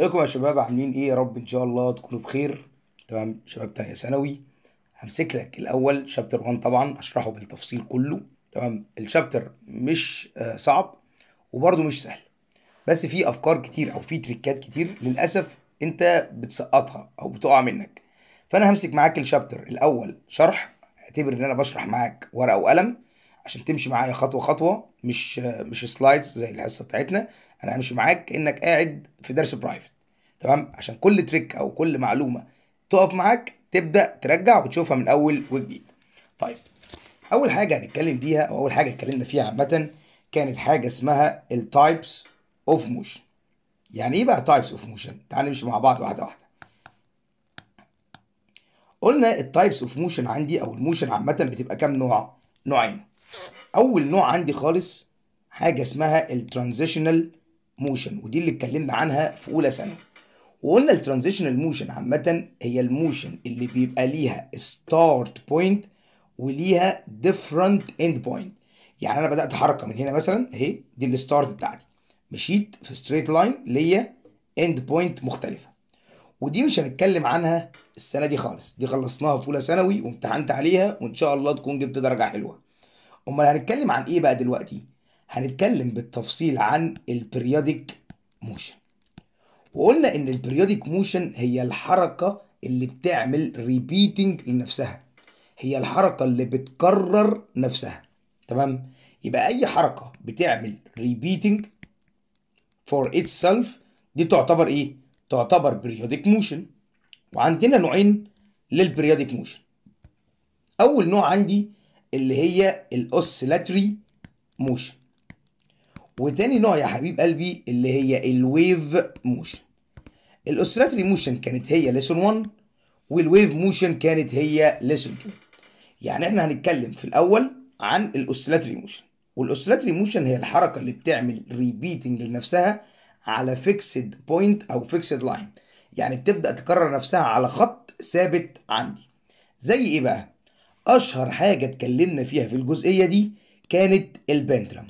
ازيكم يا شباب عاملين ايه يا رب ان شاء الله تكونوا بخير تمام شباب تانية ثانوي همسك لك الاول شابتر 1 طبعا اشرحه بالتفصيل كله تمام الشابتر مش آه، صعب وبرده مش سهل بس في افكار كتير او في تريكات كتير للاسف انت بتسقطها او بتقع منك فانا همسك معاك الشابتر الاول شرح اعتبر ان انا بشرح معاك ورقه وقلم عشان تمشي معايا خطوه خطوه مش آه، مش سلايدز زي الحصه بتاعتنا انا همشي معاك كانك قاعد في درس برايفت تمام عشان كل تريك او كل معلومه تقف معاك تبدا ترجع وتشوفها من اول وجديد طيب اول حاجه هنتكلم بيها او اول حاجه اتكلمنا فيها عامه كانت حاجه اسمها التايبس اوف موشن يعني ايه بقى تايبس اوف موشن تعال نمشي مع بعض واحده واحده قلنا التايبس اوف موشن عندي او الموشن عامه بتبقى كام نوع نوعين اول نوع عندي خالص حاجه اسمها الترانزيشنال موشن ودي اللي اتكلمنا عنها في اولى ثانوي وقلنا الترانزيشنال موشن عامة هي الموشن اللي بيبقى ليها ستارت بوينت وليها ديفرنت اند بوينت يعني انا بدات حركه من هنا مثلا اهي دي الستارت بتاعتي مشيت في ستريت لاين ليا اند بوينت مختلفه ودي مش هنتكلم عنها السنه دي خالص دي خلصناها في اولى ثانوي وامتحنت عليها وان شاء الله تكون جبت درجه حلوه امال هنتكلم عن ايه بقى دلوقتي هنتكلم بالتفصيل عن البريودك موشن وقلنا ان البريوديك موشن هي الحركه اللي بتعمل ريبيتنج لنفسها هي الحركه اللي بتكرر نفسها تمام يبقى اي حركه بتعمل ريبيتنج فور itself دي تعتبر ايه تعتبر بريوديك موشن وعندنا نوعين للبريوديك موشن اول نوع عندي اللي هي الاوسيلاتري موشن وتاني نوع يا حبيب قلبي اللي هي الويف موشن الاوسيلاتري موشن كانت هي ليسون 1 والويف موشن كانت هي ليسون 2 يعني احنا هنتكلم في الاول عن الاوسيلاتري موشن والاوسيلاتري موشن هي الحركه اللي بتعمل ريبيتنج لنفسها على فيكسد بوينت او فيكسد لاين يعني بتبدا تكرر نفسها على خط ثابت عندي زي ايه بقى اشهر حاجه اتكلمنا فيها في الجزئيه دي كانت البندلم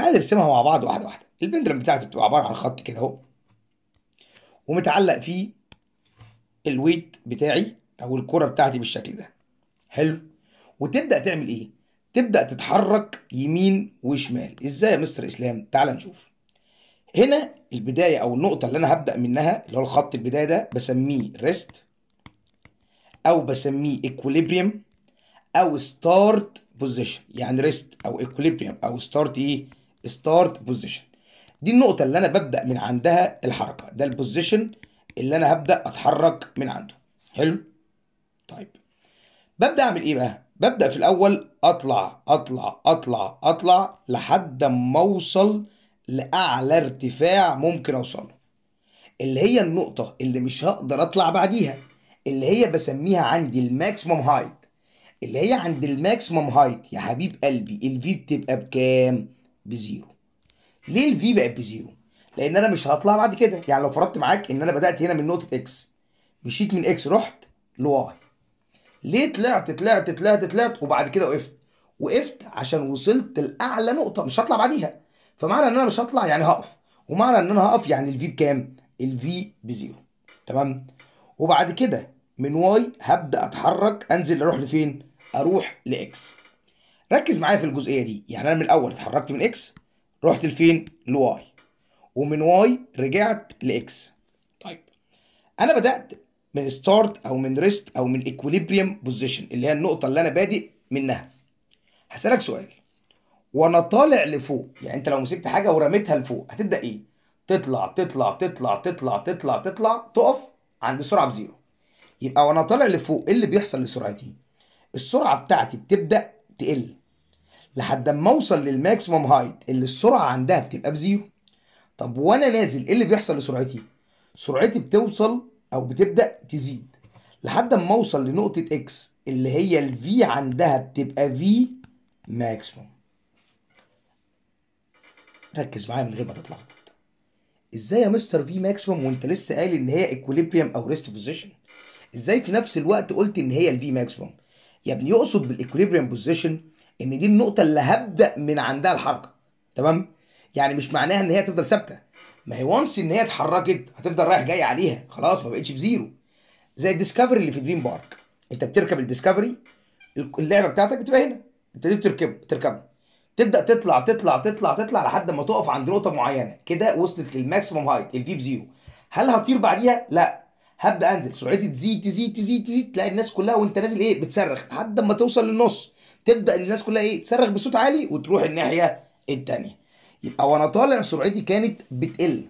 تعال نرسمها مع بعض واحده واحده البندرم بتاعتي بتبقى عباره عن خط كده اهو ومتعلق فيه الويت بتاعي او الكره بتاعتي بالشكل ده حلو وتبدا تعمل ايه تبدا تتحرك يمين وشمال ازاي يا مستر اسلام تعال نشوف هنا البدايه او النقطه اللي انا هبدا منها اللي هو الخط البدايه ده بسميه ريست او بسميه اكوليبريم او ستارت بوزيشن يعني ريست او اكوليبريم او ستارت ايه ستارت بوزيشن دي النقطه اللي انا ببدا من عندها الحركه ده البوزيشن اللي انا هبدا اتحرك من عنده حلو طيب ببدا اعمل ايه بقى ببدا في الاول اطلع اطلع اطلع اطلع لحد ما اوصل لاعلى ارتفاع ممكن اوصله اللي هي النقطه اللي مش هقدر اطلع بعديها اللي هي بسميها عندي الماكسيمم هايت اللي هي عند الماكسيمم هايت يا حبيب قلبي الفي بتبقى بكام بزيرو ليه الفي بقت بزيرو لان انا مش هطلع بعد كده يعني لو فرضت معاك ان انا بدات هنا من نقطه اكس مشيت من اكس رحت لواي ليه طلعت طلعت طلعت طلعت وبعد كده وقفت وقفت عشان وصلت لاعلى نقطه مش هطلع بعديها فمعنى ان انا مش هطلع يعني هقف ومعنى ان انا هقف يعني الفي بكام الفي بزيرو تمام وبعد كده من واي هبدا اتحرك انزل اروح لفين اروح لاكس ركز معايا في الجزئيه دي يعني انا من الاول اتحركت من اكس رحت لفين لواي ومن واي رجعت لاكس طيب انا بدات من ستارت او من ريست او من ايكوليبريم بوزيشن اللي هي النقطه اللي انا بادئ منها هسالك سؤال وانا طالع لفوق يعني انت لو مسكت حاجه ورميتها لفوق هتبدا ايه تطلع تطلع تطلع تطلع تطلع تطلع تقف عند السرعه بزيرو يبقى وانا طالع لفوق ايه اللي بيحصل لسرعتي السرعه بتاعتي بتبدا تقل لحد اما اوصل للماكسيمم هايت اللي السرعه عندها بتبقى بزيرو طب وانا نازل ايه اللي بيحصل لسرعتي سرعتي بتوصل او بتبدا تزيد لحد اما اوصل لنقطه اكس اللي هي الفي عندها بتبقى في ماكسيمم ركز معايا من غير ما تتلخبط ازاي يا مستر في ماكسيمم وانت لسه قايل ان هي ايكوليبريم او ريست بوزيشن ازاي في نفس الوقت قلت ان هي الفي ماكسيمم يا ابني يقصد بالايكوليبريم بوزيشن ان دي النقطه اللي هبدا من عندها الحركه تمام يعني مش معناها ان هي تفضل ثابته ما هي وانس ان هي اتحركت هتفضل رايح جاي عليها خلاص ما بقتش بزيرو زي الديسكفري اللي في دريم بارك انت بتركب الديسكفري اللعبه بتاعتك بتبقى هنا انت دي تركب تركبه تبدا تطلع تطلع تطلع تطلع لحد ما تقف عند نقطه معينه كده وصلت للماكسيموم هايت الفي بزيرو هل هطير بعديها لا هبدا انزل سرعتي تزيد تزيد تزيد تزيد تلاقي الناس كلها وانت نازل ايه بتصرخ لحد ما توصل للنص تبدا الناس كلها ايه تصرخ بصوت عالي وتروح الناحيه الثانيه يبقى وانا طالع سرعتي كانت بتقل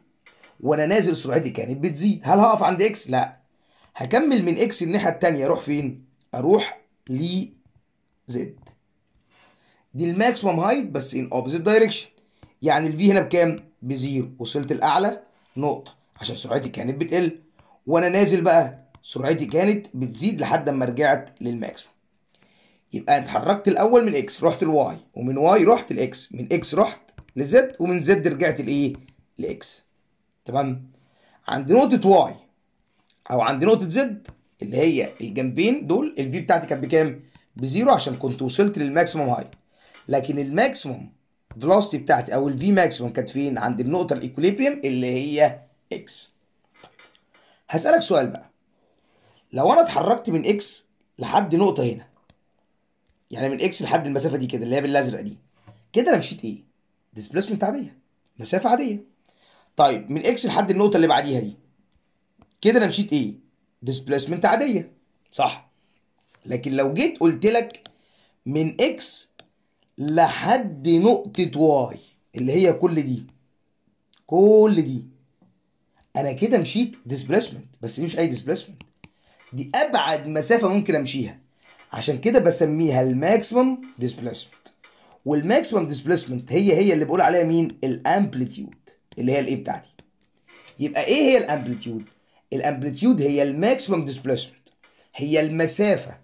وانا نازل سرعتي كانت بتزيد هل هقف عند اكس لا هكمل من اكس الناحيه الثانيه اروح فين اروح ل زد دي الماكسيمم هايت بس ان اوبزيت دايركشن يعني الفي هنا بكام بزيرو وصلت الاعلى نقطه عشان سرعتي كانت بتقل وانا نازل بقى سرعتي كانت بتزيد لحد ما رجعت للماكسيمم يبقى انا اتحركت الاول من اكس رحت لواي ومن واي رحت لاكس من اكس رحت لزد ومن زد رجعت لايه لاكس تمام عند نقطه واي او عند نقطه زد اللي هي الجنبين دول الفي بتاعتي كانت بكام بزيرو عشان كنت وصلت للماكسيمم هاي لكن الماكسيمم فيلوسيتي بتاعتي او الفي ماكسيمم كانت فين عند النقطه الايكوليبريم اللي هي اكس هسالك سؤال بقى لو انا اتحركت من اكس لحد نقطه هنا يعني من اكس لحد المسافه دي كده اللي هي بالازرق دي كده انا مشيت ايه ديسبيسمنت عاديه مسافه عاديه طيب من اكس لحد النقطه اللي بعديها دي كده انا مشيت ايه ديسبيسمنت عاديه صح لكن لو جيت قلت لك من اكس لحد نقطه واي اللي هي كل دي كل دي انا كده مشيت ديسبيسمنت بس دي مش اي ديسبيسمنت دي ابعد مسافه ممكن امشيها عشان كده بسميها الماكسيمم ديسبلسمنت والماكسيمم ديسبلسمنت هي هي اللي بقول عليها مين الامبليتيود اللي هي الايه بتاعتي يبقى ايه هي الامبليتيود الامبليتيود هي الماكسيمم ديسبلسمنت هي المسافه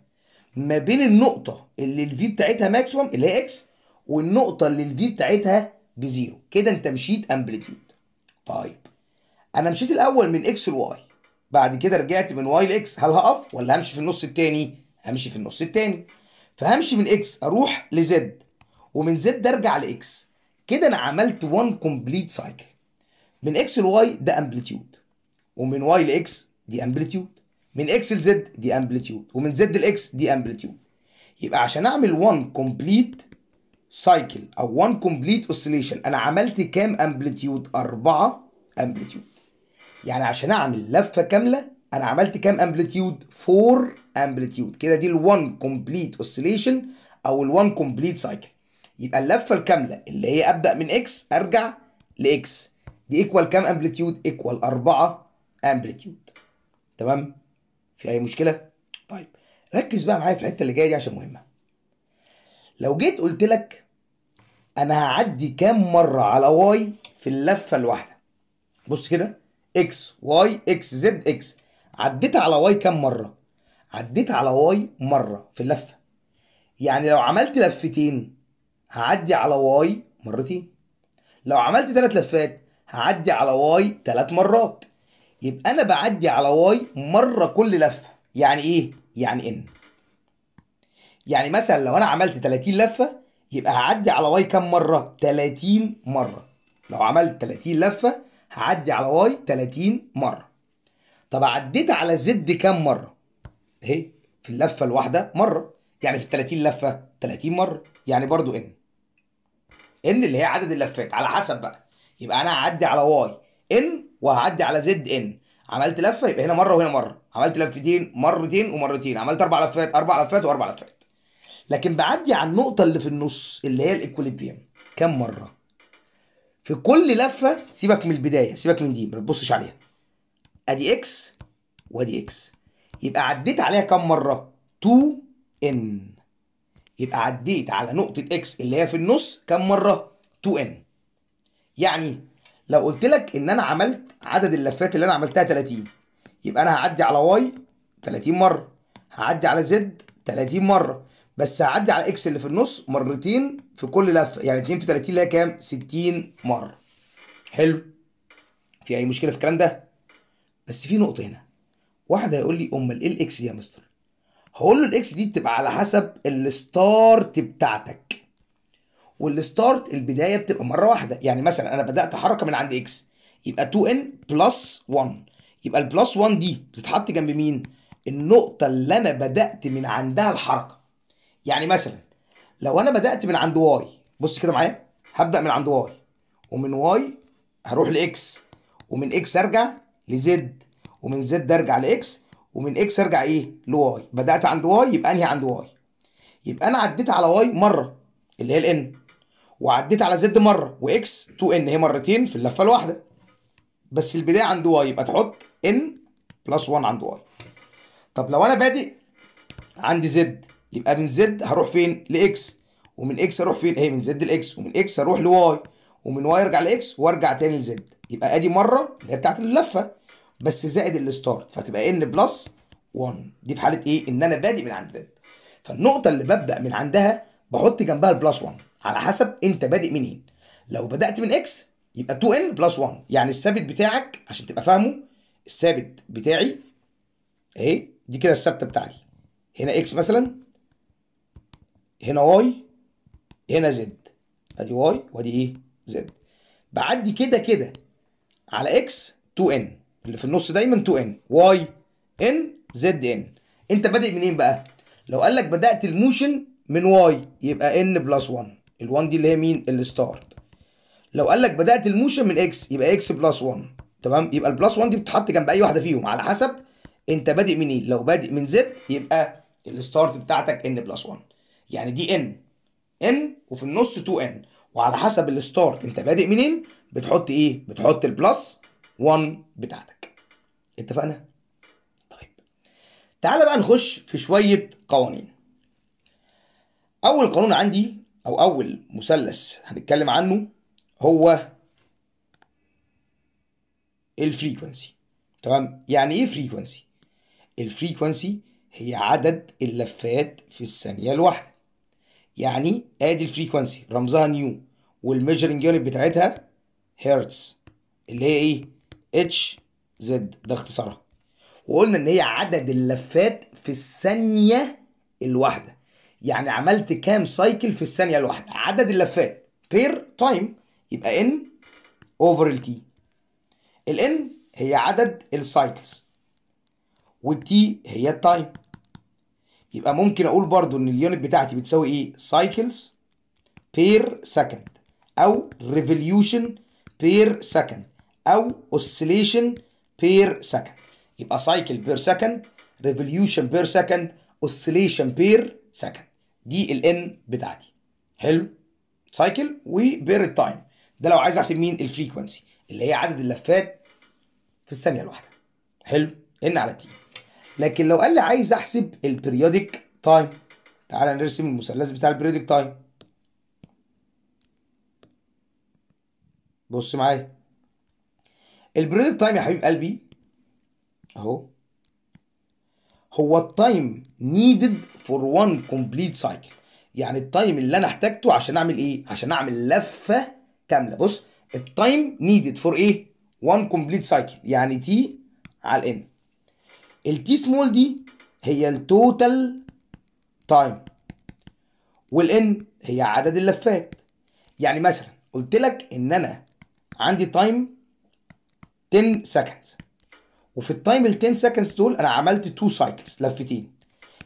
ما بين النقطه اللي الفي بتاعتها ماكسيمم اللي هي اكس والنقطه اللي الفي بتاعتها بزيرو كده انت مشيت امبليتيود طيب انا مشيت الاول من اكس لواي بعد كده رجعت من واي لاكس هل هقف ولا همشي في النص الثاني همشي في النص التاني فهمشي من اكس اروح لزد ومن زد ارجع لاكس كده انا عملت وان كومبليت سايكل من اكس لواي ده امبليتيود ومن واي لاكس دي امبليتيود من اكس لزد دي امبليتيود ومن زد لاكس دي امبليتيود يبقى عشان اعمل وان كومبليت سايكل او وان كومبليت اوسيليشن انا عملت كام امبليتيود أربعة امبليتيود يعني عشان اعمل لفه كامله انا عملت كام امبليتيود 4 امبليتيود كده دي الوان 1 كومبليت اوسيليشن او الوان 1 كومبليت سايكل يبقى اللفه الكامله اللي هي ابدا من اكس ارجع لاكس دي ايكوال كام امبليتيود ايكوال 4 امبليتيود تمام في اي مشكله طيب ركز بقى معايا في الحته اللي جايه دي عشان مهمه لو جيت قلت لك انا هعدي كام مره على واي في اللفه الواحده بص كده اكس واي اكس زد اكس عديت على واي كام مره عديت على واي مرة في اللفة يعني لو عملت لفتين هعدي على واي مرتين لو عملت ثلاث لفات هعدي على واي ثلاث مرات يبقى انا بعدي على واي مرة كل لفة يعني ايه؟ يعني ان يعني مثلا لو انا عملت 30 لفة يبقى هعدي على واي كام مرة؟ 30 مرة لو عملت 30 لفة هعدي على واي 30 مرة طب عديت على زد كام مرة؟ اهي في اللفه الواحده مره يعني في ال 30 لفه 30 مره يعني برضو ان ان اللي هي عدد اللفات على حسب بقى يبقى انا هعدي على واي ان وهعدي على زد ان عملت لفه يبقى هنا مره وهنا مره عملت لفتين مرتين ومرتين عملت اربع لفات اربع لفات واربع لفات لكن بعدي على النقطه اللي في النص اللي هي الايكوليبريم كم مره في كل لفه سيبك من البدايه سيبك من دي ما تبصش عليها ادي اكس وادي اكس يبقى عديت عليها كام مرة 2 n يبقى عديت على نقطة x اللي هي في النص كام مرة 2 n يعني لو قلت لك ان انا عملت عدد اللفات اللي انا عملتها 30 يبقى انا هعدي على y 30 مرة هعدي على z 30 مرة بس هعدي على اكس اللي في النص مرتين في كل لفه يعني 2 في 30 اللي هي كام 60 مره حلو في اي مشكله في الكلام ده بس في نقطه هنا واحد هيقول لي امال ايه الاكس دي يا مستر هقول له الاكس دي بتبقى على حسب الستارت بتاعتك والستارت البدايه بتبقى مره واحده يعني مثلا انا بدات حركه من عند اكس يبقى 2n بلس 1 يبقى البلس 1 دي بتتحط جنب مين النقطه اللي انا بدات من عندها الحركه يعني مثلا لو انا بدات من عند واي بص كده معايا هبدا من عند واي ومن واي هروح لاكس ومن اكس ارجع لزد ومن زد ارجع لاكس ومن اكس ارجع ايه لواي بدات عند واي يبقى انهي عند واي يبقى انا عديت على واي مره اللي هي الان وعديت على زد مره واكس 2 ان هي مرتين في اللفه الواحده بس البدايه عند واي يبقى تحط ان بلس 1 عند واي طب لو انا بادئ عند زد يبقى من زد هروح فين لاكس ومن اكس اروح فين هي من زد لاكس ومن اكس اروح لواي ومن واي ارجع لاكس وارجع تاني لزد يبقى ادي مره اللي هي بتاعت اللفه بس زائد الستارت فتبقى ان بلس 1 دي في حاله ايه ان انا بادئ من عند ذات فالنقطه اللي ببدا من عندها بحط جنبها البلس 1 على حسب انت بادئ منين لو بدات من اكس يبقى 2 ان بلس 1 يعني الثابت بتاعك عشان تبقى فاهمه الثابت بتاعي اهي دي كده الثابته بتاعتي هنا اكس مثلا هنا واي هنا زد ادي واي وادي ايه زد بعدي كده كده على اكس 2 ان اللي في النص دايما 2 n واي ان زد ان انت بادئ منين بقى لو قال لك بدات الموشن من واي يبقى ان بلس 1 ال1 دي اللي هي مين الستارت لو قال لك بدات الموشن من اكس يبقى اكس بلس 1 تمام يبقى البلس 1 دي بتتحط جنب اي واحده فيهم على حسب انت بادئ منين إيه؟ لو بادئ من زد يبقى الستارت بتاعتك ان بلس 1 يعني دي ان ان وفي النص 2 ان وعلى حسب الستارت انت بادئ منين بتحط ايه بتحط البلس 1 بتاعتك اتفقنا طيب تعالى بقى نخش في شويه قوانين اول قانون عندي او اول مثلث هنتكلم عنه هو الفريكونسي تمام يعني ايه فريكوانسي الفريكونسي هي عدد اللفات في الثانيه الواحده يعني ادي الفريكونسي رمزها نيو والميجرنج يونت بتاعتها هرتز اللي هي ايه اتش زد ده اختصارها وقلنا ان هي عدد اللفات في الثانيه الواحده يعني عملت كام سايكل في الثانيه الواحده عدد اللفات بير تايم يبقى ان اوفر التي الان هي عدد السايكلز والتي هي التايم يبقى ممكن اقول برضو ان اليونت بتاعتي بتساوي ايه سايكلز بير سكند او ريفوليوشن بير سكند او اوسيليشن بير سكند يبقى سايكل بير سكند ريفوليوشن بير سكند اوسيليشن بير سكند دي الان بتاعتي حلو سايكل وبير تايم ده لو عايز احسب مين الفريكونسي اللي هي عدد اللفات في الثانيه الواحده حلو ان على تي لكن لو قال لي عايز احسب البريودك تايم تعالى نرسم المثلث بتاع البريودك تايم بص معايا البرودكت تايم يا حبيب قلبي اهو هو التايم نيدد فور وان كومبليت سايكل يعني التايم اللي انا احتاجته عشان اعمل ايه عشان اعمل لفه كامله بص التايم نيدد فور ايه وان كومبليت سايكل يعني تي على الان التي سمول دي هي التوتال تايم والان هي عدد اللفات يعني مثلا قلت لك ان انا عندي تايم 10 سكندز وفي التايم ال 10 سكندز دول انا عملت 2 سايكلز لفتين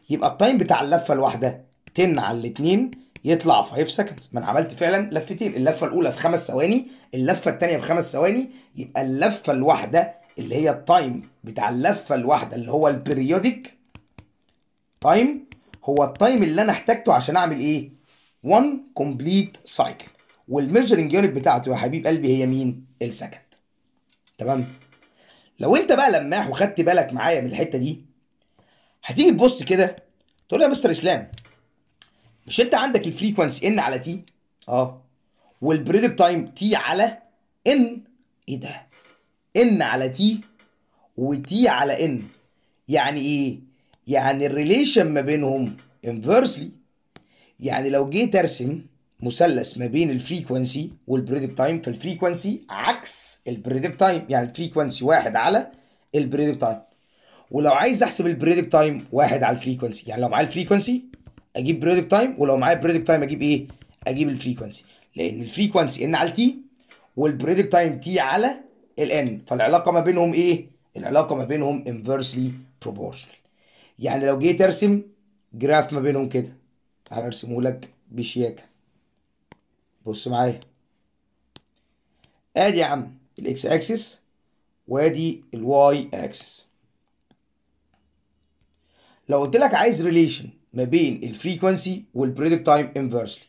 يبقى التايم بتاع اللفه الواحده 10 على الاثنين يطلع 5 سكندز ما انا عملت فعلا لفتين اللفه الاولى في 5 ثواني اللفه الثانيه في 5 ثواني يبقى اللفه الواحده اللي هي التايم بتاع اللفه الواحده اللي هو البريودك تايم هو التايم اللي انا احتاجته عشان اعمل ايه 1 كومبليت سايكل والميجرنج يونت بتاعته يا حبيب قلبي هي مين السكند تمام لو انت بقى لماح وخدت بالك معايا من الحته دي هتيجي تبص كده تقول يا مستر اسلام مش انت عندك الفريكونسي ان على تي اه والبريدك تايم تي على ان ايه ده ان على تي وتي على ان يعني ايه يعني الريليشن ما بينهم انفيرسلي يعني لو جيت ارسم مثلث ما بين الفريكونسي والبريدكت تايم فالفريكونسي عكس البريدكت تايم يعني الفريكونسي واحد على البريدكت تايم ولو عايز احسب البريدكت تايم واحد على الفريكونسي يعني لو معايا الفريكونسي اجيب بريدكت تايم ولو معايا بريدكت تايم اجيب ايه اجيب الفريكونسي لان الفريكونسي ان على تي والبريدكت تايم تي على الان فالعلاقه ما بينهم ايه العلاقه ما بينهم انفرسلي بروبورشنال يعني لو جيت ارسم جراف ما بينهم كده تعال ارسمه لك بشياكه بص معايا ادي يا عم الاكس اكسس وادي الواي اكسس لو قلت لك عايز ريليشن ما بين الفريكوانسي والبريدكت تايم انفرسلي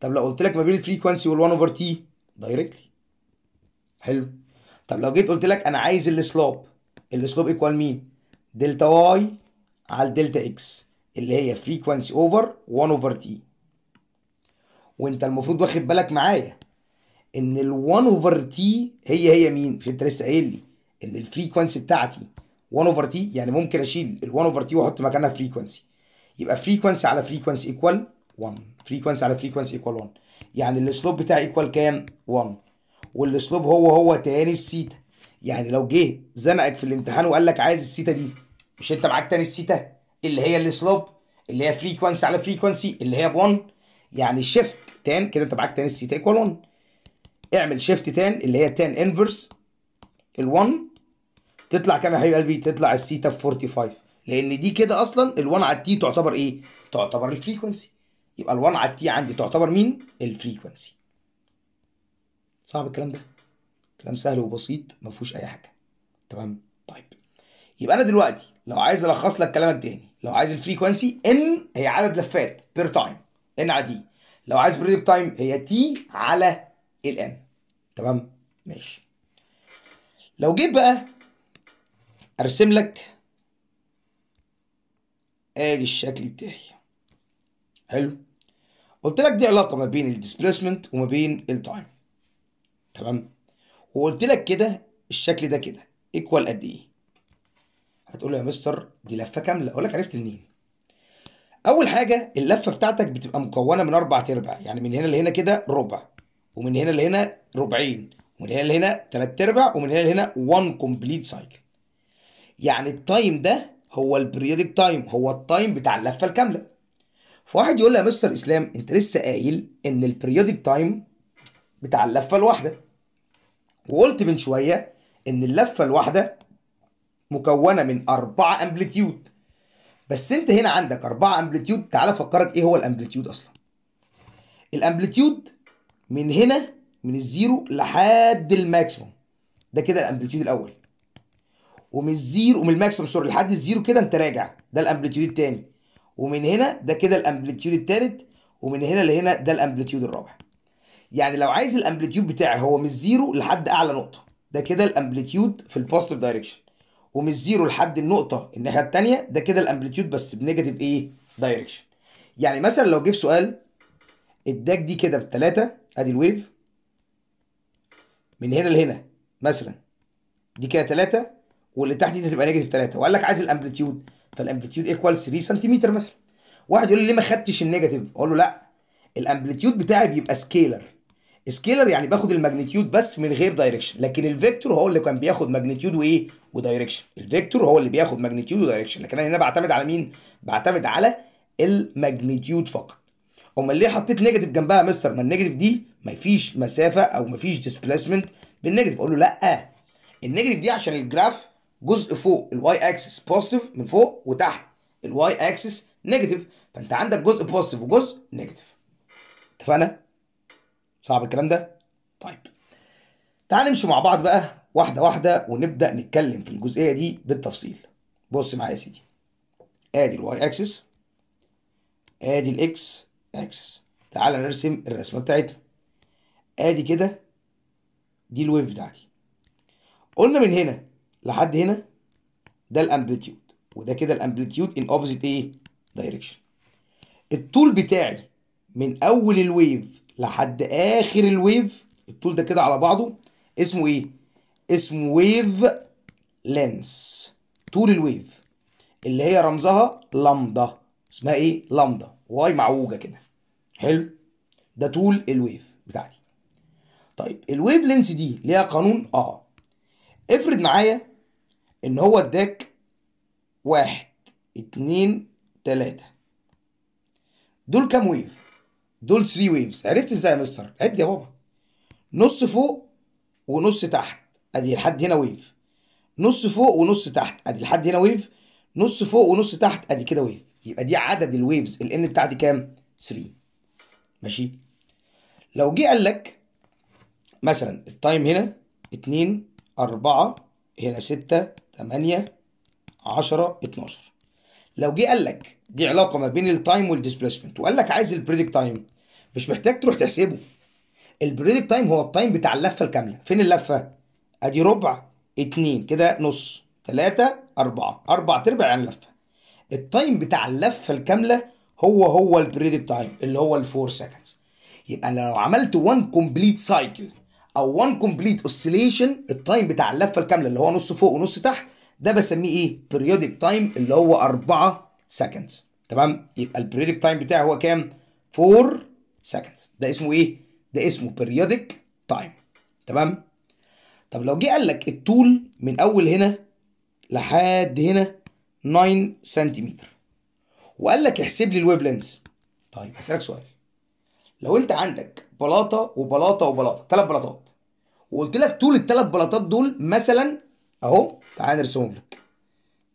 طب لو قلت لك ما بين الفريكوانسي وال1 اوفر تي دايركتلي حلو طب لو جيت قلت لك انا عايز السلوب السلوب ايكوال مين دلتا واي على دلتا اكس اللي هي فريكوانسي اوفر 1 اوفر تي وانت المفروض واخد بالك معايا ان ال1 اوفر تي هي هي مين مش انت لسه قايل لي ان الفريكوانسي بتاعتي 1 اوفر تي يعني ممكن اشيل ال1 اوفر تي واحط مكانها فريكوانسي يبقى فريكوانسي على فريكوانسي ايكوال 1 فريكوانسي على فريكوانسي ايكوال 1 يعني السلوب بتاعي ايكوال كام 1 والسلوب هو هو تاني السيتا يعني لو جه زنقك في الامتحان وقال لك عايز السيتا دي مش انت معاك تاني السيتا اللي هي السلوب اللي هي فريكوانسي على فريكوانسي اللي هي ب1 يعني شيفت تان كده انت معاك تان السي تيكوال 1 اعمل شيفت تان اللي هي تان انفرس ال1 تطلع كام يا حبيب قلبي تطلع السيتا ب 45 لان دي كده اصلا ال1 على التي تعتبر ايه تعتبر الفريكونسي يبقى ال1 على التي عندي تعتبر مين الفريكونسي صعب الكلام ده كلام سهل وبسيط ما فيهوش اي حاجه تمام طيب يبقى انا دلوقتي لو عايز الخص لك كلامك تاني لو عايز الفريكونسي ان هي عدد لفات بير تايم ان على دي لو عايز بريدكت تايم هي تي على الان تمام ماشي لو جيت بقى ارسم لك ادي الشكل بتاعي حلو قلت لك دي علاقه ما بين الديسبيسمنت وما بين التايم تمام وقلت لك كده الشكل ده كده ايكوال قد ايه هتقول له يا مستر دي لفه كامله اقول لك عرفت منين اول حاجه اللفه بتاعتك بتبقى مكونه من اربع ارباع يعني من هنا لهنا كده ربع ومن هنا لهنا ربعين ومن هنا لهنا تلات ارباع ومن هنا لهنا 1 كومبليت سايكل يعني التايم ده هو البريودك تايم هو التايم بتاع اللفه الكامله فواحد يقول لي يا مستر اسلام انت لسه قايل ان البريودك تايم بتاع اللفه الواحده وقلت من شويه ان اللفه الواحده مكونه من اربعه امبليتيود بس انت هنا عندك 4 امبليتيود تعال افكرك ايه هو الامبليتيود اصلا الامبليتيود من هنا من الزيرو لحد الماكسيموم ده كده الامبليتيود الاول ومن الزيرو ومن الماكسيموم سوري لحد الزيرو كده انت راجع ده الامبليتيود الثاني ومن هنا ده كده الامبليتيود الثالث ومن هنا لهنا ده الامبليتيود الرابع يعني لو عايز الامبليتيود بتاعي هو من الزيرو لحد اعلى نقطه ده كده الامبليتيود في البوزيتيف دايركشن ومن الزيرو لحد النقطه الناحيه الثانيه ده كده الامبليتيود بس بنيجاتيف ايه دايركشن يعني مثلا لو جه في سؤال اداك دي كده بالثلاثه ادي الويف من هنا لهنا مثلا دي كده ثلاثه واللي تحت دي هتبقى نيجاتيف ثلاثه وقال لك عايز الامبليتيود فالامبليتيود ايكوال 3 سنتيمتر مثلا واحد يقول لي ليه ما خدتش النيجاتيف اقول له لا الامبليتيود بتاعي بيبقى سكيلر سكيلر يعني باخد الماجنتيود بس من غير دايركشن لكن الفيكتور هو اللي كان بياخد ماجنتيود وايه ودايركشن الفيكتور هو اللي بياخد ماجنتيود ودايركشن لكن انا هنا بعتمد على مين بعتمد على الماجنتيود فقط امال ليه حطيت نيجاتيف جنبها يا مستر ما النيجاتيف دي ما فيش مسافه او ما فيش ديسبيسمنت بالنيجاتيف اقول له لا النيجاتيف دي عشان الجراف جزء فوق الواي اكسس بوزيتيف من فوق وتحت الواي اكسس نيجاتيف فانت عندك جزء بوزيتيف وجزء نيجاتيف اتفقنا صعب الكلام ده طيب تعال نمشي مع بعض بقى واحده واحده ونبدا نتكلم في الجزئيه دي بالتفصيل بص معايا يا سيدي ادي الواي اكسس ادي الاكس اكسس تعال نرسم الرسمه بتاعتنا ادي كده دي الويف بتاعتي قلنا من هنا لحد هنا ده الامبليتيود وده كده الامبليتيود ان اوبوزيت ايه دايركشن الطول بتاعي من اول الويف لحد اخر الويف الطول ده كده على بعضه اسمه ايه اسمه ويف لينس طول الويف اللي هي رمزها لامدا اسمها ايه لامدا واي معوجه كده حلو ده طول الويف بتاعتي طيب الويف لينس دي ليها قانون اه افرض معايا ان هو اداك واحد اتنين تلاتة دول كام ويف دول 3 ويفز عرفت ازاي يا مستر عد يا بابا نص فوق ونص تحت ادي لحد هنا ويف نص فوق ونص تحت ادي لحد هنا ويف نص فوق ونص تحت ادي كده ويف يبقى دي عدد الويفز الان بتاعتي كام 3 ماشي لو جه قال لك مثلا التايم هنا 2 4 هنا 6 8 10 12 لو جه قال لك دي علاقه ما بين التايم والديسبيسمنت وقال لك عايز البريدكت تايم مش محتاج تروح تحسبه البريدكت تايم هو التايم بتاع اللفه الكامله فين اللفه ادي ربع اتنين كده نص تلاتة أربعة أربع تربع عن يعني لفة التايم بتاع اللفة الكاملة هو هو البريدكت تايم اللي هو الفور سكندز يبقى أنا لو عملت وان كومبليت سايكل أو وان كومبليت اوسيليشن التايم بتاع اللفة الكاملة اللي هو نص فوق ونص تحت ده بسميه إيه؟ بريودك تايم اللي هو أربعة seconds تمام يبقى البريودك تايم بتاعي هو كام 4 seconds ده اسمه ايه ده اسمه بريودك تايم تمام طب لو جه قال لك الطول من اول هنا لحد هنا 9 سنتيمتر وقال لك احسب لي الويف لينث طيب هسألك سؤال لو انت عندك بلاطه وبلاطه وبلاطه ثلاث بلاطات وقلت لك طول الثلاث بلاطات دول مثلا اهو تعالى نرسمهم لك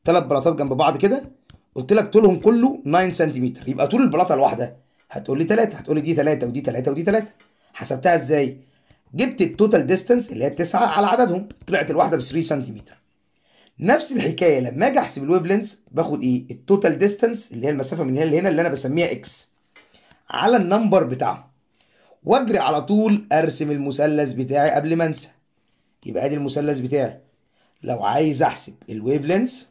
ثلاث بلاطات جنب بعض كده قلت لك طولهم كله 9 سنتيمتر يبقى طول البلاطه الواحده هتقول لي 3 هتقول لي دي 3 ودي 3 ودي 3 حسبتها ازاي جبت التوتال ديستانس اللي هي 9 على عددهم طلعت الواحده ب 3 سنتيمتر نفس الحكايه لما اجي احسب الويف لينز باخد ايه التوتال ديستانس اللي هي المسافه من هنا لهنا اللي انا بسميها اكس على النمبر بتاعهم واجري على طول ارسم المثلث بتاعي قبل ما انسى يبقى ادي المثلث بتاعي لو عايز احسب الويف لينث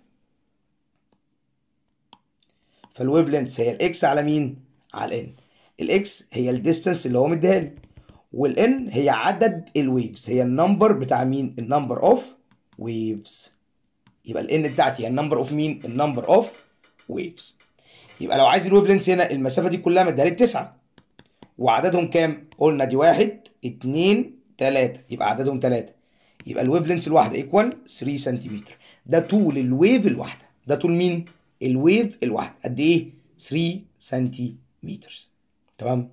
فالويف لينث هي الاكس على مين على الان الاكس هي الديستانس اللي هو مديها لي والان هي عدد الويفز هي النمبر بتاع مين النمبر اوف ويفز يبقى الان بتاعتي هي النمبر اوف مين النمبر اوف ويفز يبقى لو عايز الويف لينث هنا المسافه دي كلها مديها لي بتسعه وعددهم كام قلنا دي واحد اتنين تلاته يبقى عددهم تلاته يبقى الويف لينث الواحده ايكوال 3 سنتيمتر ده طول الويف الواحده ده طول مين الويف الواحد قد ايه 3 سنتيمتر تمام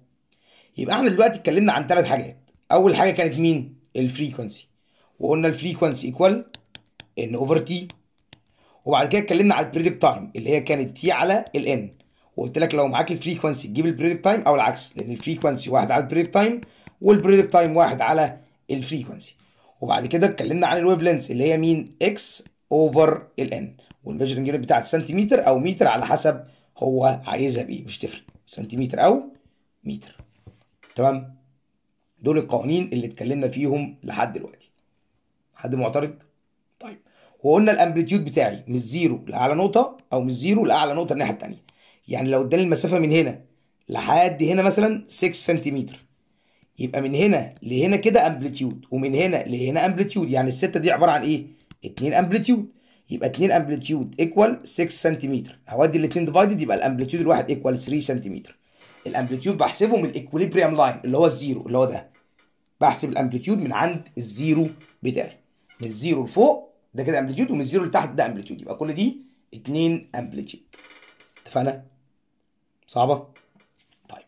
يبقى احنا دلوقتي اتكلمنا عن ثلاث حاجات اول حاجه كانت مين الفريكوانسي وقلنا الفريكوانسي ايكوال ان اوفر تي وبعد كده اتكلمنا على البريدكت تايم اللي هي كانت تي على الان وقلت لك لو معاك الفريكوانسي تجيب البريدكت تايم او العكس لان الفريكوانسي واحد على البريدكت تايم والبريدكت تايم واحد على الفريكوانسي وبعد كده اتكلمنا عن الويف لينس اللي هي مين اكس اوفر الان والميجرنج يونت بتاعت سنتيمتر او متر على حسب هو عايزها بايه مش تفرق سنتيمتر او متر تمام دول القوانين اللي اتكلمنا فيهم لحد دلوقتي حد معترض طيب وقلنا الامبليتيود بتاعي من الزيرو لاعلى نقطه او من الزيرو لاعلى نقطه الناحيه الثانيه يعني لو اداني المسافه من هنا لحد هنا مثلا 6 سنتيمتر يبقى من هنا لهنا كده امبليتيود ومن هنا لهنا امبليتيود يعني السته دي عباره عن ايه 2 امبليتيود يبقى 2 امبليتيود ايكوال 6 سنتيمتر هودي الاثنين ديفايدد يبقى الامبليتيود الواحد ايكوال 3 سنتيمتر الامبليتيود بحسبه من الايكوليبريم لاين اللي هو الزيرو اللي هو ده بحسب الامبليتيود من عند الزيرو بتاعي من الزيرو لفوق ده كده امبليتيود ومن الزيرو لتحت ده امبليتيود يبقى كل دي 2 امبليتيود اتفقنا صعبه طيب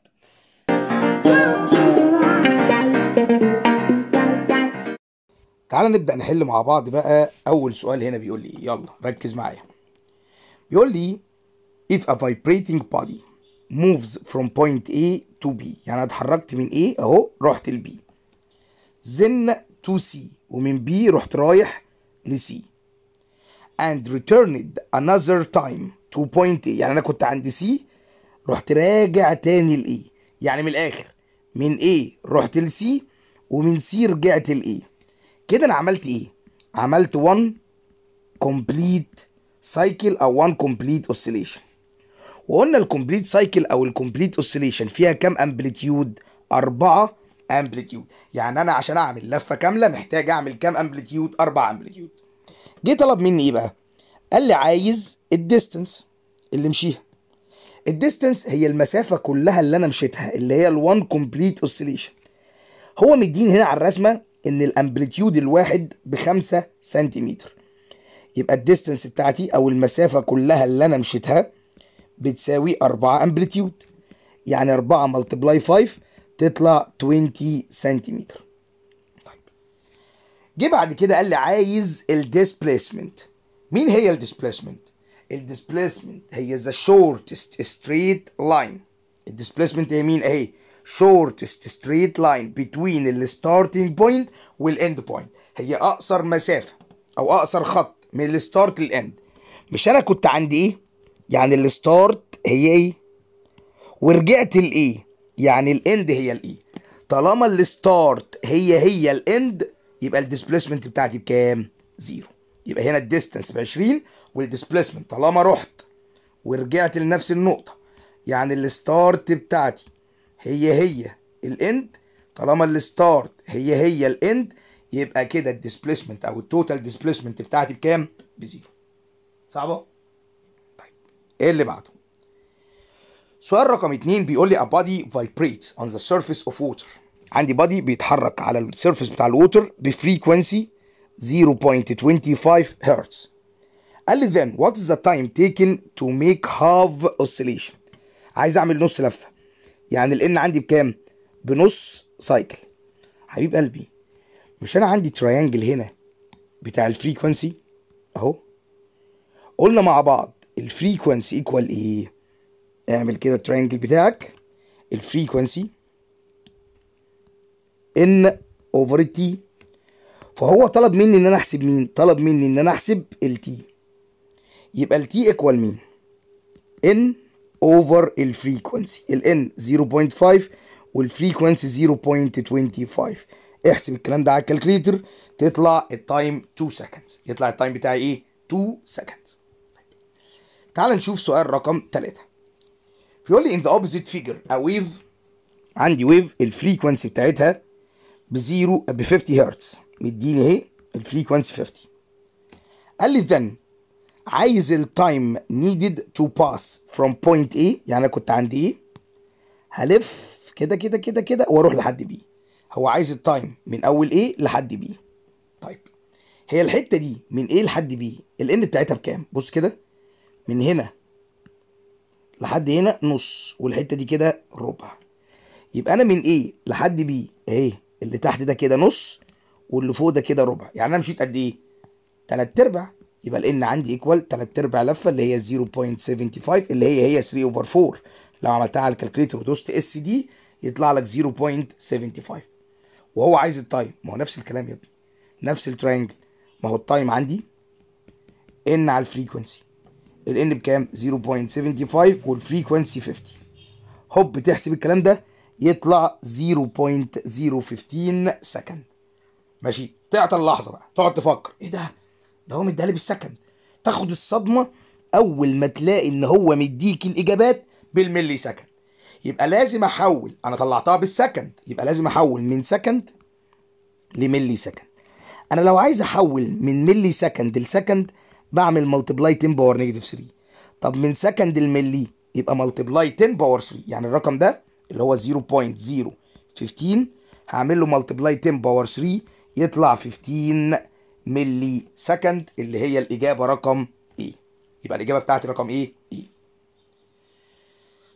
تعال نبدأ نحل مع بعض بقى أول سؤال هنا بيقول لي يلا ركز معايا بيقول لي if a vibrating body moves from point A to B يعني أنا اتحركت من A أهو رحت ل B then to C ومن B رحت رايح ل C and returned another time to point A يعني أنا كنت عند C رحت راجع تاني ل A يعني من الآخر من A رحت ل C ومن C رجعت ل A كده انا عملت ايه عملت 1 كومبليت سايكل او 1 كومبليت اوسيليشن وقلنا الكومبليت سايكل او الكومبليت اوسيليشن فيها كام امبليتيود أربعة امبليتيود يعني انا عشان اعمل لفه كامله محتاج اعمل كام امبليتيود أربعة امبليتيود جه طلب مني ايه بقى قال لي عايز الديستنس اللي مشيها الديستنس هي المسافه كلها اللي انا مشيتها اللي هي ال1 كومبليت اوسيليشن هو مديني هنا على الرسمه ان الامبليتيود الواحد بخمسة سنتيمتر يبقى الديستنس بتاعتي او المسافه كلها اللي انا مشيتها بتساوي اربعة امبليتيود يعني اربعة ملتبلاي 5 تطلع 20 سنتيمتر طيب. جه بعد كده قال لي عايز الديسبيسمنت مين هي الديسبيسمنت الديسبيسمنت هي ذا شورتست ستريت لاين الديسبيسمنت هي مين اهي shortest straight line between ال starting point وال end point هي اقصر مسافه او اقصر خط من الستارت للاند مش انا كنت عندي ايه يعني الستارت هي ايه ورجعت لايه e. يعني الاند هي الايه e. طالما الستارت هي هي الاند يبقى الديسبيسمنت بتاعتي بكام زيرو يبقى هنا distance ب 20 والديسبيسمنت طالما رحت ورجعت لنفس النقطه يعني الستارت بتاعتي هي هي الاند طالما الستارت هي هي الاند يبقى كده الديسبيسمنت او التوتال ديسبيسمنت بتاعتي بكام؟ بزيرو. صعبه؟ طيب ايه اللي بعده؟ سؤال رقم اتنين بيقول لي a body vibrates on the surface of water. عندي بادي بيتحرك على السيرفيس بتاع الووتر بفريكونسي 0.25 هرتز. قال لي then what is the time taken to make half oscillation؟ عايز اعمل نص لفه. يعني الان عندي بكام بنص سايكل حبيب قلبي مش انا عندي تريانجل هنا بتاع الفريكوانسي اهو قلنا مع بعض الفريكوانسي ايكوال ايه اعمل كده التريانجل بتاعك الفريكوانسي ان اوفر تي فهو طلب مني ان انا احسب مين طلب مني ان انا احسب التي يبقى التي ايكوال مين ان اوفر الفريكونسي الان 0.5 والفريكونسي 0.25 احسب الكلام ده على الكالكليتر تطلع التايم 2 seconds يطلع التايم بتاعي ايه 2 seconds تعال نشوف سؤال رقم 3 بيقول لي ان ذا اوبوزيت فيجر ا ويف عندي ويف الفريكونسي بتاعتها 0 ب 50 هرتز مديني اهي الفريكونسي 50 قال لي then عايز التايم needed to pass from point A يعني انا كنت عندي A إيه؟ هلف كده كده كده كده واروح لحد B هو عايز التايم من اول A لحد B طيب هي الحته دي من A لحد B الان بتاعتها بكام بص كده من هنا لحد هنا نص والحته دي كده ربع يبقى انا من A لحد B اهي اللي تحت ده كده نص واللي فوق ده كده ربع يعني انا مشيت قد ايه تلات ارباع يبقى الان عندي ايكوال 3 ارباع لفه اللي هي 0.75 اللي هي هي 3 اوفر 4 لو عملتها على الكالكليتر ودوست اس دي يطلع لك 0.75 وهو عايز التايم ما هو نفس الكلام يا ابني نفس الترينجل ما هو التايم عندي ان على الفريكونسي الان بكام 0.75 والفريكونسي 50 هوب تحسب الكلام ده يطلع 0.015 سكند ماشي تعطل اللحظه بقى تقعد تفكر ايه ده ده هو مديها لي بالسكند تاخد الصدمه اول ما تلاقي ان هو مديك الاجابات بالملي سكند يبقى لازم احول انا طلعتها بالسكند يبقى لازم احول من سكند لملي سكند انا لو عايز احول من ملي سكند لسكند بعمل ملتبلاي 10 باور نيجاتيف 3 طب من سكند لملي يبقى ملتبلاي 10 باور 3 يعني الرقم ده اللي هو 0.015 هعمل له ملتبلاي 10 باور 3 يطلع 15 ملي سكند اللي هي الإجابة رقم إيه يبقى الإجابة بتاعتي رقم إيه؟ إيه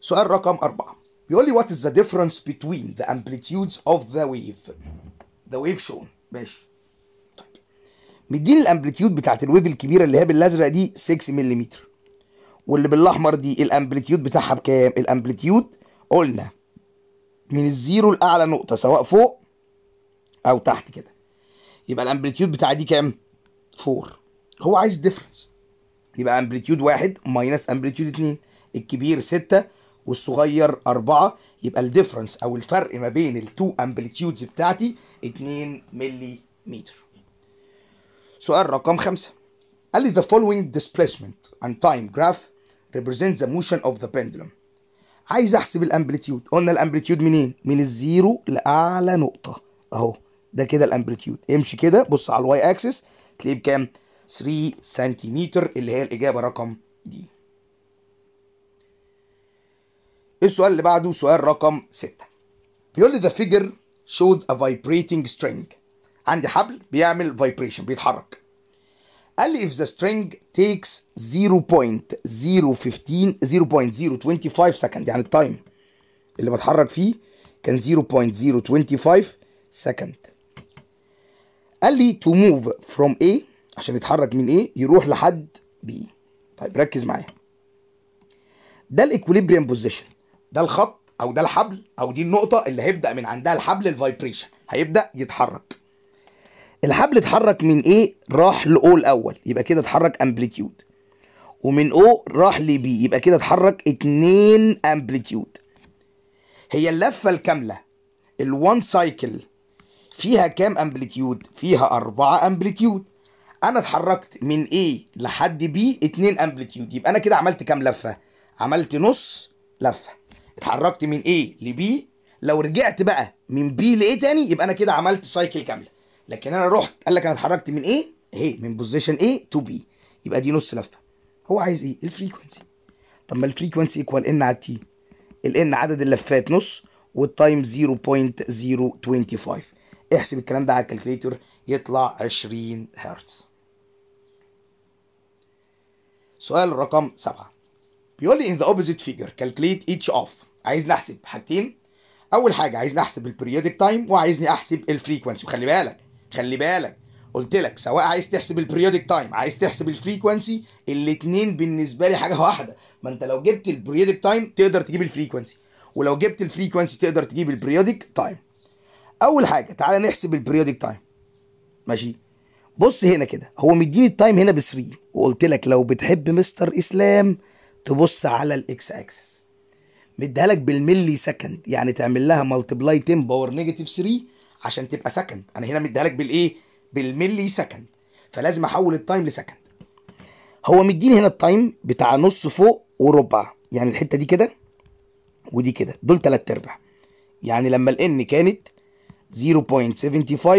سؤال رقم أربعة بيقول لي what is the difference between the amplitudes of the wave the wave shown ماشي طيب مديني الامبليتيود بتاعت الويف الكبيرة اللي هي بالأزرق دي 6 ملم واللي بالأحمر دي الامبليتيود بتاعها بكام؟ الامبليتيود قلنا من الزيرو لأعلى نقطة سواء فوق أو تحت كده يبقى الامبليتيود بتاع دي كام 4 هو عايز ديفرنس يبقى امبليتيود 1 ماينس امبليتيود 2 الكبير 6 والصغير 4 يبقى الديفرنس او الفرق ما بين التو امبليتيودز بتاعتي 2 ملي متر سؤال رقم 5 قال لي the following displacement and time graph represents the motion of the pendulum عايز احسب الامبليتيود قلنا الامبليتيود منين من الزيرو لاعلى نقطه اهو ده كده الامبليتيود امشي كده بص على الواي اكسس تلاقيه بكام 3 سنتيمتر اللي هي الاجابه رقم دي السؤال اللي بعده سؤال رقم 6 بيقول لي ذا فيجر شوز ا فايبريتنج سترينج عندي حبل بيعمل فايبريشن بيتحرك قال لي if the string takes 0.015 0.025 second يعني التايم اللي بتحرك فيه كان 0.025 second قال لي تو موف فروم A عشان يتحرك من A يروح لحد B طيب ركز معايا ده الايكوليبريم بوزيشن ده الخط او ده الحبل او دي النقطه اللي هيبدا من عندها الحبل الفايبريشن هيبدا يتحرك الحبل اتحرك من A راح ل O الاول يبقى كده اتحرك امبليتيود ومن O راح ل B يبقى كده اتحرك اتنين امبليتيود هي اللفه الكامله الوان 1 سايكل فيها كام امبليتيود فيها أربعة امبليتيود انا اتحركت من A لحد B 2 امبليتيود يبقى انا كده عملت كام لفه عملت نص لفه اتحركت من A ل B لو رجعت بقى من B ل A تاني يبقى انا كده عملت سايكل كامله لكن انا رحت قال لك انا اتحركت من A اهي من بوزيشن A تو B يبقى دي نص لفه هو عايز ايه الفريكونسي طب ما الفريكونسي ايكوال ان على تي الان عدد اللفات نص والتايم 0.025 احسب الكلام ده على الكالكليتور يطلع 20 هرتز سؤال رقم 7 بيقول لي in the opposite figure calculate each of عايزني احسب حاجتين اول حاجه عايزني احسب البريودك تايم وعايزني احسب الفريكوانسي وخلي بالك خلي بالك قلت لك سواء عايز تحسب البريودك تايم عايز تحسب الفريكوانسي الاثنين بالنسبه لي حاجه واحده ما انت لو جبت البريودك تايم تقدر تجيب الفريكوانسي ولو جبت الفريكوانسي تقدر تجيب البريودك تايم اول حاجه تعالى نحسب البريودك تايم ماشي بص هنا كده هو مديني التايم هنا ب 3 وقلت لك لو بتحب مستر اسلام تبص على الاكس اكسس مديها لك بالملي سكند يعني تعمل لها ملتبلاي 10 باور نيجاتيف 3 عشان تبقى سكند انا هنا مديها لك بالايه بالملي سكند فلازم احول التايم لسكند هو مديني هنا التايم بتاع نص فوق وربع يعني الحته دي كده ودي كده دول تلات ارباع يعني لما الان كانت 0.75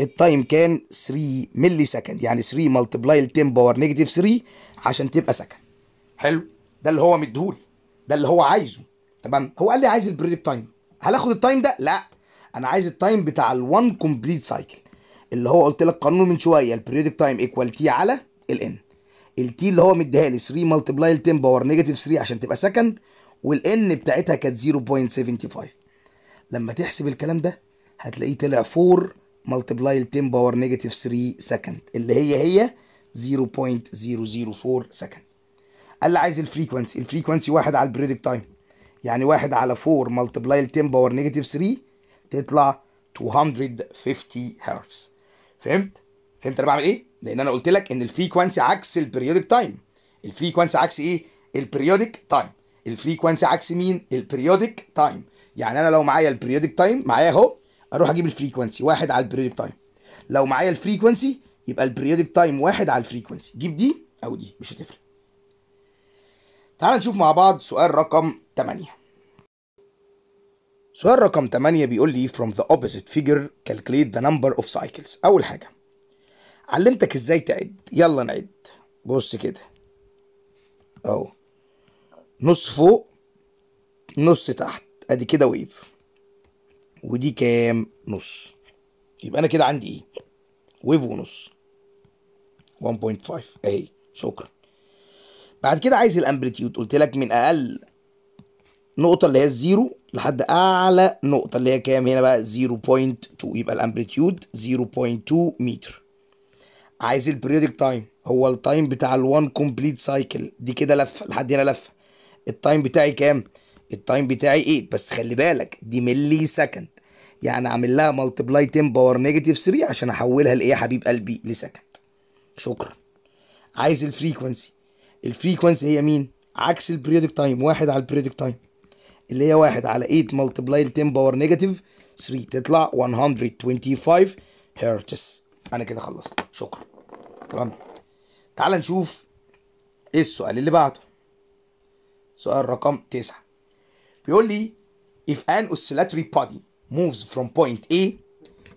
التايم كان 3 ملي سكند يعني 3 ملتبلاي 10 باور نيجاتيف 3 عشان تبقى سكند حلو ده اللي هو مديهولي ده اللي هو عايزه تمام هو قال لي عايز البريب تايم هل اخد التايم ده لا انا عايز التايم بتاع ال1 كومبليت سايكل اللي هو قلت لك قانونه من شويه البريودك تايم ايكوال تي على الان التي اللي هو مديها لي 3 ملتبلاي 10 باور نيجاتيف 3 عشان تبقى سكند والان بتاعتها كانت 0.75 لما تحسب الكلام ده هتلاقيه طلع 4 ملتبلاي 10 باور نيجاتيف 3 سكند اللي هي هي 0.004 سكند قال لي عايز الفريكونسي الفريكونسي واحد على البريدك تايم يعني واحد على 4 ملتبلاي 10 باور نيجاتيف 3 تطلع 250 هرتز فهمت؟ فهمت انا بعمل ايه؟ لان انا قلت لك ان الفريكونسي عكس البريودك تايم الفريكونسي عكس ايه؟ البريودك تايم الفريكونسي عكس مين؟ البريودك تايم يعني انا لو معايا البريودك تايم معايا اهو اروح اجيب الفريكونسي واحد على البريودك تايم لو معايا الفريكونسي يبقى البريودك تايم واحد على الفريكونسي جيب دي او دي مش هتفرق تعال نشوف مع بعض سؤال رقم 8 سؤال رقم 8 بيقول لي from the opposite figure calculate the number of cycles اول حاجه علمتك ازاي تعد يلا نعد بص كده اهو نص فوق نص تحت ادي كده ويف ودي كام نص يبقى انا كده عندي ايه ويف ونص 1.5 اهي شكرا بعد كده عايز الامبليتيود قلت لك من اقل نقطه اللي هي الزيرو لحد اعلى نقطه اللي هي كام هنا بقى 0.2 يبقى الامبليتيود 0.2 متر عايز البريودك تايم هو التايم بتاع ال1 كومبليت سايكل دي كده لفه لحد هنا لفه التايم بتاعي كام التايم بتاعي 8 بس خلي بالك دي ملي سكند يعني اعمل لها ملتبلاي 10 باور نيجاتيف 3 عشان احولها لايه يا حبيب قلبي لسكند شكرا عايز الفريكونسي الفريكونسي هي مين عكس البريودك تايم واحد على البريودك تايم اللي هي واحد على 8 ملتبلاي 10 باور نيجاتيف 3 تطلع 125 هرتز انا كده خلصت شكرا تمام تعال نشوف ايه السؤال اللي بعده سؤال رقم 9 بيقول لي if an oscillatory body moves from point A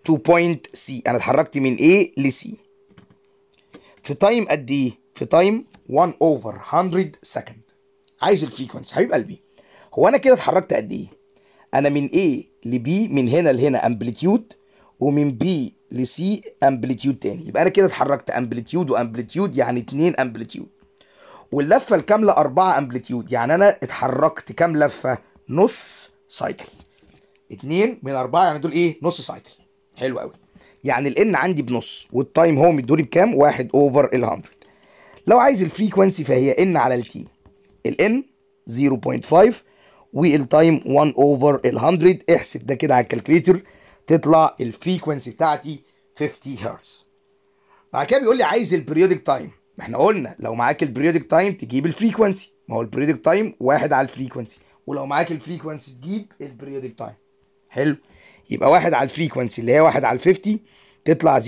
to point C انا اتحركت من A ل C في تايم قد ايه في تايم 1 over 100 second عايز الفريكونسي حبيب قلبي هو انا كده اتحركت قد ايه انا من A ل B من هنا لهنا امبليتيود ومن B ل C امبليتيود تاني يبقى انا كده اتحركت امبليتيود وامبليتيود يعني 2 امبليتيود واللفه الكامله 4 امبليتيود يعني انا اتحركت كام لفه نص سايكل 2 من 4 يعني دول ايه نص سايكل حلو قوي يعني الان عندي بنص والتايم هو مديهولي بكام 1 اوفر ال 100 لو عايز الفريكونسي فهي ان على التي الان 0.5 والتايم 1 اوفر ال 100 احسب ده كده على الكالكليتر تطلع الفريكونسي بتاعتي 50 هرتز بعد كده بيقول لي عايز البريودك تايم احنا قلنا لو معاك البريودك تايم تجيب الفريكونسي ما هو البريودك تايم واحد على الفريكونسي ولو معاك الفريكونسي تجيب البريودك تايم حلو يبقى واحد على الفريكونسي اللي هي واحد على 50 تطلع 0.02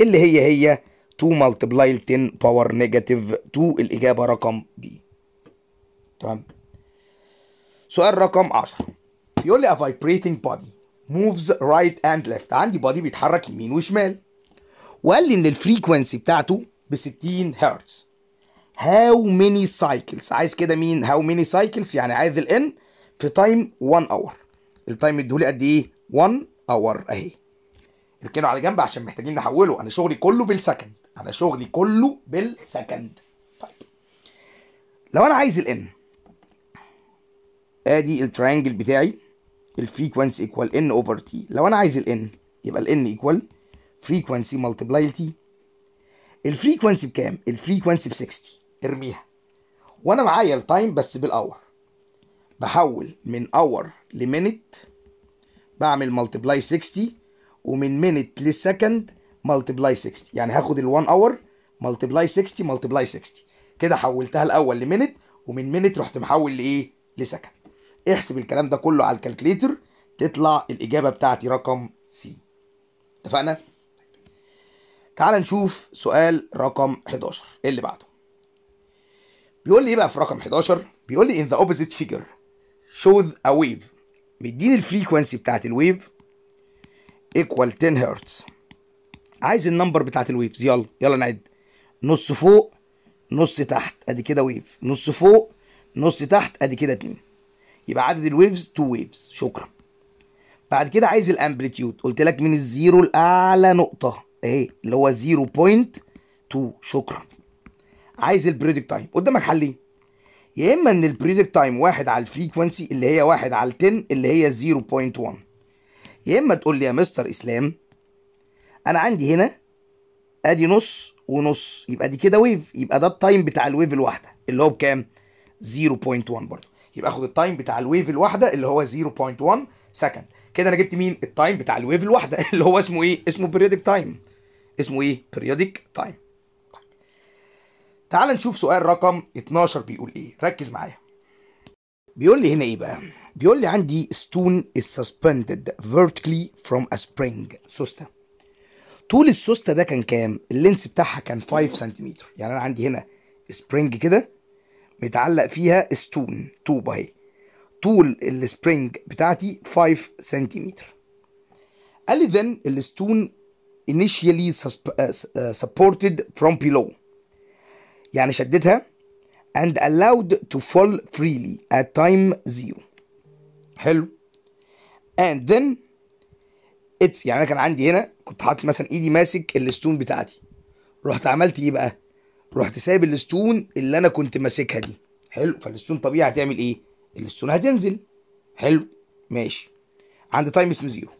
اللي هي هي 2 ملتبلاي 10 باور نيجاتيف 2 الإجابة رقم بي تمام سؤال رقم 10 بيقول لي a vibrating body moves right and left عندي body بيتحرك يمين وشمال وقال لي ان الفريكونسي بتاعته ب 60 هرتز how ميني سايكلز عايز كده مين how ميني سايكلز يعني عايز ال n في تايم 1 اور التايم مديهولي قد ايه 1 اور اهي اركنه على جنب عشان محتاجين نحوله انا شغلي كله بالسكند انا شغلي كله بالسكند طيب لو انا عايز n ادي التريانجل بتاعي الفريكوانسي ايكوال ان اوفر تي لو انا عايز n يبقى n ايكوال فريكوانسي مالتبلاي تي الفريكوانسي بكام الفريكوانسي ب 60 ارميها وانا معايا التايم بس بالاور بحول من اور لمينت بعمل ملتبلاي 60 ومن مينت للسكند ملتبلاي 60 يعني هاخد ال1 اور ملتبلاي 60 ملتبلاي 60 كده حولتها الاول لمينت ومن مينت رحت محول لايه لسكند احسب الكلام ده كله على الكالكليتر تطلع الاجابه بتاعتي رقم سي اتفقنا تعال نشوف سؤال رقم 11 إيه اللي بعده بيقول لي ايه بقى في رقم 11 بيقول لي in the opposite figure شوز ا ويف مديني الفريكوانسي بتاعت الويف ايكوال 10 هرتز عايز النمبر بتاعت الويفز يلا يلا نعد نص فوق نص تحت ادي كده ويف نص فوق نص تحت ادي كده 2 يبقى عدد الويفز 2 ويفز شكرا بعد كده عايز الامبليتيود قلت لك من الزيرو لاعلى نقطه اهي اللي هو 0.2 شكرا عايز البريدكت تايم قدامك حلين يا اما ان البريدكت تايم واحد على الفريكونسي اللي هي واحد على 10 اللي هي 0.1 يا اما تقول لي يا مستر اسلام انا عندي هنا ادي نص ونص يبقى دي كده ويف يبقى ده التايم بتاع الويف الواحده اللي هو بكام 0.1 برضه يبقى اخد التايم بتاع الويف الواحده اللي هو 0.1 سكند كده انا جبت مين التايم بتاع الويف الواحده اللي هو اسمه ايه اسمه بريدك تايم اسمه ايه بريودك تايم تعال نشوف سؤال رقم 12 بيقول ايه ركز معايا بيقول لي هنا ايه بقى بيقول لي عندي ستون is suspended vertically from a spring سوسته طول السوسته ده كان كام اللينس بتاعها كان 5 سنتيمتر يعني انا عندي هنا سبرينج كده متعلق فيها ستون طوبة اهي طول السبرينج بتاعتي 5 سنتيمتر قال لي then الستون initially uh, supported from below يعني شددها and allowed to fall freely at time zero حلو and then it's يعني انا كان عندي هنا كنت حاطط مثلا ايدي ماسك الستون بتاعتي رحت عملت ايه بقى رحت سايب الستون اللي انا كنت ماسكها دي حلو فالستون طبيعي هتعمل ايه الستون هتنزل حلو ماشي عند تايم اسمه زيرو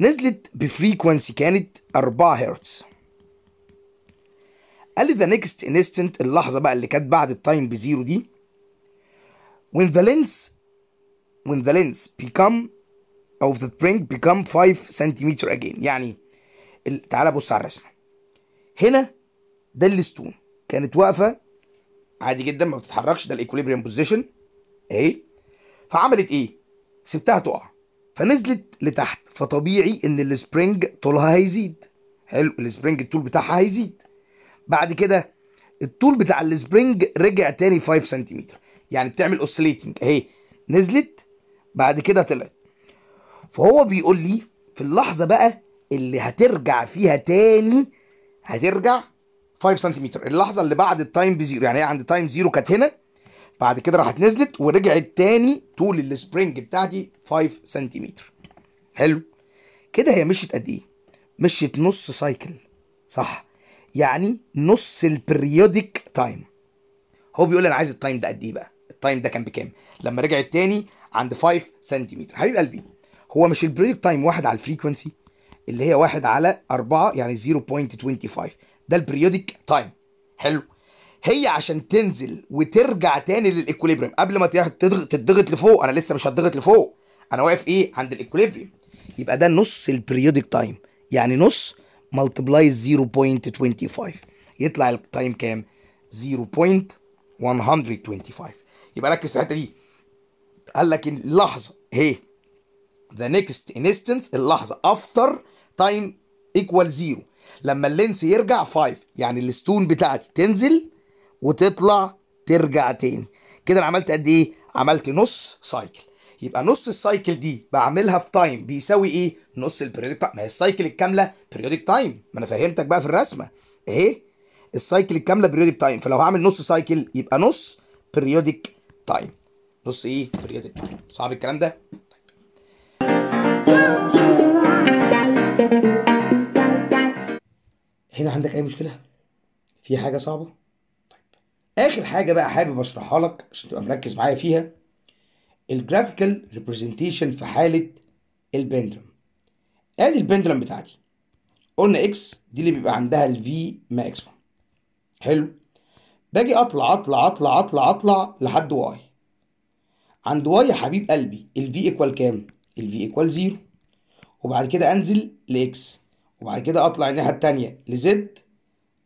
نزلت بفريكونسي كانت 4 هرتز قال لي ذا نيكست انستنت اللحظه بقى اللي كانت بعد التايم بزيرو دي when the lens when the lens become of the spring become 5 سنتيمتر again يعني تعالى بص على الرسمه هنا ده الستون كانت واقفه عادي جدا ما بتتحركش ده الايكوليبريم بوزيشن اهي فعملت ايه سبتها تقع فنزلت لتحت فطبيعي ان السبرنج طولها هيزيد حلو السبرنج الطول بتاعها هيزيد بعد كده الطول بتاع السبرنج رجع تاني 5 سنتيمتر يعني بتعمل اوسليتنج اهي نزلت بعد كده طلعت فهو بيقول لي في اللحظه بقى اللي هترجع فيها تاني هترجع 5 سنتيمتر اللحظه اللي بعد التايم بزيرو يعني هي عند تايم زيرو كانت هنا بعد كده راحت نزلت ورجعت تاني طول السبرنج بتاعتي 5 سنتيمتر حلو كده هي مشيت قد ايه مشيت نص سايكل صح يعني نص البريودك تايم هو بيقول انا عايز التايم ده قد ايه بقى التايم ده كان بكام لما رجعت تاني عند 5 سنتيمتر حبيب قلبي هو مش البريودك تايم واحد على الفريكونسي اللي هي واحد على 4 يعني 0.25 ده البريودك تايم حلو هي عشان تنزل وترجع تاني للايكوليبريم قبل ما تضغط لفوق انا لسه مش هتضغط لفوق انا واقف ايه عند الايكوليبريم يبقى ده نص البريودك تايم يعني نص ملتبلاي 0.25 يطلع التايم كام 0.125 يبقى ركز في الحته دي قال لك اللحظه هي ذا نيكست انستنس اللحظه افتر تايم ايكوال زيرو لما اللينس يرجع 5 يعني الستون بتاعتي تنزل وتطلع ترجع تاني كده انا عملت قد ايه عملت نص سايكل يبقى نص السايكل دي بعملها في تايم بيساوي ايه نص البريودك تايم ما هي السايكل الكامله بريودك تايم ما انا فهمتك بقى في الرسمه ايه؟ السايكل الكامله بريودك تايم فلو هعمل نص سايكل يبقى نص بريودك تايم نص ايه بريودك تايم صعب الكلام ده طيب. هنا عندك اي مشكله في حاجه صعبه طيب. اخر حاجه بقى حابب اشرحها لك عشان تبقى مركز معايا فيها الجرافيكال ريبريزنتيشن في حاله البندلم ادي البندلم بتاعتي قلنا اكس دي اللي بيبقى عندها الفي ما اكس حلو باجي اطلع اطلع اطلع اطلع اطلع لحد واي عند واي يا حبيب قلبي الفي ايكوال كام الفي ايكوال زيرو وبعد كده انزل لاكس وبعد كده اطلع الناحيه التانية لزد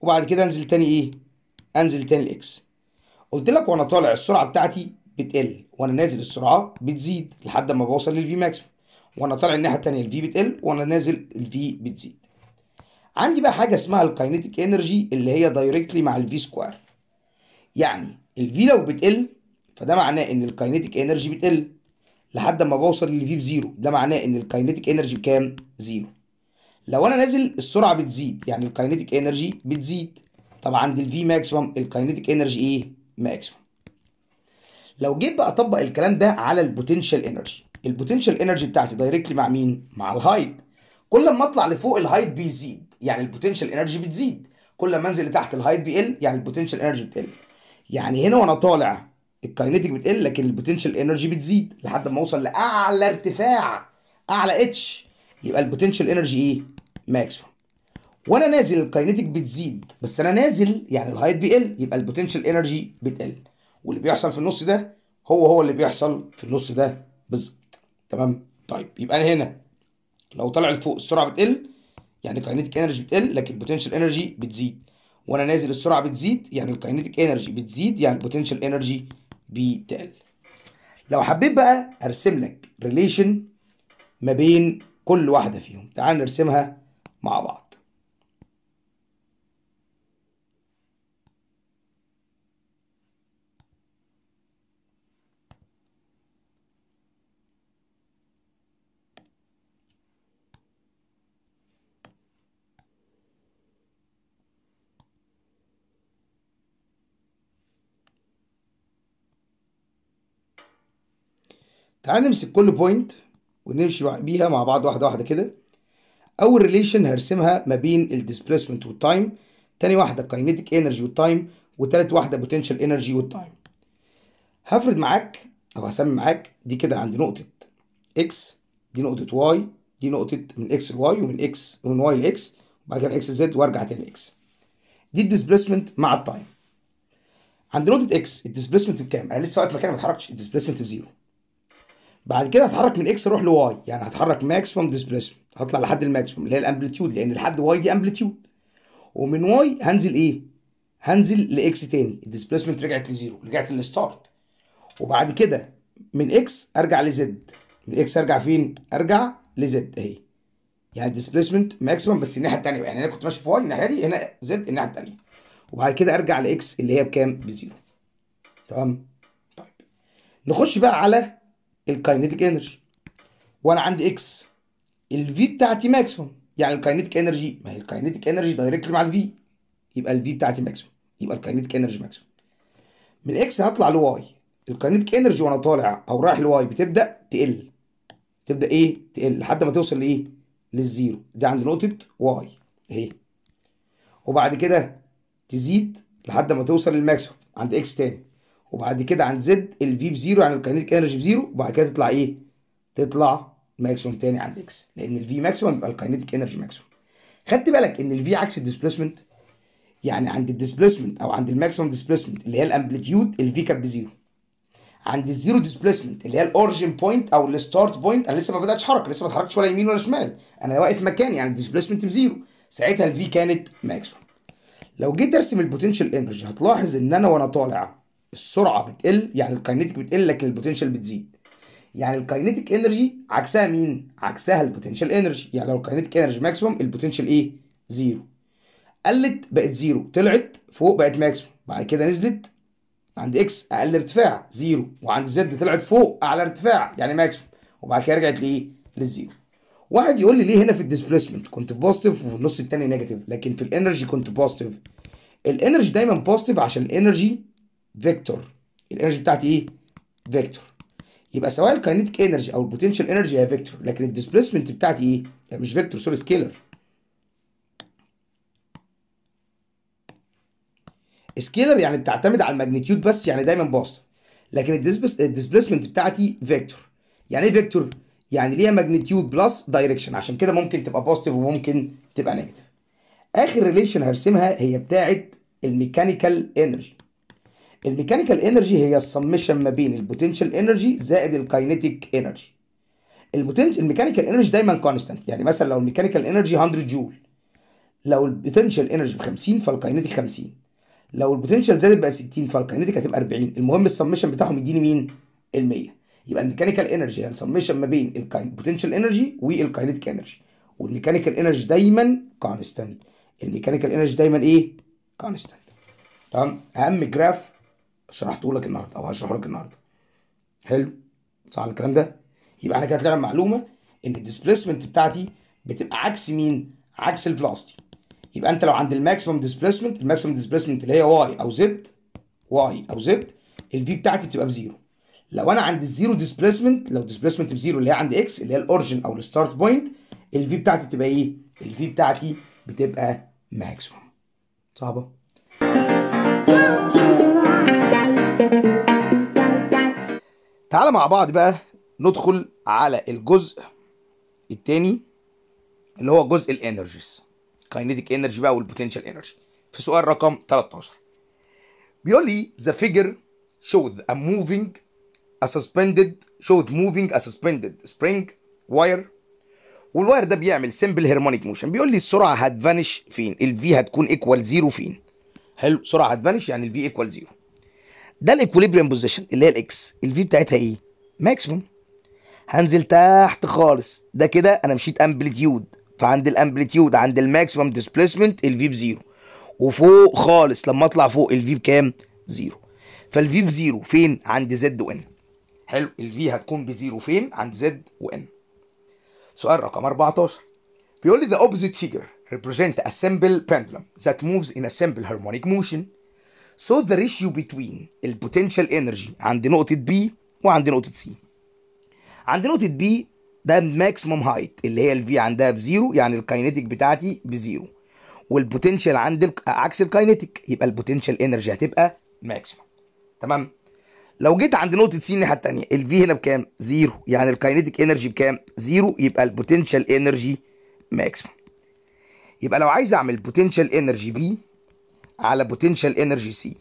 وبعد كده انزل تاني ايه انزل تاني لاكس قلت لك وانا طالع السرعه بتاعتي بتقل وانا نازل السرعه بتزيد لحد ما بوصل للفي ماكس وانا طالع الناحيه الثانيه الفي بتقل وانا نازل الفي بتزيد عندي بقى حاجه اسمها الكاينيتيك انرجي اللي هي دايركتلي مع الفي سكوير يعني الفي لو بتقل فده معناه ان الكاينيتيك انرجي بتقل لحد ما بوصل للفي بزيرو ده معناه ان الكاينيتيك انرجي بكام زيرو لو انا نازل السرعه بتزيد يعني الكاينيتيك انرجي بتزيد طب عند الفي ماكسيمم الكاينيتيك انرجي ايه ماكسيمم لو جيت بقى اطبق الكلام ده على البوتنشال انرجي البوتنشال انرجي بتاعتي دايركتلي مع مين مع الهايت كل ما اطلع لفوق الهايت بيزيد يعني البوتنشال انرجي بتزيد كل ما انزل لتحت الهايت بيقل يعني البوتنشال انرجي بتقل يعني هنا وانا طالع الكاينيتيك بتقل لكن البوتنشال انرجي بتزيد لحد ما اوصل لاعلى ارتفاع اعلى اتش يبقى البوتنشال انرجي ايه ماكسيمم وانا نازل الكاينيتيك بتزيد بس انا نازل يعني الهايت بيقل يبقى البوتنشال انرجي بتقل واللي بيحصل في النص ده هو هو اللي بيحصل في النص ده بالظبط تمام طيب يبقى انا هنا لو طالع لفوق السرعه بتقل يعني الكاينتيك انرجي بتقل لكن البوتنشال انرجي بتزيد وانا نازل السرعه بتزيد يعني الكاينتيك انرجي بتزيد يعني البوتنشال انرجي بتقل لو حبيت بقى ارسم لك ريليشن ما بين كل واحده فيهم تعال نرسمها مع بعض تعال نمسك كل بوينت ونمشي بيها مع بعض واحدة واحدة كده أول ريليشن هرسمها ما بين الديسبليسمنت والتايم تاني واحدة كاينيتيك انرجي والتايم وتالت واحدة بوتنشال انرجي والتايم هفرض معاك أو هسمي معاك دي كده عند نقطة اكس دي نقطة واي دي نقطة من اكس لواي ومن اكس ومن واي لاكس وبعد كده اكس لزد وارجع تاني X دي الديسبليسمنت مع التايم عند نقطة اكس الديسبليسمنت بكام؟ أنا لسه واقف مكاني ما اتحركتش الديسبليسمنت بزيرو بعد كده هتحرك من اكس اروح لواي يعني هتحرك ماكسيمم ديسبيسمنت هطلع لحد الماكسيمم اللي هي الامبليتيود لان لحد واي دي امبليتيود ومن واي هنزل ايه هنزل لاكس تاني الديسبيسمنت رجعت لزيرو رجعت للستارت وبعد كده من اكس ارجع لزد من اكس ارجع فين ارجع لزد اهي يعني ديسبيسمنت ماكسيمم بس الناحيه الثانيه يعني انا كنت ماشي في واي الناحيه دي هنا زد الناحيه الثانيه وبعد كده ارجع لاكس اللي هي بكام بزيرو تمام طيب نخش بقى على الكاينيتيك انرجي وانا عندي اكس الفي بتاعتي ماكسيمم يعني الكاينيتيك انرجي ما هي الكاينيتيك انرجي دايركتلي مع الفي يبقى الفي بتاعتي ماكسيمم يبقى الكاينيتيك انرجي ماكسيمم من اكس هطلع لواي الكاينيتيك انرجي وانا طالع او رايح لواي بتبدا تقل تبدا ايه تقل لحد ما توصل لايه للزيرو دي عند نقطه واي اهي وبعد كده تزيد لحد ما توصل للماكسيمم عند اكس تاني وبعد كده عند زد الفي بزيرو يعني الكينيتيك انرجي بزيرو وبعد كده تطلع ايه؟ تطلع ماكسيموم تاني عند اكس لان الفي ماكسيموم يبقى الكينيتيك انرجي ماكسيموم خدت بالك ان الفي عكس الديسبيسمنت يعني عند الديسبيسمنت او عند الماكسيموم ديسبيسمنت اللي هي الامبليتيود الفي كانت بزيرو عند الزيرو ديسبيسمنت اللي هي الاورجن بوينت او الستارت بوينت انا لسه ما بداتش حركه لسه ما اتحركتش ولا يمين ولا شمال انا واقف مكاني يعني الديسبيسمنت بزيرو ساعتها الفي كانت ماكسيموم لو جيت ارسم البوتنشال انرجي هتلاحظ ان انا وانا طالع السرعه بتقل يعني الكاينيتيك بتقل لكن البوتنشال بتزيد يعني الكاينيتيك انرجي عكسها مين عكسها البوتنشال انرجي يعني لو الكاينيتيك انرجي ماكسيموم البوتنشال ايه زيرو قلت بقت زيرو طلعت فوق بقت ماكسيموم، بعد كده نزلت عند اكس اقل ارتفاع زيرو وعند زد طلعت فوق اعلى ارتفاع يعني ماكسيموم، وبعد كده رجعت لايه للزيرو واحد يقول لي ليه هنا في الديسبيسمنت كنت في بوزيتيف وفي النص التاني نيجاتيف لكن في الانرجي كنت بوزيتيف الانرجي دايما بوزيتيف عشان الانرجي فيكتور الانرجي بتاعتي ايه فيكتور يبقى سواء الكاينيتيك انرجي او البوتنشال انرجي هي فيكتور لكن الديسبيسمنت بتاعتي ايه يعني مش فيكتور سوري سكيلر سكيلر يعني بتعتمد على الماجنتيود بس يعني دايما بوزيتيف لكن الديسبيسمنت بتاعتي فيكتور يعني ايه فيكتور يعني ليها ماجنتيود بلس دايركشن عشان كده ممكن تبقى بوزيتيف وممكن تبقى نيجاتيف اخر ريليشن هرسمها هي بتاعه الميكانيكال انرجي الميكانيكال انرجي هي السمشن ما بين البوتنشال انرجي زائد الكاينيتيك انرجي الميكانيكال انرجي دايما كونستانت يعني مثلا لو الميكانيكال انرجي 100 جول لو البوتنشال انرجي ب 50 فالكاينيتيك 50 لو البوتنشال زادت بقى 60 فالكاينيتيك هتبقى 40 المهم السمشن بتاعهم يديني مين ال 100 يبقى الميكانيكال انرجي هي السمشن ما بين البوتنشال انرجي والكاينيتيك انرجي والميكانيكال انرجي دايما كونستانت الميكانيكال انرجي دايما ايه كونستانت تمام اهم جراف شرحته لك النهارده او هشرحه لك النهارده حلو صح الكلام ده يبقى انا كده طلع معلومه ان الديسبيسمنت بتاعتي بتبقى عكس مين عكس الفلاستي يبقى انت لو عند الماكسيمم ديسبيسمنت الماكسيمم ديسبيسمنت اللي هي واي او زد واي او زد الفي بتاعتي بتبقى بزيرو لو انا عند الزيرو ديسبيسمنت لو ديسبيسمنت بزيرو اللي هي عند اكس اللي هي الاوريجن او الستارت بوينت الفي بتاعتي بتبقى ايه الفي بتاعتي بتبقى ماكسيمم صعبه تعال مع بعض بقى ندخل على الجزء الثاني اللي هو جزء الانرجيز كاينيتيك انرجي بقى والبوتنشال انرجي في سؤال رقم 13 بيقول لي the figure shows a moving a suspended shows moving a suspended spring wire والواير ده بيعمل سمبل هرمونيك موشن بيقول لي السرعه هتفانش فين الفي هتكون ايكوال زيرو فين حلو سرعه هتفانش يعني الفي ايكوال زيرو ده الايكوليبريم بوزيشن اللي هي الاكس الفي بتاعتها ايه ماكسيموم هنزل تحت خالص ده كده انا مشيت امبليتيود فعند الامبليتيود عند الماكسيمم ديسبيسمنت الفي بزيرو وفوق خالص لما اطلع فوق الفي بكام زيرو فالفي بزيرو فين عند زد وان حلو الفي هتكون بزيرو فين عند زد وان سؤال رقم 14 بيقول لي ذا اوبوزيت فيجر represent a simple pendulum that moves in a simple harmonic motion So the ratio between البوتنشال انرجي عند نقطة B وعند نقطة C عند نقطة B ده ماكسيموم هايت اللي هي الفي عندها بزيرو يعني الكاينيتيك بتاعتي بزيرو والبوتنشال عند عكس الكاينيتيك يبقى البوتنشال انرجي هتبقى ماكسيموم تمام لو جيت عند نقطه سي الناحيه الثانيه الفي هنا بكام زيرو يعني الكاينيتيك انرجي بكام زيرو يبقى البوتنشال انرجي ماكسيموم يبقى لو عايز اعمل بوتنشال انرجي بي على بوتنشال انرجي سي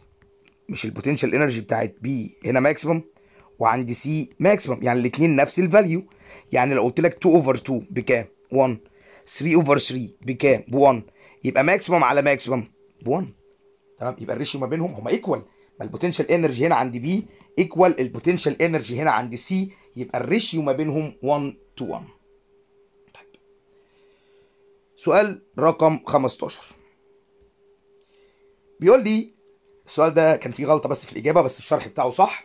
مش البوتنشال انرجي بتاعت بي هنا ماكسيمم وعندي سي ماكسيمم يعني الاثنين نفس الفاليو يعني لو قلت لك 2 اوفر 2 بكام 1 3 اوفر 3 بكام ب 1 يبقى ماكسيمم على ماكسيمم ب 1 تمام يبقى الريشيو ما بينهم هما ايكوال ما البوتنشال انرجي هنا عند بي ايكوال البوتنشال انرجي هنا عند سي يبقى الريشيو ما بينهم 1 تو 1 سؤال رقم 15 بيقول لي السؤال ده كان فيه غلطه بس في الاجابه بس الشرح بتاعه صح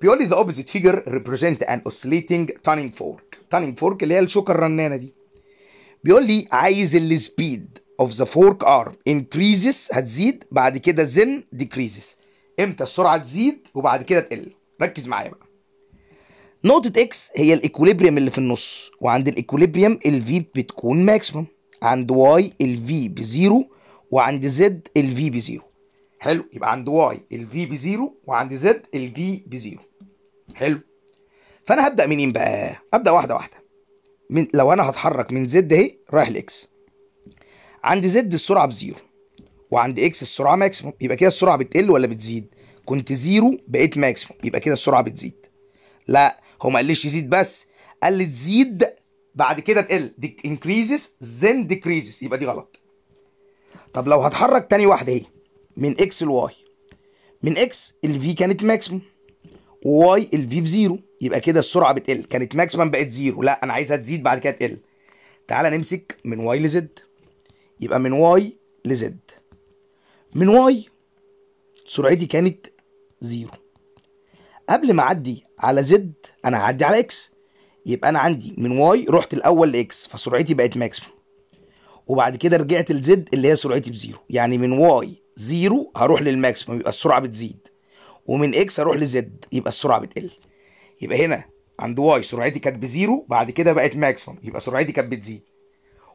بيقول لي the opposite figure represent an oscillating turning fork turning fork اللي هي الشوكه الرنانه دي بيقول لي عايز السبيد of the fork arm increases هتزيد بعد كده then decreases امتى السرعه تزيد وبعد كده تقل ركز معايا بقى نقطة اكس هي الايكوليبريم اللي في النص وعند الايكوليبريم الفي بتكون ماكسيمم عند واي الفي بزيرو وعند زد الفي بزيرو حلو يبقى عند واي الفي بزيرو وعند زد الفي بزيرو حلو فانا هبدا منين بقى ابدا واحده واحده من لو انا هتحرك من زد اهي رايح لاكس عند زد السرعه بزيرو وعند اكس السرعه ماكسيموم يبقى كده السرعه بتقل ولا بتزيد كنت زيرو بقيت ماكسيموم يبقى كده السرعه بتزيد لا هو ما قاليش يزيد بس قال لي تزيد بعد كده تقل انكريزز ذن ديكريزز يبقى دي غلط طب لو هتحرك تاني واحده اهي من اكس لواي من اكس الفي كانت ماكسيموم وواي الفي بزيرو يبقى كده السرعه بتقل كانت ماكسيمم بقت زيرو لا انا عايزها تزيد بعد كده تقل تعالى نمسك من واي لزد يبقى من واي لزد من واي سرعتي كانت زيرو قبل ما اعدي على زد انا هعدي على اكس يبقى انا عندي من واي رحت الاول لاكس فسرعتي بقت ماكسيموم وبعد كده رجعت لزد اللي هي سرعتي بزيرو يعني من واي زيرو هروح للماكسيموم يبقى السرعه بتزيد ومن اكس هروح لزد يبقى السرعه بتقل يبقى هنا عند واي سرعتي كانت بزيرو بعد كده بقت ماكسيموم يبقى سرعتي كانت بتزيد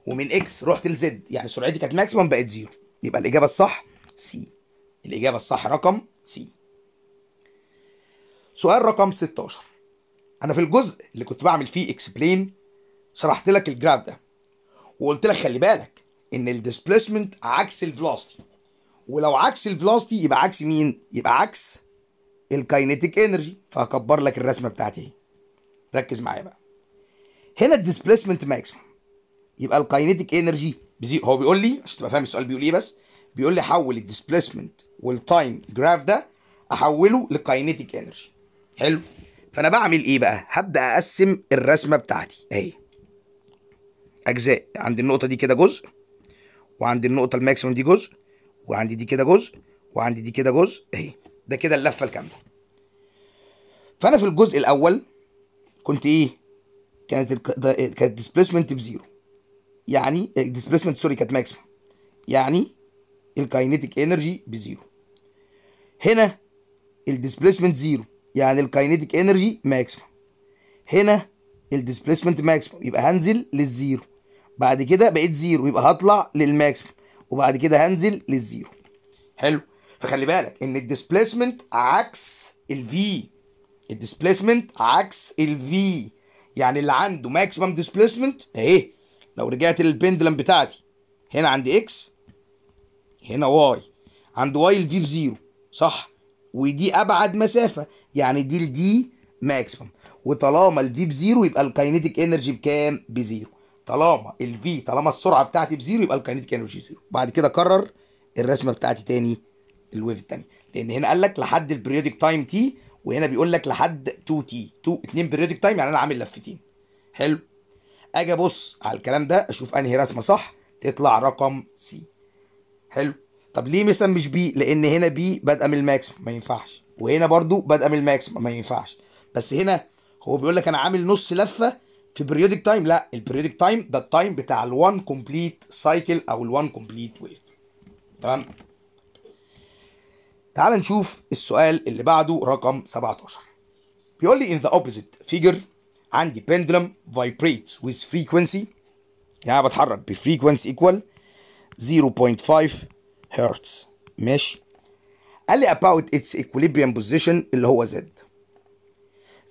ومن اكس رحت لزد يعني سرعتي كانت ماكسيموم بقت زيرو يبقى الاجابه الصح سي الاجابه الصح رقم سي سؤال رقم 16 انا في الجزء اللي كنت بعمل فيه اكسبلين شرحت لك الجراف ده وقلت لك خلي بالك ان الديسبيسمنت عكس الفلوستي ولو عكس الفلوستي يبقى عكس مين يبقى عكس الكاينيتيك انرجي فهكبر لك الرسمه بتاعتي اهي ركز معايا بقى هنا الديسبيسمنت ماكسيمم يبقى الكاينيتيك انرجي بزي هو بيقول لي عشان تبقى فاهم السؤال بيقول ايه بس بيقول لي حول الديسبيسمنت والتايم جراف ده احوله لكاينيتيك انرجي حلو فانا بعمل ايه بقى هبدا اقسم الرسمه بتاعتي اهي اجزاء عند النقطه دي كده جزء وعند النقطه الماكسيمم دي جزء وعندي دي كده جزء وعندي دي كده جزء اهي ده كده اللفه الكامله فانا في الجزء الاول كنت ايه كانت ال... إيه، كانت ديسبيسمنت بزيرو يعني ديسبيسمنت إيه، سوري كانت ماكسيمم يعني الكاينيتيك انرجي بزيرو هنا الديسبيسمنت زيرو يعني الكاينيتيك انرجي ماكسيمم هنا الديسبيسمنت ماكسيمم يبقى هنزل للزيرو بعد كده بقيت زيرو يبقى هطلع للماكس وبعد كده هنزل للزيرو حلو فخلي بالك ان الديسبيسمنت عكس الفي الديسبيسمنت عكس الفي يعني اللي عنده ماكسيمم ديسبيسمنت اهي لو رجعت للبندلم بتاعتي هنا عندي اكس هنا واي عند واي الفي بزيرو صح ودي ابعد مسافه يعني دي الدي ماكسيمم وطالما الفي بزيرو يبقى الكاينيتيك انرجي بكام بزيرو طالما الفي طالما السرعه بتاعتي بزيرو يبقى الكاينيتيك انرجي زيرو بعد كده كرر الرسمه بتاعتي تاني الويف الثانيه لان هنا قال لك لحد البريودك تايم تي وهنا بيقول لك لحد 2 تي 2 2 بريودك تايم يعني انا عامل لفتين حلو اجي ابص على الكلام ده اشوف انهي رسمه صح تطلع رقم سي حلو طب ليه مثلا مش بي لان هنا بي بادئه من الماكس ما ينفعش وهنا برضو بادئه من الماكس ما ينفعش بس هنا هو بيقول لك انا عامل نص لفه في بريودك تايم لا البريودك تايم ده التايم بتاع الوان كومبليت سايكل او الوان كومبليت ويف تمام تعال نشوف السؤال اللي بعده رقم 17 بيقول لي in the opposite figure عندي pendulum vibrates with frequency يعني بتحرك بفريكونسي equal 0.5 هرتز ماشي قال لي about its equilibrium position اللي هو زد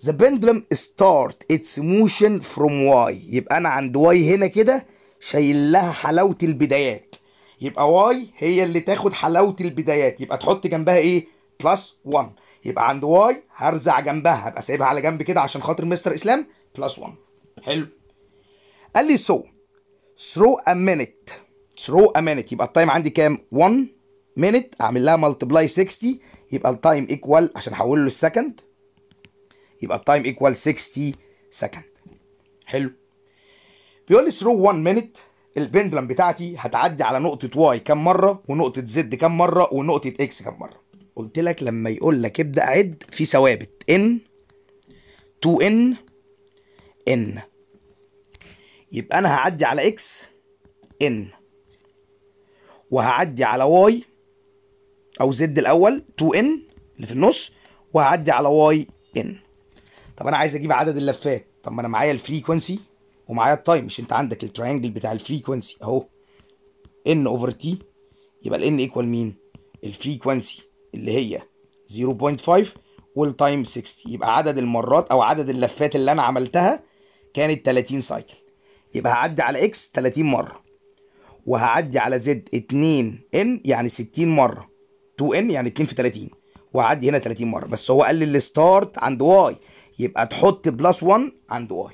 The pendulum start its motion from y يبقى انا عند y هنا كده شايل لها حلاوه البدايات يبقى y هي اللي تاخد حلاوه البدايات يبقى تحط جنبها ايه بلس 1 يبقى عند y هرزع جنبها هبقى سايبها على جنب كده عشان خاطر مستر اسلام بلس 1 حلو قال لي so throw a minute throw a minute يبقى التايم عندي كام 1 minute اعمل لها multiply 60 يبقى التايم ايكوال عشان احوله للسكند يبقى التايم ايكوال 60 سكند حلو بيقول لي ثرو 1 مينيت البندلم بتاعتي هتعدي على نقطة واي كام مرة ونقطة زد كام مرة ونقطة اكس كام مرة قلت لك لما يقول لك ابدأ عد في ثوابت ان 2 ان ان يبقى انا هعدي على اكس ان وهعدي على واي او زد الاول 2 ان اللي في النص وهعدي على واي ان طب انا عايز اجيب عدد اللفات طب ما انا معايا الفريكونسي ومعايا التايم مش انت عندك التريانجل بتاع الفريكونسي اهو ان اوفر تي يبقى الان ايكوال مين الفريكونسي اللي هي 0.5 والتايم 60 يبقى عدد المرات او عدد اللفات اللي انا عملتها كانت 30 سايكل يبقى هعدي على اكس 30 مره وهعدي على زد 2 ان يعني 60 مره 2 ان يعني 2 في 30 وهعدي هنا 30 مره بس هو قال لي الستارت عند واي يبقى تحط بلس 1 عند واي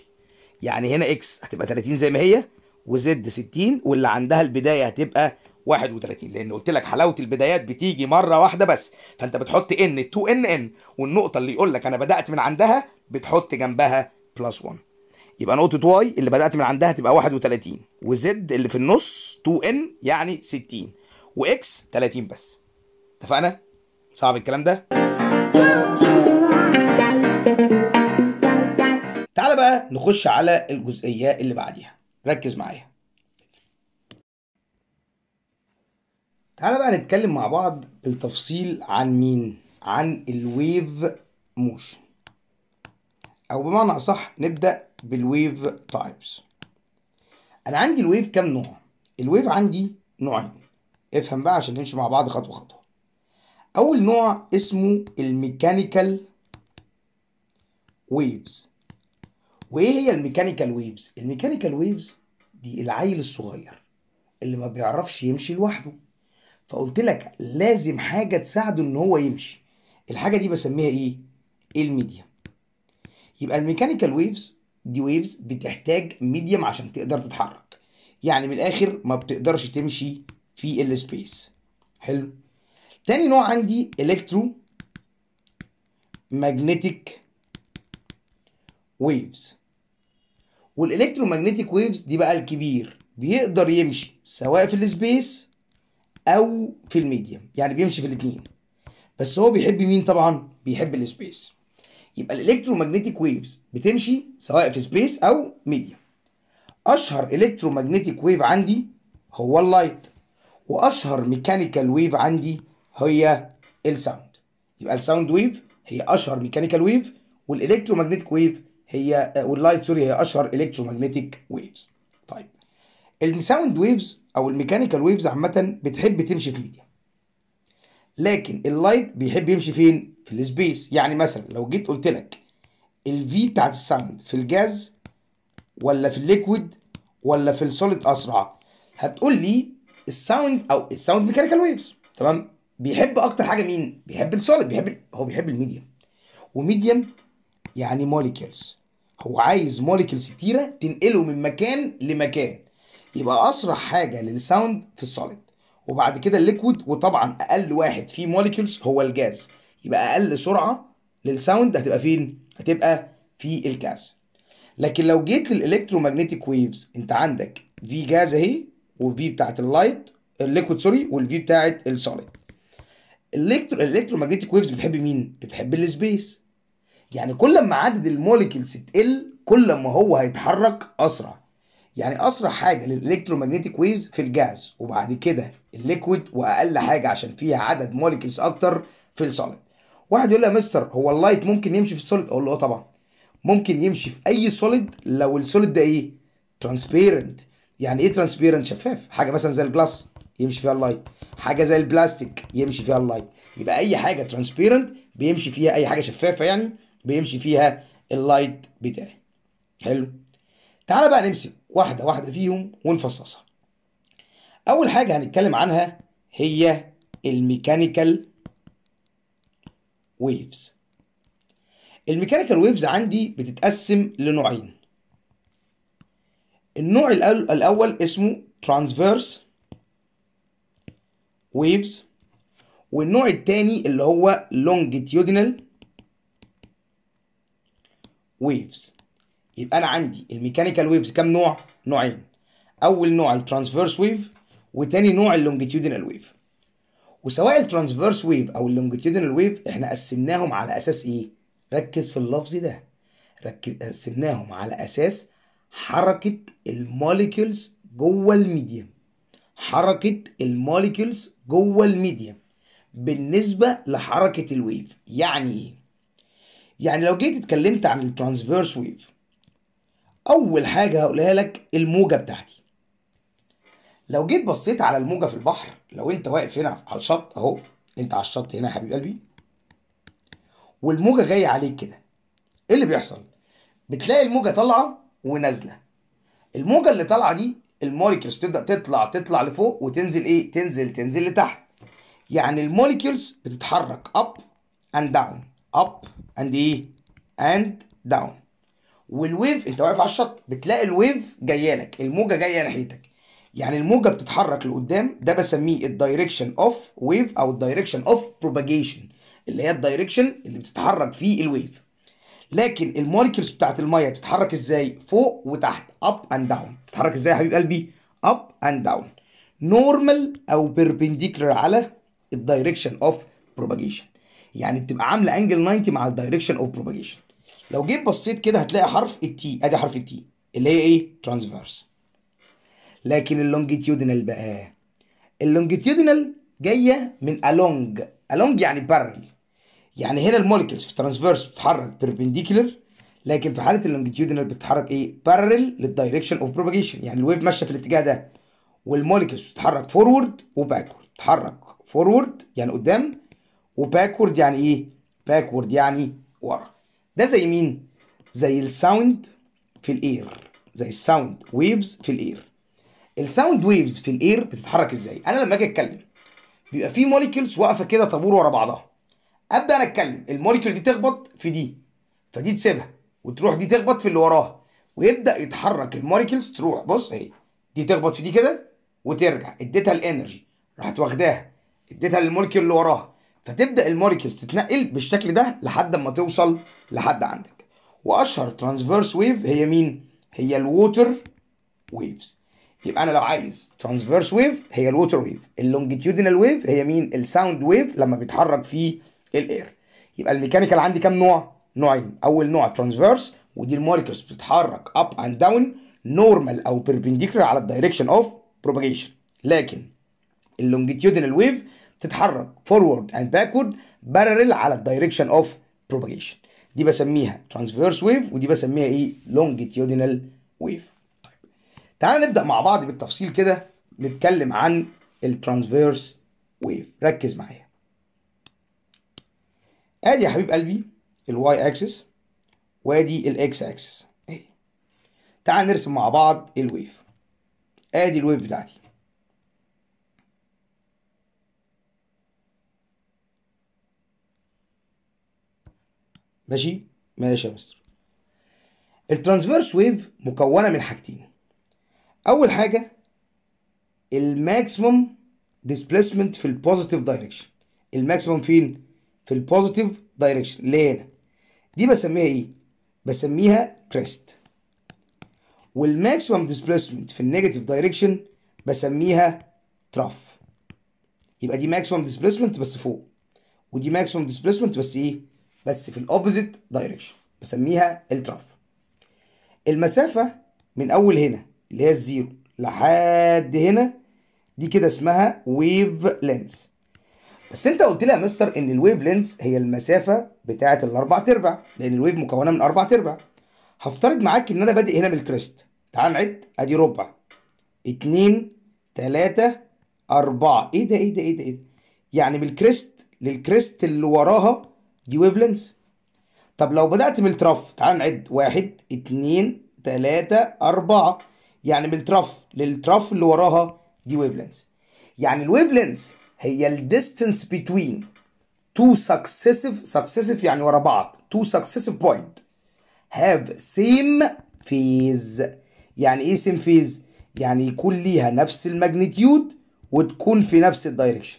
يعني هنا اكس هتبقى 30 زي ما هي وزد 60 واللي عندها البدايه هتبقى 31 لان قلت لك حلاوه البدايات بتيجي مره واحده بس فانت بتحط ان 2 ان ان والنقطه اللي يقول لك انا بدات من عندها بتحط جنبها بلس 1 يبقى نقطه واي اللي بدات من عندها تبقى 31 وزد اللي في النص 2 ان يعني 60 واكس 30 بس اتفقنا صعب الكلام ده نخش على الجزئية اللي بعديها ركز معايا تعالى بقى نتكلم مع بعض بالتفصيل عن مين عن الويف موشن او بمعنى اصح نبدا بالويف تايبس انا عندي الويف كام نوع الويف عندي نوعين افهم بقى عشان نمشي مع بعض خطوه خطوه اول نوع اسمه الميكانيكال ويفز وايه هي الميكانيكال ويفز الميكانيكال ويفز دي العيل الصغير اللي ما بيعرفش يمشي لوحده فقلت لك لازم حاجه تساعده ان هو يمشي الحاجه دي بسميها ايه الميديا يبقى الميكانيكال ويفز دي ويفز بتحتاج ميديم عشان تقدر تتحرك يعني من الاخر ما بتقدرش تمشي في السبيس حلو تاني نوع عندي الكترو ماجنتيك ويفز والالكترومagnetic ويفز دي بقى الكبير بيقدر يمشي سواء في السبيس او في الميديم يعني بيمشي في الاثنين بس هو بيحب مين طبعا بيحب السبيس يبقى الالكترومagnetic ويفز بتمشي سواء في سبيس او ميديم اشهر الكترومagnetic ويف عندي هو اللايت واشهر ميكانيكال ويف عندي هي الساوند يبقى الساوند ويف هي اشهر ميكانيكال ويف والالكترومagnetic ويف هي آه، واللايت سوري هي اشهر الكترومagnetic ويفز طيب الساوند ويفز او الميكانيكال ويفز عامه بتحب تمشي في ميديا لكن اللايت بيحب يمشي فين في السبيس يعني مثلا لو جيت قلت لك الفي بتاعت الساوند في الجاز ولا في الليكويد ولا في السوليد اسرع هتقول لي الساوند او الساوند ميكانيكال ويفز تمام بيحب اكتر حاجه مين بيحب السوليد بيحب هو بيحب الميديم وميديم يعني موليكيولز هو عايز موليكيولز كتيره تنقله من مكان لمكان يبقى اسرع حاجه للساوند في السوليد وبعد كده الليكويد وطبعا اقل واحد فيه موليكيولز هو الجاز يبقى اقل سرعه للساوند هتبقى فين هتبقى في الجاز لكن لو جيت للالكترومagnetic ويفز انت عندك في جاز اهي وفي بتاعت اللايت الليكويد سوري والفي بتاعت السوليد الالكترو الالكترومagnetic ويفز بتحب مين بتحب السبيس يعني كل ما عدد المولكيولز تقل كل ما هو هيتحرك اسرع يعني اسرع حاجه للالكترومagnetic ويفز في الجاز وبعد كده الليكويد واقل حاجه عشان فيها عدد مولكيولز اكتر في السوليد واحد يقول لي يا مستر هو اللايت ممكن يمشي في السوليد اقول له اه طبعا ممكن يمشي في اي سوليد لو السوليد ده ايه ترانسبيرنت يعني ايه ترانسبيرنت شفاف حاجه مثلا زي الجلاس يمشي فيها اللايت حاجه زي البلاستيك يمشي فيها اللايت يبقى اي حاجه ترانسبيرنت بيمشي فيها اي حاجه شفافه يعني بيمشي فيها اللايت بتاعي حلو تعال بقى نمسك واحدة واحدة فيهم ونفصصها أول حاجة هنتكلم عنها هي الميكانيكال ويفز الميكانيكال ويفز عندي بتتقسم لنوعين النوع الأول اسمه ترانسفيرس ويفز والنوع الثاني اللي هو longitudinal ويفز يبقى انا عندي الميكانيكال ويفز كام نوع نوعين اول نوع الترانسفيرس ويف وتاني نوع اللونجيتيودينال ويف وسواء الترانسفيرس ويف او اللونجيتيودينال ويف احنا قسمناهم على اساس ايه ركز في اللفظ ده ركز قسمناهم على اساس حركه الموليكولز جوه الميديم حركه الموليكولز جوه الميديم بالنسبه لحركه الويف يعني ايه يعني لو جيت اتكلمت عن الترانسفيرس ويف اول حاجه هقولها لك الموجه بتاعتي لو جيت بصيت على الموجه في البحر لو انت واقف هنا على الشط اهو انت على الشط هنا يا حبيب قلبي والموجه جايه عليك كده ايه اللي بيحصل بتلاقي الموجه طالعه ونازله الموجه اللي طالعه دي الموليكيولز تبدا تطلع تطلع لفوق وتنزل ايه تنزل تنزل لتحت يعني الموليكيولز بتتحرك اب اند داون اب اند ايه اند داون والويف انت واقف على الشط بتلاقي الويف جايه لك الموجه جايه ناحيتك يعني الموجه بتتحرك لقدام ده بسميه الدايركشن اوف ويف او الدايركشن اوف بروباجيشن اللي هي الدايركشن اللي بتتحرك فيه الويف لكن المولكيولز بتاعت الميه بتتحرك ازاي فوق وتحت اب اند داون بتتحرك ازاي يا حبيب قلبي اب اند داون نورمال او بيربنديكولار على الدايركشن اوف بروباجيشن يعني بتبقى عامله انجل 90 مع الدايركشن اوف بروباجيشن لو جيت بصيت كده هتلاقي حرف التي ادي حرف التي اللي هي ايه ترانسفيرس لكن اللونجيتيودينال بقى اللونجيتيودينال جايه من الونج الونج يعني بارل يعني هنا المولكيولز في ترانسفيرس بتتحرك بيربنديكولر لكن في حاله اللونجيتيودينال بتتحرك ايه بارل للدايركشن اوف بروباجيشن يعني الويف ماشيه في الاتجاه ده والمولكيولز بتتحرك فورورد وباكورد بتتحرك فورورد يعني قدام وباكورد يعني ايه باكورد يعني ورا ده زي مين زي الساوند في الاير زي الساوند ويفز في الاير الساوند ويفز في الاير بتتحرك ازاي انا لما اجي اتكلم بيبقى في موليكيولز واقفه كده طابور ورا بعضها ابدا انا اتكلم الموليكيول دي تخبط في دي فدي تسيبها وتروح دي تخبط في اللي وراها ويبدا يتحرك الموليكيولز تروح بص اهي دي تخبط في دي كده وترجع اديتها الانرجي راحت واخداها اديتها للموليكيول اللي وراها فتبدا الموليكيولز تتنقل بالشكل ده لحد اما توصل لحد عندك واشهر ترانسفيرس ويف هي مين هي الووتر ويفز يبقى انا لو عايز ترانسفيرس ويف هي الووتر ويف اللونجيتيودينال ويف هي مين الساوند ويف لما بيتحرك في الاير يبقى الميكانيكال عندي كام نوع نوعين اول نوع ترانسفيرس ودي الموليكيولز بتتحرك اب اند داون نورمال او بيربنديكولار على الدايركشن اوف بروباجيشن لكن اللونجيتيودينال ويف تتحرك فورورد اند باكورد بارلل على الدايركشن اوف بروباجيشن دي بسميها ترانسفيرس ويف ودي بسميها ايه لونجيتيودينال ويف طيب تعالى نبدا مع بعض بالتفصيل كده نتكلم عن الترانسفيرس ويف ركز معايا ادي يا حبيب قلبي الواي اكسس وادي الاكس اكسس اهي تعال نرسم مع بعض الويف ادي الويف بتاعتي ماشي ماشي يا مستر الترانسفيرس ويف مكونه من حاجتين اول حاجه الماكسيمم ديسبيسمنت في البوزيتيف دايركشن الماكسيمم فين في البوزيتيف دايركشن اللي هنا دي بسميها ايه بسميها كريست والماكسيمم ديسبيسمنت في النيجاتيف دايركشن بسميها تراف يبقى دي ماكسيمم ديسبيسمنت بس فوق ودي ماكسيمم ديسبيسمنت بس ايه بس في الاوبوزيت دايركشن بسميها التراف المسافة من أول هنا اللي هي الزيرو لحد هنا دي كده اسمها ويف لينس بس انت قلت لي يا مستر ان الويف لينس هي المسافه بتاعه الاربع تربع لان الويف مكونه من اربع تربع هفترض معاك ان انا بادئ هنا بالكريست تعال نعد ادي ربع اتنين تلاتة أربعة إيه ده إيه ده إيه ده إيه ده يعني من الكريست للكريست اللي وراها دي ويف طب لو بدأت من الترف تعال نعد واحد اتنين تلاتة أربعة يعني من الترف للترف اللي وراها دي ويف يعني الويف هي الديستنس بتوين تو سكسيسيف سكسيسيف يعني ورا بعض تو سكسيسيف بوينت هاف سيم فيز يعني ايه سيم فيز يعني يكون ليها نفس الماجنتيود وتكون في نفس الدايركشن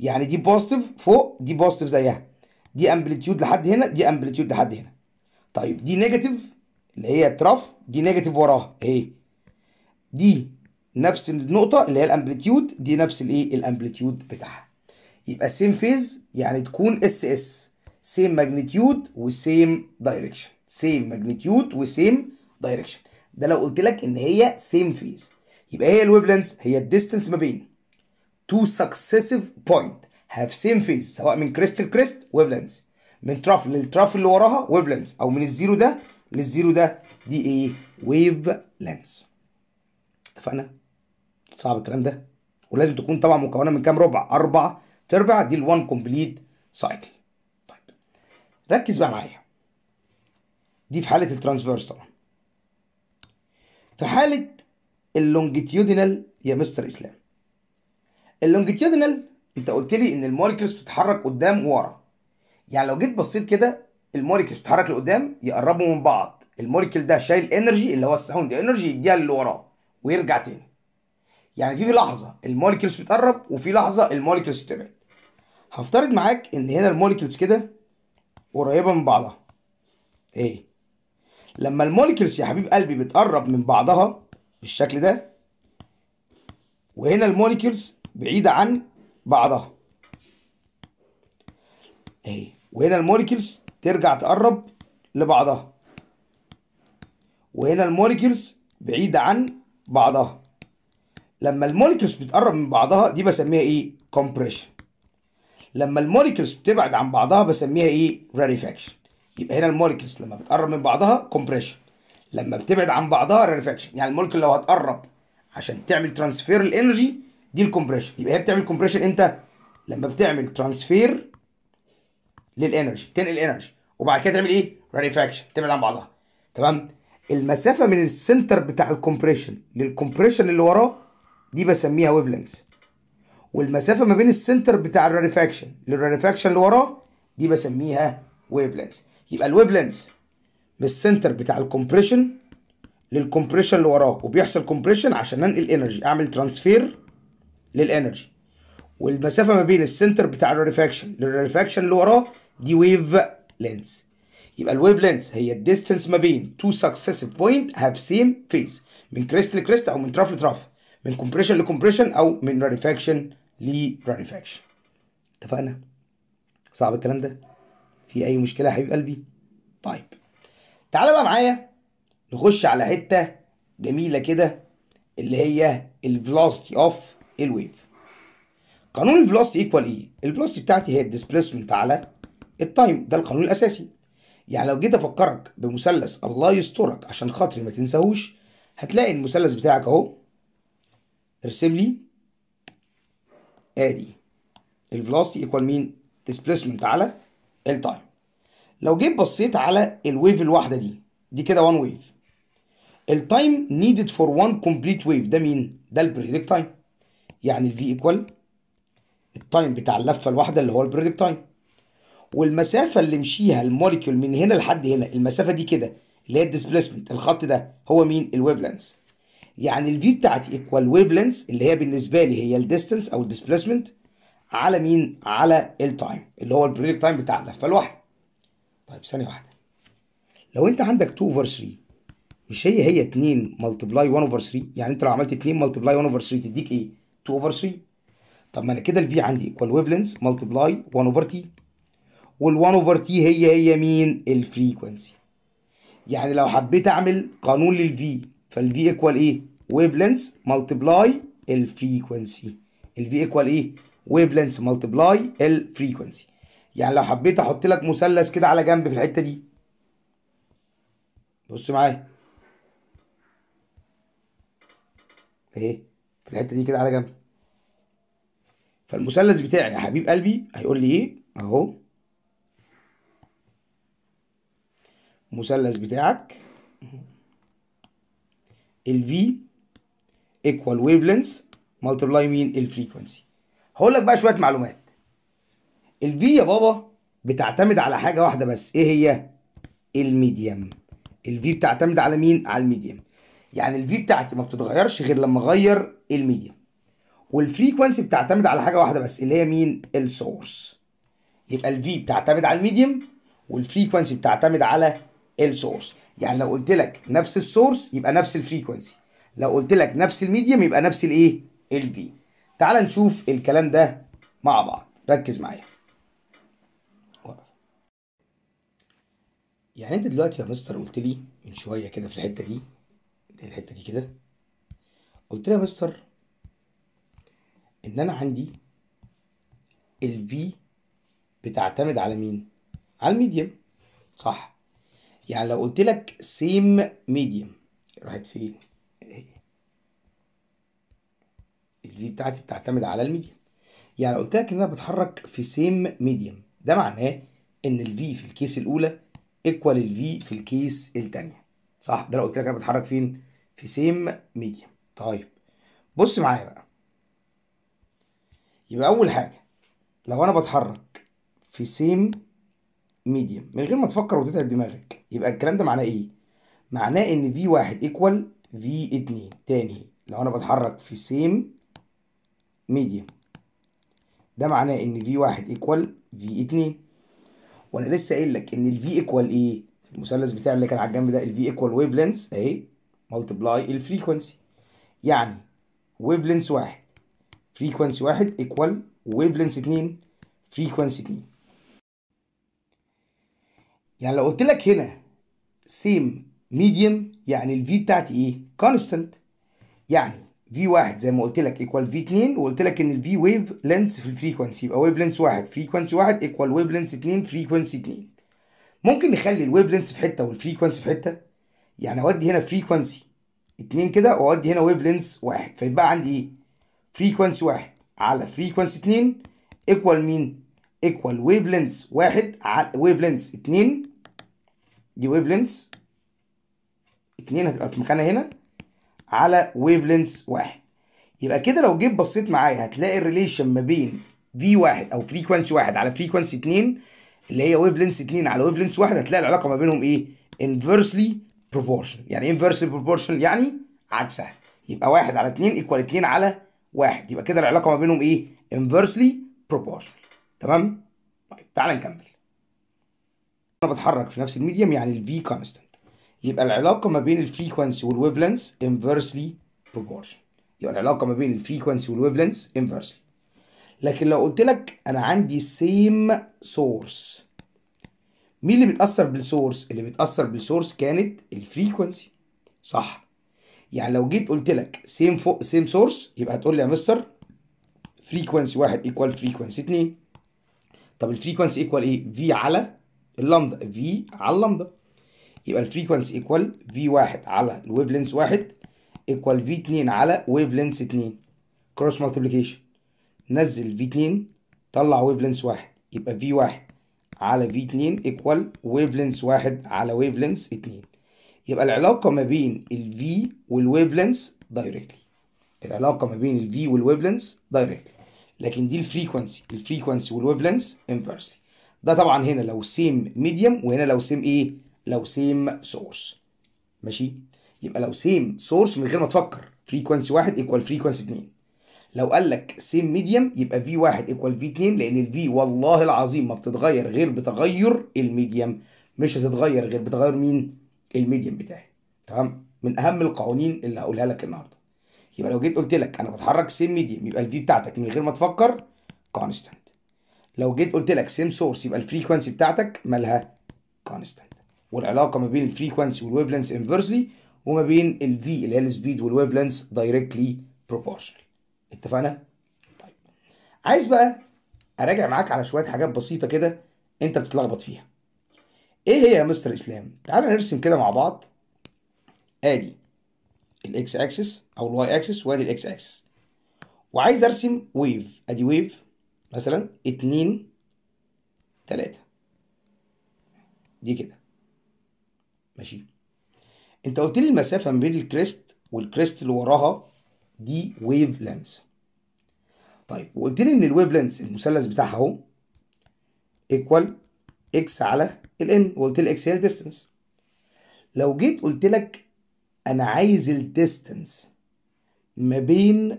يعني دي بوزيتيف فوق دي بوزيتيف زيها دي امبليتيود لحد هنا دي امبليتيود لحد هنا طيب دي نيجاتيف اللي هي الترف دي نيجاتيف وراها اهي دي نفس النقطه اللي هي الامبليتيود دي نفس الايه الامبليتيود بتاعها يبقى سيم فيز يعني تكون اس اس سيم ماجنتيود وسيم دايركشن سيم ماجنتيود وسيم دايركشن ده لو قلت لك ان هي سيم فيز يبقى هي الويفلنس هي الديستنس ما بين تو سكسيسيف بوينت هاف سيم فيز سواء من كريست لكريست ويف لينث من تراف للتراف اللي وراها ويف لينث او من الزيرو ده للزيرو ده دي ايه ويف لينث اتفقنا صعب الكلام ده ولازم تكون طبعا مكونه من كام ربع اربع تربع دي ال كومبليت سايكل طيب ركز بقى معايا دي في حاله الترانسفيرس طبعا في حاله اللونجيتيودينال يا مستر اسلام اللونجيتيودينال انت قلت لي ان الموليكيولز بتتحرك قدام وورا يعني لو جيت بصيت كده الموليكيولز بتتحرك لقدام يقربوا من بعض الموليكيول ده شايل انرجي اللي هو الساوند انرجي يديها للي وراه ويرجع تاني يعني في في لحظه الموليكيولز بتقرب وفي لحظه الموليكيولز بتبعد هفترض معاك ان هنا الموليكيولز كده قريبه من بعضها ايه لما الموليكيولز يا حبيب قلبي بتقرب من بعضها بالشكل ده وهنا الموليكيولز بعيده عن بعضها اهي وهنا الموليكيولز ترجع تقرب لبعضها وهنا الموليكيولز بعيدة عن بعضها لما الموليكيولز بتقرب من بعضها دي بسميها ايه كومبريشن لما الموليكيولز بتبعد عن بعضها بسميها ايه راريفاكشن يبقى هنا الموليكيولز لما بتقرب من بعضها كومبريشن لما بتبعد عن بعضها راريفاكشن يعني الموليكيول لو هتقرب عشان تعمل ترانسفير الانرجي دي الكومبريشن يبقى هي بتعمل كومبريشن امتى لما بتعمل ترانسفير للانرجي تنقل الانرجي وبعد كده تعمل ايه ريفاكشن تبعد عن بعضها تمام المسافه من السنتر بتاع الكومبريشن للكومبريشن اللي وراه دي بسميها ويف والمسافه ما بين السنتر بتاع الريفاكشن للريفاكشن اللي وراه دي بسميها ويف يبقى الويف من السنتر بتاع الكومبريشن للكومبريشن اللي وراه وبيحصل كومبريشن عشان انقل انرجي اعمل ترانسفير للانرجي والمسافه ما بين السنتر بتاع الريفاكشن للريفاكشن اللي وراه دي ويف لينز يبقى الويف لينز هي الديستنس ما بين تو سكسيسيف بوينت هاف سيم فيز من كريست لكريست او من تراف لتراف من كومبريشن لكومبريشن او من راريفاكشن لراريفاكشن اتفقنا صعب الكلام ده في اي مشكله يا حبيب قلبي طيب تعالى بقى معايا نخش على حته جميله كده اللي هي الفلوسيتي اوف الويف قانون الفلوسيتي ايكوال ايه e. الفلوسيتي بتاعتي هي الديسبيسمنت على التايم ده القانون الاساسي يعني لو جيت افكرك بمثلث الله يسترك عشان خاطري ما تنساهوش هتلاقي المثلث بتاعك اهو ارسم لي ادي الفلوسيتي ايكوال مين ديسبيسمنت على التايم لو جيت بصيت على الويف الواحده دي دي كده وان ويف التايم نيدد فور وان كومبليت ويف ده مين ده البريدكت تايم يعني الفي ايكوال التايم بتاع اللفه الواحده اللي هو البريدكت تايم والمسافه اللي مشيها الموليكيول من هنا لحد هنا المسافه دي كده اللي هي الديسبيسمنت الخط ده هو مين الويف لينث يعني الفي بتاعتي ايكوال ويف لينث اللي هي بالنسبه لي هي الديستنس او الديسبيسمنت على مين على التايم اللي هو البريدكت تايم بتاع اللفه الواحده طيب ثانيه واحده لو انت عندك 2 اوفر 3 مش هي هي 2 ملتبلاي 1 اوفر 3 يعني انت لو عملت 2 ملتبلاي 1 اوفر 3 تديك ايه 2 اوفر 3 طب ما انا كده الفي عندي ايكوال ويفلنس لينث ملتبلاي 1 اوفر تي وال1 اوفر تي هي هي مين الفريكوانسي يعني لو حبيت اعمل قانون للفي فالفي ايكوال ايه ويفلنس لينث ملتبلاي الفريكوانسي الفي ايكوال ايه ويفلنس لينث ملتبلاي الفريكوانسي يعني لو حبيت احط لك مثلث كده على جنب في الحته دي بص معايا ايه في الحته دي كده على جنب فالمثلث بتاعي يا حبيب قلبي هيقول لي ايه اهو المثلث بتاعك ال V equal wavelengths ملتبلاي مين الفريكونسي هقول لك بقى شويه معلومات ال V يا بابا بتعتمد على حاجه واحده بس ايه هي الميديم الفي V بتعتمد على مين على الميديم يعني الفي بتاعتي ما بتتغيرش غير لما اغير الميديا والفريكونسي بتعتمد على حاجه واحده بس اللي هي مين السورس يبقى الفي بتعتمد على الميديم والفريكونسي بتعتمد على السورس يعني لو قلت لك نفس السورس يبقى نفس الفريكونسي لو قلت لك نفس الميديم يبقى نفس الايه الفي تعال نشوف الكلام ده مع بعض ركز معايا يعني انت دلوقتي يا مستر قلت لي من شويه كده في الحته دي الحته دي كده قلت لها يا مستر ان انا عندي الفي بتعتمد على مين على الميديم صح يعني لو قلت لك سيم ميديم راحت فين الفي بتاعتي بتعتمد على الميديم يعني قلت لك ان انا بتحرك في سيم ميديم ده معناه ان الفي في الكيس الاولى ايكوال الفي في الكيس الثانيه صح ده لو قلت لك انا بتحرك فين في سيم ميديم طيب بص معايا بقى يبقى اول حاجه لو انا بتحرك في سيم ميديم من غير ما تفكر وتتعب دماغك يبقى الكلام ده معناه ايه معناه ان في واحد ايكوال في اتنين تاني لو انا بتحرك في سيم ميديم ده معناه ان في واحد ايكوال في اتنين وانا لسه قايل لك ان الفي ايكوال ايه المثلث بتاع اللي كان على الجنب ده الفي ايكوال ويف اهي ملتبلاي الفريكونسي يعني ويف لينس واحد فريكونسي واحد ايكوال ويف لينس اتنين فريكونسي اتنين يعني لو قلت لك هنا سيم ميديم يعني الفي بتاعتي ايه كونستنت يعني في واحد زي ما قلت لك ايكوال في 2 وقلت لك ان الفي ويف لينس في الفريكونسي يبقى ويف لينس واحد فريكونسي واحد ايكوال ويف لينس 2 فريكونسي 2 ممكن نخلي الويف لينس في حته والفريكونسي في حته يعني اودي هنا فريكوانسي اتنين كده واودي هنا ويف لينس واحد فيبقى عندي ايه فريكوانسي واحد على فريكوانسي اتنين ايكوال مين ايكوال ويف لينس واحد على ويف لينس اتنين دي ويف لينس اتنين هتبقى في مكانها هنا على ويف لينس واحد يبقى كده لو جيت بصيت معايا هتلاقي الريليشن ما بين في واحد او فريكوانسي واحد على فريكوانسي اتنين اللي هي ويف لينس اتنين على ويف لينس واحد هتلاقي العلاقه ما بينهم ايه انفرسلي بروبورشن يعني انفرسلي بروبورشن يعني عكسها يبقى واحد على اتنين ايكوال اتنين على واحد يبقى كده العلاقه ما بينهم ايه انفرسلي بروبورشن تمام طيب تعال نكمل انا بتحرك في نفس الميديم يعني الفي كونستنت يبقى العلاقه ما بين الفريكوانسي والويفلنس انفرسلي بروبورشن يبقى العلاقه ما بين الفريكوانسي والويفلنس انفرسلي لكن لو قلت لك انا عندي سيم سورس مين اللي بيتأثر بالسورس اللي بيتأثر بالسورس كانت الفريكوانسي صح يعني لو جيت قلت لك سيم فوق سيم سورس يبقى هتقول لي يا مستر فريكوانسي 1 ايكوال فريكوانسي 2 طب الفريكوانسي ايكوال ايه في على اللامدا في على اللامدا يبقى الفريكوانسي ايكوال في 1 على الويف لينس 1 ايكوال في 2 على ويف لينس 2 كروس مالتيبيكيشن نزل في 2 طلع ويف لينس 1 يبقى في 1 على في 2 ايكوال ويف لينس واحد على ويف لينس 2 يبقى العلاقه ما بين الفي والويف لينس دايركتلي العلاقه ما بين الفي والويف لينس دايركتلي لكن دي الفريكوانسي الفريكوانسي والويف لينس انفرسلي ده طبعا هنا لو سيم ميديم وهنا لو سيم ايه لو سيم سورس ماشي يبقى لو سيم سورس من غير ما تفكر فريكوانسي واحد ايكوال فريكوانسي 2 لو قال لك سيم ميديم يبقى في 1 ايكوال في 2 لان الفي والله العظيم ما بتتغير غير بتغير الميديم مش هتتغير غير بتغير مين الميديم بتاعي تمام من اهم القوانين اللي هقولها لك النهارده يبقى لو جيت قلت لك انا بتحرك سيم ميديم يبقى الفي بتاعتك من غير ما تفكر كونستنت لو جيت قلت لك سيم سورس يبقى الفريكوانسي بتاعتك مالها كونستنت والعلاقه ما بين الفريكوانسي والويفلنس انفرسلي وما بين الفي اللي هي السبيد والويفلنس دايركتلي بروبورشنال اتفقنا؟ طيب عايز بقى اراجع معاك على شويه حاجات بسيطه كده انت بتتلخبط فيها ايه هي يا مستر اسلام تعال نرسم كده مع بعض ادي الاكس اكسس او الواي اكسس وادي الاكس اكسس وعايز ارسم ويف ادي ويف مثلا 2 3 دي كده ماشي انت قلت لي المسافه ما بين الكريست والكريست اللي وراها دي ويف لينس طيب وقلت لي ان الويف لينس المثلث بتاعها اهو ايكوال اكس على الان وقلت لي اكس هي الديستنس لو جيت قلت لك انا عايز الديستنس ما بين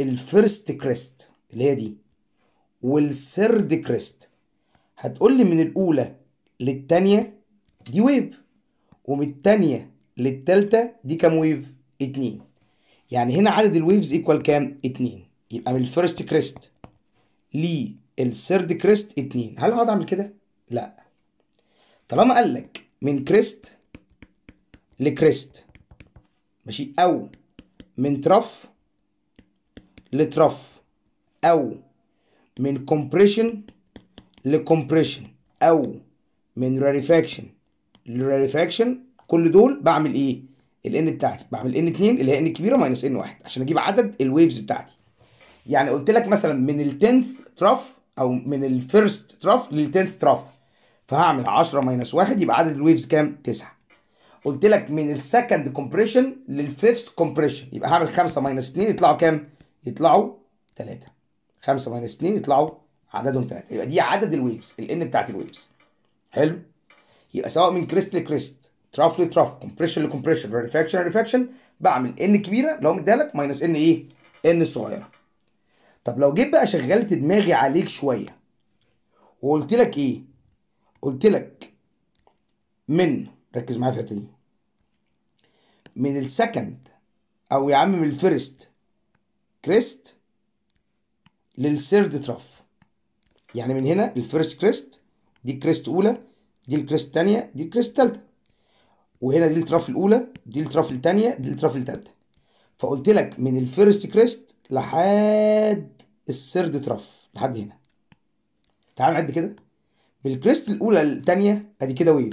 الفيرست كريست اللي هي دي والثيرد كريست هتقول لي من الاولى للثانيه دي ويف ومن الثانيه للثالثه دي كام ويف اتنين يعني هنا عدد الويفز ايكوال كام 2 يبقى من الفيرست كريست للثيرد كريست 2 هل هقعد اعمل كده لا طالما قال لك من كريست لكريست ماشي او من ترف لترف او من كومبريشن لكومبريشن او من راريفاكشن لراريفاكشن كل دول بعمل ايه الان بتاعتي بعمل ان 2 اللي هي ان كبيره ماينس ان 1 عشان اجيب عدد الويفز بتاعتي يعني قلت لك مثلا من 10th تراف او من الفيرست تراف th تراف فهعمل 10 ماينس 1 يبقى عدد الويفز كام 9 قلت لك من السكند كومبريشن للفيفث كومبريشن يبقى هعمل 5 ماينس 2 يطلعوا كام يطلعوا 3 5 ماينس 2 يطلعوا عددهم 3 يبقى دي عدد الويفز الان بتاعت الويفز حلو يبقى سواء من كريست لكريست ترف لترف كومبريشن لكومبريشن ريفاكشن ريفاكشن بعمل ان كبيره لو لك ماينس ان ايه ان صغيره طب لو جيت بقى شغلت دماغي عليك شويه وقلت لك ايه قلت لك من ركز معايا في الحته دي من السكند او يا عم من الفيرست كريست للثيرد ترف يعني من هنا الفيرست كريست دي كريست اولى دي الكريست الثانيه دي الكريست الثالثه وهنا دي الترف الاولى دي الترف الثانيه دي الترف الثالثه فقلت لك من الفيرست كريست لحد السرد ترف لحد هنا تعال نعد كده من الكريست الاولى للثانيه ادي كده ويف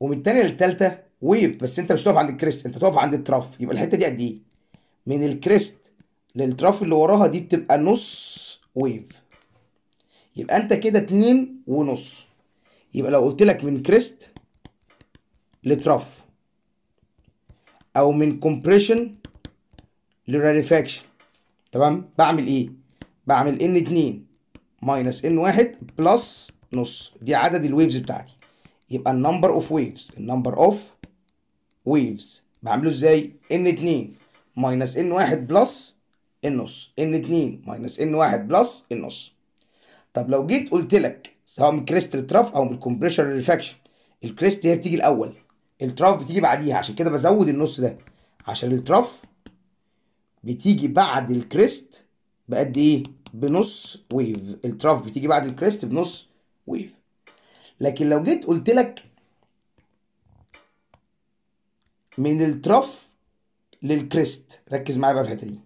ومن الثانيه للثالثه ويف بس انت مش تقف عند الكريست انت تقف عند الترف يبقى الحته دي قد ايه من الكريست للترف اللي وراها دي بتبقى نص ويف يبقى انت كده اتنين ونص يبقى لو قلت لك من كريست لترف او من كومبريشن لراريفاكشن تمام بعمل ايه بعمل ان 2 ماينس ان 1 بلس نص دي عدد الويفز بتاعتي يبقى النمبر اوف ويفز النمبر اوف ويفز بعمله ازاي ان 2 ماينس ان 1 بلس النص ان 2 ماينس ان 1 بلس النص طب لو جيت قلت لك سواء من كريست تراف او من كومبريشن ريفاكشن الكريست هي بتيجي الاول التراف بتيجي بعديها عشان كده بزود النص ده عشان التراف بتيجي بعد الكريست بقد ايه بنص ويف التراف بتيجي بعد الكريست بنص ويف لكن لو جيت قلت لك من التراف للكريست ركز معايا بقى في الحته دي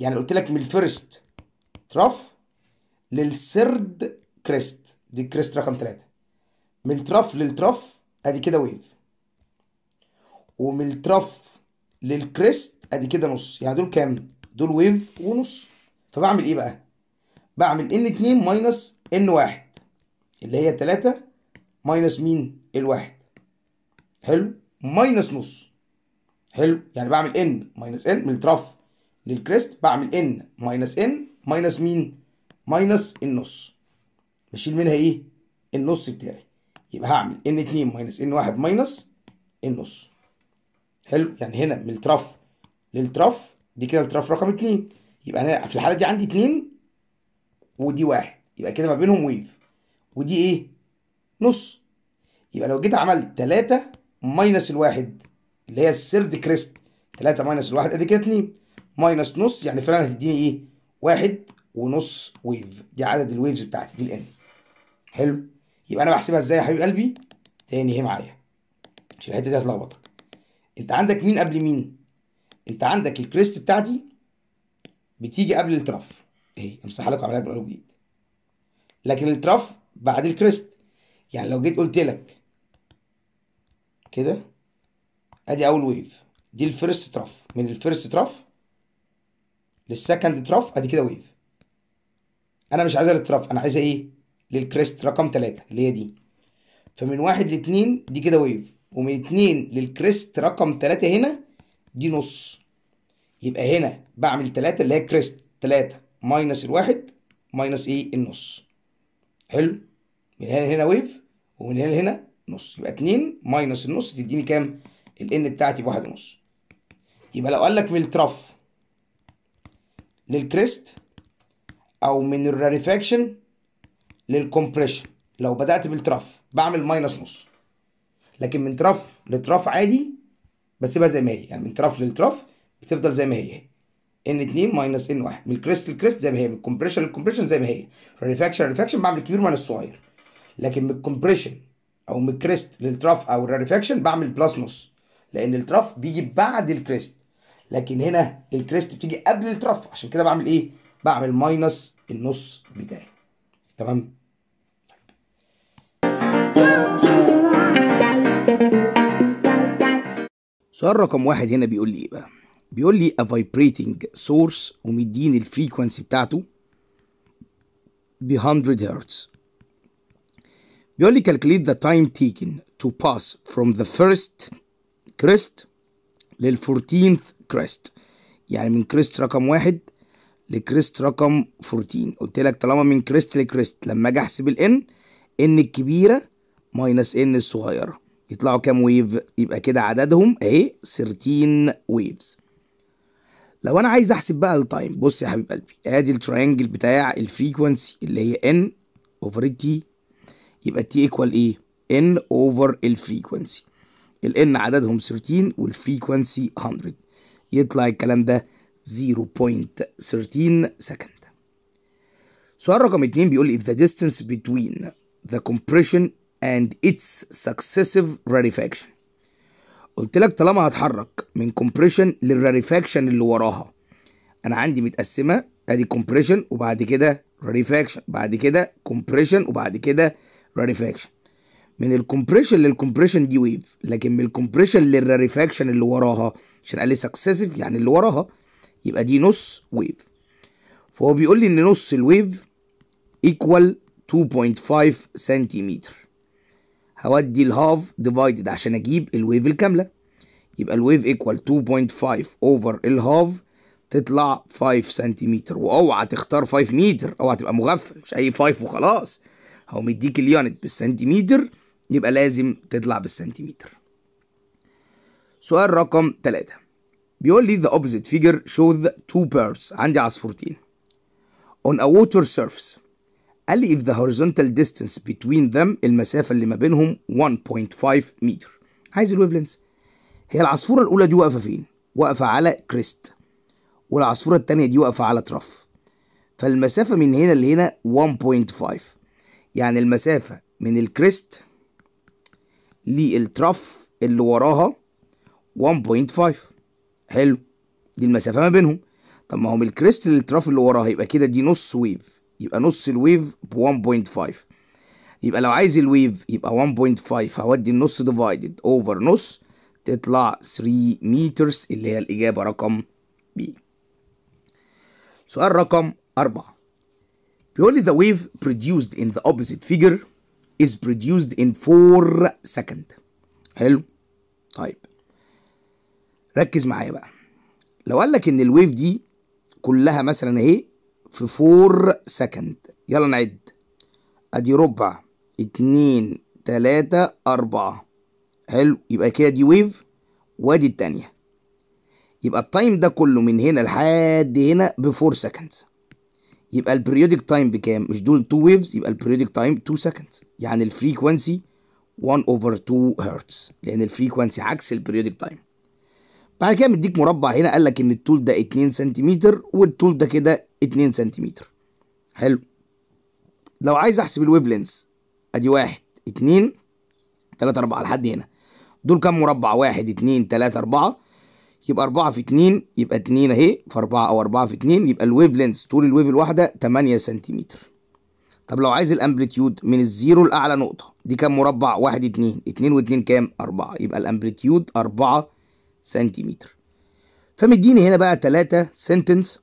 يعني قلت لك من الفيرست تراف للسرد كريست دي الكريست رقم 3 من التراف للتراف ادي كده ويف ومن الترف للكريست ادي كده نص يعني دول كام دول ويف ونص فبعمل ايه بقى بعمل ان 2 ماينس ان 1 اللي هي 3 ماينس مين الواحد حلو ماينس نص حلو يعني بعمل ان ماينس ان من الترف للكريست بعمل ان ماينس ان ماينس مين ماينس النص بشيل منها ايه النص بتاعي يبقى هعمل ان 2 ماينس ان 1 ماينس النص حلو يعني هنا من الترف للترف دي كده الترف رقم 2 يبقى انا في الحاله دي عندي 2 ودي 1 يبقى كده ما بينهم ويف ودي ايه نص يبقى لو جيت عملت 3 ماينس الواحد اللي هي السيرد كريست 3 ماينس الواحد ادي كده 2 ماينس نص يعني فعلا هتديني ايه واحد ونص ويف دي عدد الويفز بتاعتي دي الان حلو يبقى انا بحسبها ازاي يا حبيب قلبي تاني اهي معايا عشان الحته دي هتلخبطك انت عندك مين قبل مين انت عندك الكريست بتاعتي بتيجي قبل الترف اهي امسحها لك واعملها بالقلوب جديد لكن الترف بعد الكريست يعني لو جيت قلت لك كده ادي اول ويف دي الفيرست ترف من الفيرست ترف للسكند ترف ادي كده ويف انا مش عايزها للترف انا عايزها ايه للكريست رقم 3 اللي هي دي فمن واحد لاتنين دي كده ويف ومن اتنين للكريست رقم 3 هنا دي نص يبقى هنا بعمل 3 اللي هي الكريست 3 ماينس الواحد ماينس ايه النص حلو من هنا لهنا ويف ومن هنا لهنا نص يبقى 2 ماينس النص تديني كام الان بتاعتي بواحد ونص يبقى لو قال لك من الترف للكريست او من الراريفاكشن للكومبريشن لو بدأت بالترف بعمل ماينس نص لكن من ترف لترف عادي بسيبها زي ما هي يعني من ترف للترف بتفضل زي ما هي ان 2 ماينس ان 1 من الكريست للكريست زي ما هي من الكومبريشن للكومبريشن زي ما هي ريفاكشن ريفاكشن بعمل كبير ماينس صغير لكن من الكومبريشن او من الكريست للترف او الريفاكشن بعمل بلس نص لان الترف بيجي بعد الكريست لكن هنا الكريست بتيجي قبل الترف عشان كده بعمل ايه بعمل ماينس النص بتاعي تمام سؤال رقم واحد هنا بيقول لي ايه بقى بيقول لي a vibrating source ومديني الفريكونسي بتاعته ب 100 هرتز بيقول لي calculate the time taken to pass from the first crest لل 14th crest يعني من كريست رقم واحد لكريست رقم 14 قلت لك طالما من كريست لكريست لما اجي احسب ال n ان الكبيره ماينس ان الصغيرة يطلعوا كام ويف يبقى كده عددهم اهي 13 ويفز لو انا عايز احسب بقى التايم بص يا حبيب قلبي ادي الترينجل بتاع الفريكونسي اللي هي ان اوفر التي يبقى التي ايكوال ايه ان اوفر الفريكونسي الان عددهم 13 والفريكونسي 100 يطلع الكلام ده 0.13 سكند سؤال رقم 2 بيقول if the distance between the compression and its successive rarefaction قلت لك طالما هتحرك من compression للrarefaction اللي وراها انا عندي متقسمه ادي compression وبعد كده rarefaction بعد كده compression وبعد كده rarefaction من الكمبريشن للكومبريشن دي ويف لكن من الكمبريشن للراريفاكشن اللي وراها عشان قال لي سكسيسيف يعني اللي وراها يبقى دي نص ويف فهو بيقول لي ان نص الويف ايكوال 2.5 سنتيمتر هودي الهاف ديفايدد عشان اجيب الويف الكامله يبقى الويف ايكوال 2.5 اوفر الهاف تطلع 5 سنتيمتر واوعى تختار 5 متر اوعى تبقى مغفل مش اي 5 وخلاص هو مديك اليونت بالسنتيمتر يبقى لازم تطلع بالسنتيمتر سؤال رقم 3 بيقول لي the opposite figure show the two birds عندي عصفورتين on a water surface قال لي if the horizontal distance between them المسافة اللي ما بينهم 1.5 متر عايز الويف هي العصفورة الأولى دي واقفة فين؟ واقفة على كريست والعصفورة التانية دي واقفة على ترف فالمسافة من هنا لهنا 1.5 يعني المسافة من الكريست للترف اللي وراها 1.5 حلو دي المسافة ما بينهم طب ما هو من الكريست للترف اللي وراها يبقى كده دي نص ويف يبقى نص الويف ب 1.5 يبقى لو عايز الويف يبقى 1.5 هودي النص ديفايدد اوفر نص تطلع 3 مترز اللي هي الإجابة رقم B سؤال رقم 4 بيقول لي the wave produced in the opposite figure is produced in 4 second حلو طيب ركز معايا بقى لو قال لك ان الويف دي كلها مثلا اهي في 4 سكند يلا نعد ادي ربع اتنين تلاتة اربعة حلو يبقى كده دي ويف وادي التانية يبقى التايم ده كله من هنا لحد هنا ب 4 سكندز يبقى البريودك تايم بكام مش دول 2 ويفز يبقى البريودك تايم 2 سكندز يعني الفريكوانسي 1 اوفر 2 هرتز لان الفريكوانسي عكس البريودك تايم بعد كده مديك مربع هنا قال لك ان الطول ده 2 سنتيمتر والطول ده كده 2 سنتيمتر حلو لو عايز احسب الويفلينس ادي 1 2 3 4 لحد هنا دول كام مربع 1 2 3 4 يبقى 4 في 2 يبقى 2 اهي في 4 او 4 في 2 يبقى الويفلينس طول الويف الواحده 8 سنتيمتر طب لو عايز الامبليتيود من الزيرو لاعلى نقطه دي كام مربع 1 2 2 و2 كام 4 يبقى الامبليتيود 4 سنتيمتر فمديني هنا بقى 3 سنتنس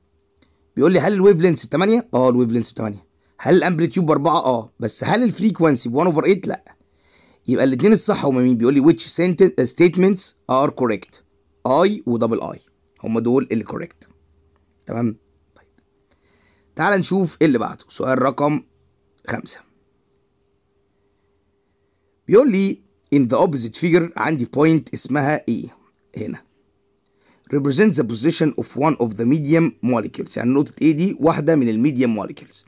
بيقول لي هل الويف لينس ب 8 اه الويف لينس ب 8 هل الامبليتيود ب 4 اه بس هل الفريكوانسي ب 1 اوفر 8 لا يبقى الاثنين الصح هما مين بيقول لي which ستيتمنتس ار كوريكت I ودبل اي هما دول اللي correct تمام طيب تعال نشوف إيه اللي بعده سؤال رقم خمسة بيقول لي in the opposite figure عندي point اسمها ايه هنا represent the position of one of the medium molecules يعني نقطة A دي واحدة من medium molecules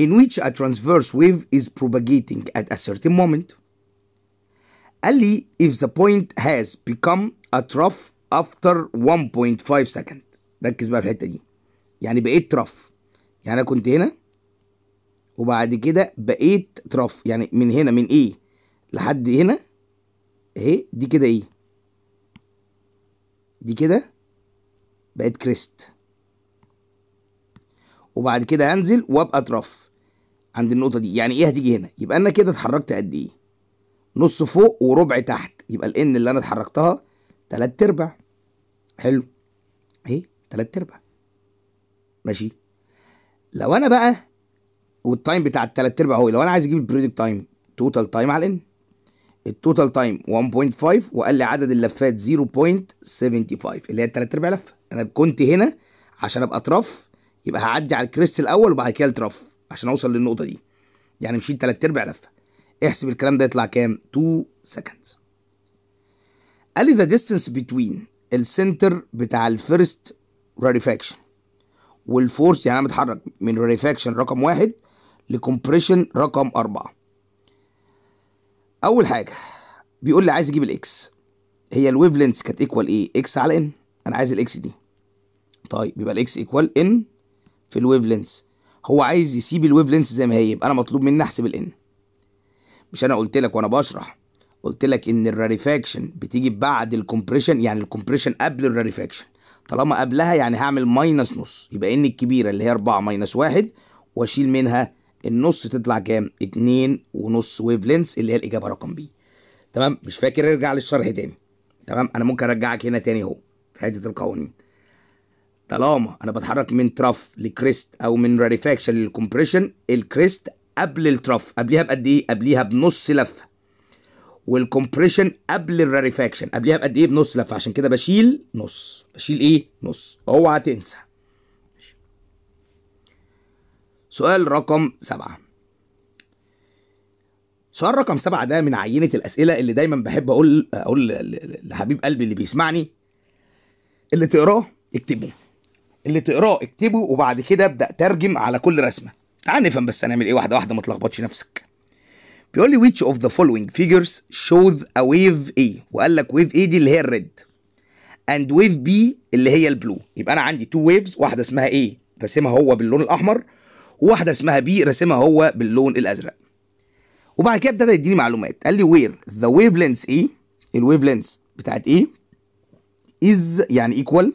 in which a transverse wave is propagating at a certain moment قال لي if the point has become a trough after 1.5 second ركز بقى في الحتة دي يعني بقيت trough يعني أنا كنت هنا وبعد كده بقيت trough يعني من هنا من A لحد هنا اهي دي كده ايه دي كده بقت كريست وبعد كده هنزل وابقى اطراف عند النقطه دي يعني ايه هتيجي هنا يبقى انا كده اتحركت قد ايه نص فوق وربع تحت يبقى الان اللي انا اتحركتها تلات ارباع حلو اهي تلات ارباع ماشي لو انا بقى والتايم بتاع التلات ارباع اهو إيه؟ لو انا عايز اجيب البريدكت تايم توتال تايم على الان التوتال تايم 1.5 وقال لي عدد اللفات 0.75 اللي هي التلات ارباع لفه انا كنت هنا عشان ابقى ترف يبقى هعدي على الكريست الاول وبعد كده الترف عشان اوصل للنقطه دي يعني مشيت تلات ارباع لفه احسب الكلام ده يطلع كام 2 seconds قال لي the distance between السنتر بتاع الفيرست راريفاكشن والفورس يعني انا متحرك من راريفاكشن رقم واحد لكمبريشن رقم اربعه اول حاجه بيقول لي عايز اجيب الاكس هي الويف لينث كانت ايكوال ايه اكس على ان انا عايز الاكس دي طيب يبقى الاكس ايكوال ان في الويف لينث هو عايز يسيب الويف لينث زي ما هي يبقى انا مطلوب مني احسب الان مش انا قلت لك وانا بشرح قلت لك ان الراريفاكشن بتيجي بعد الكومبريشن يعني الكومبريشن قبل الراريفاكشن طالما قبلها يعني هعمل ماينس نص يبقى ان الكبيره اللي هي 4 ماينس 1 واشيل منها النص تطلع كام؟ اتنين ونص ويف لينس اللي هي الاجابه رقم بي تمام مش فاكر ارجع للشرح تاني تمام انا ممكن ارجعك هنا تاني اهو في حته القوانين طالما انا بتحرك من ترف لكريست او من راريفاكشن للكمبريشن الكريست قبل الترف قبليها بقد ايه؟ قبليها بنص لفه والكمبريشن قبل الراريفاكشن قبليها بقد ايه؟ بنص لفه عشان كده بشيل نص بشيل ايه؟ نص اوعى تنسى سؤال رقم سبعة سؤال رقم سبعة ده من عينة الأسئلة اللي دايما بحب أقول أقول لحبيب قلبي اللي بيسمعني اللي تقراه اكتبه اللي تقراه اكتبه وبعد كده ابدأ ترجم على كل رسمة تعال نفهم بس هنعمل إيه واحدة واحدة ما تلخبطش نفسك بيقول لي which of the following figures shows a wave A وقال لك wave A دي اللي هي الريد and wave B اللي هي البلو يبقى أنا عندي two waves واحدة اسمها A رسمها هو باللون الأحمر وواحده اسمها بي راسمها هو باللون الازرق وبعد كده ابتدى يديني معلومات قال لي وير ذا ويف لينس ايه الويف لينس بتاعت ايه e از يعني ايكوال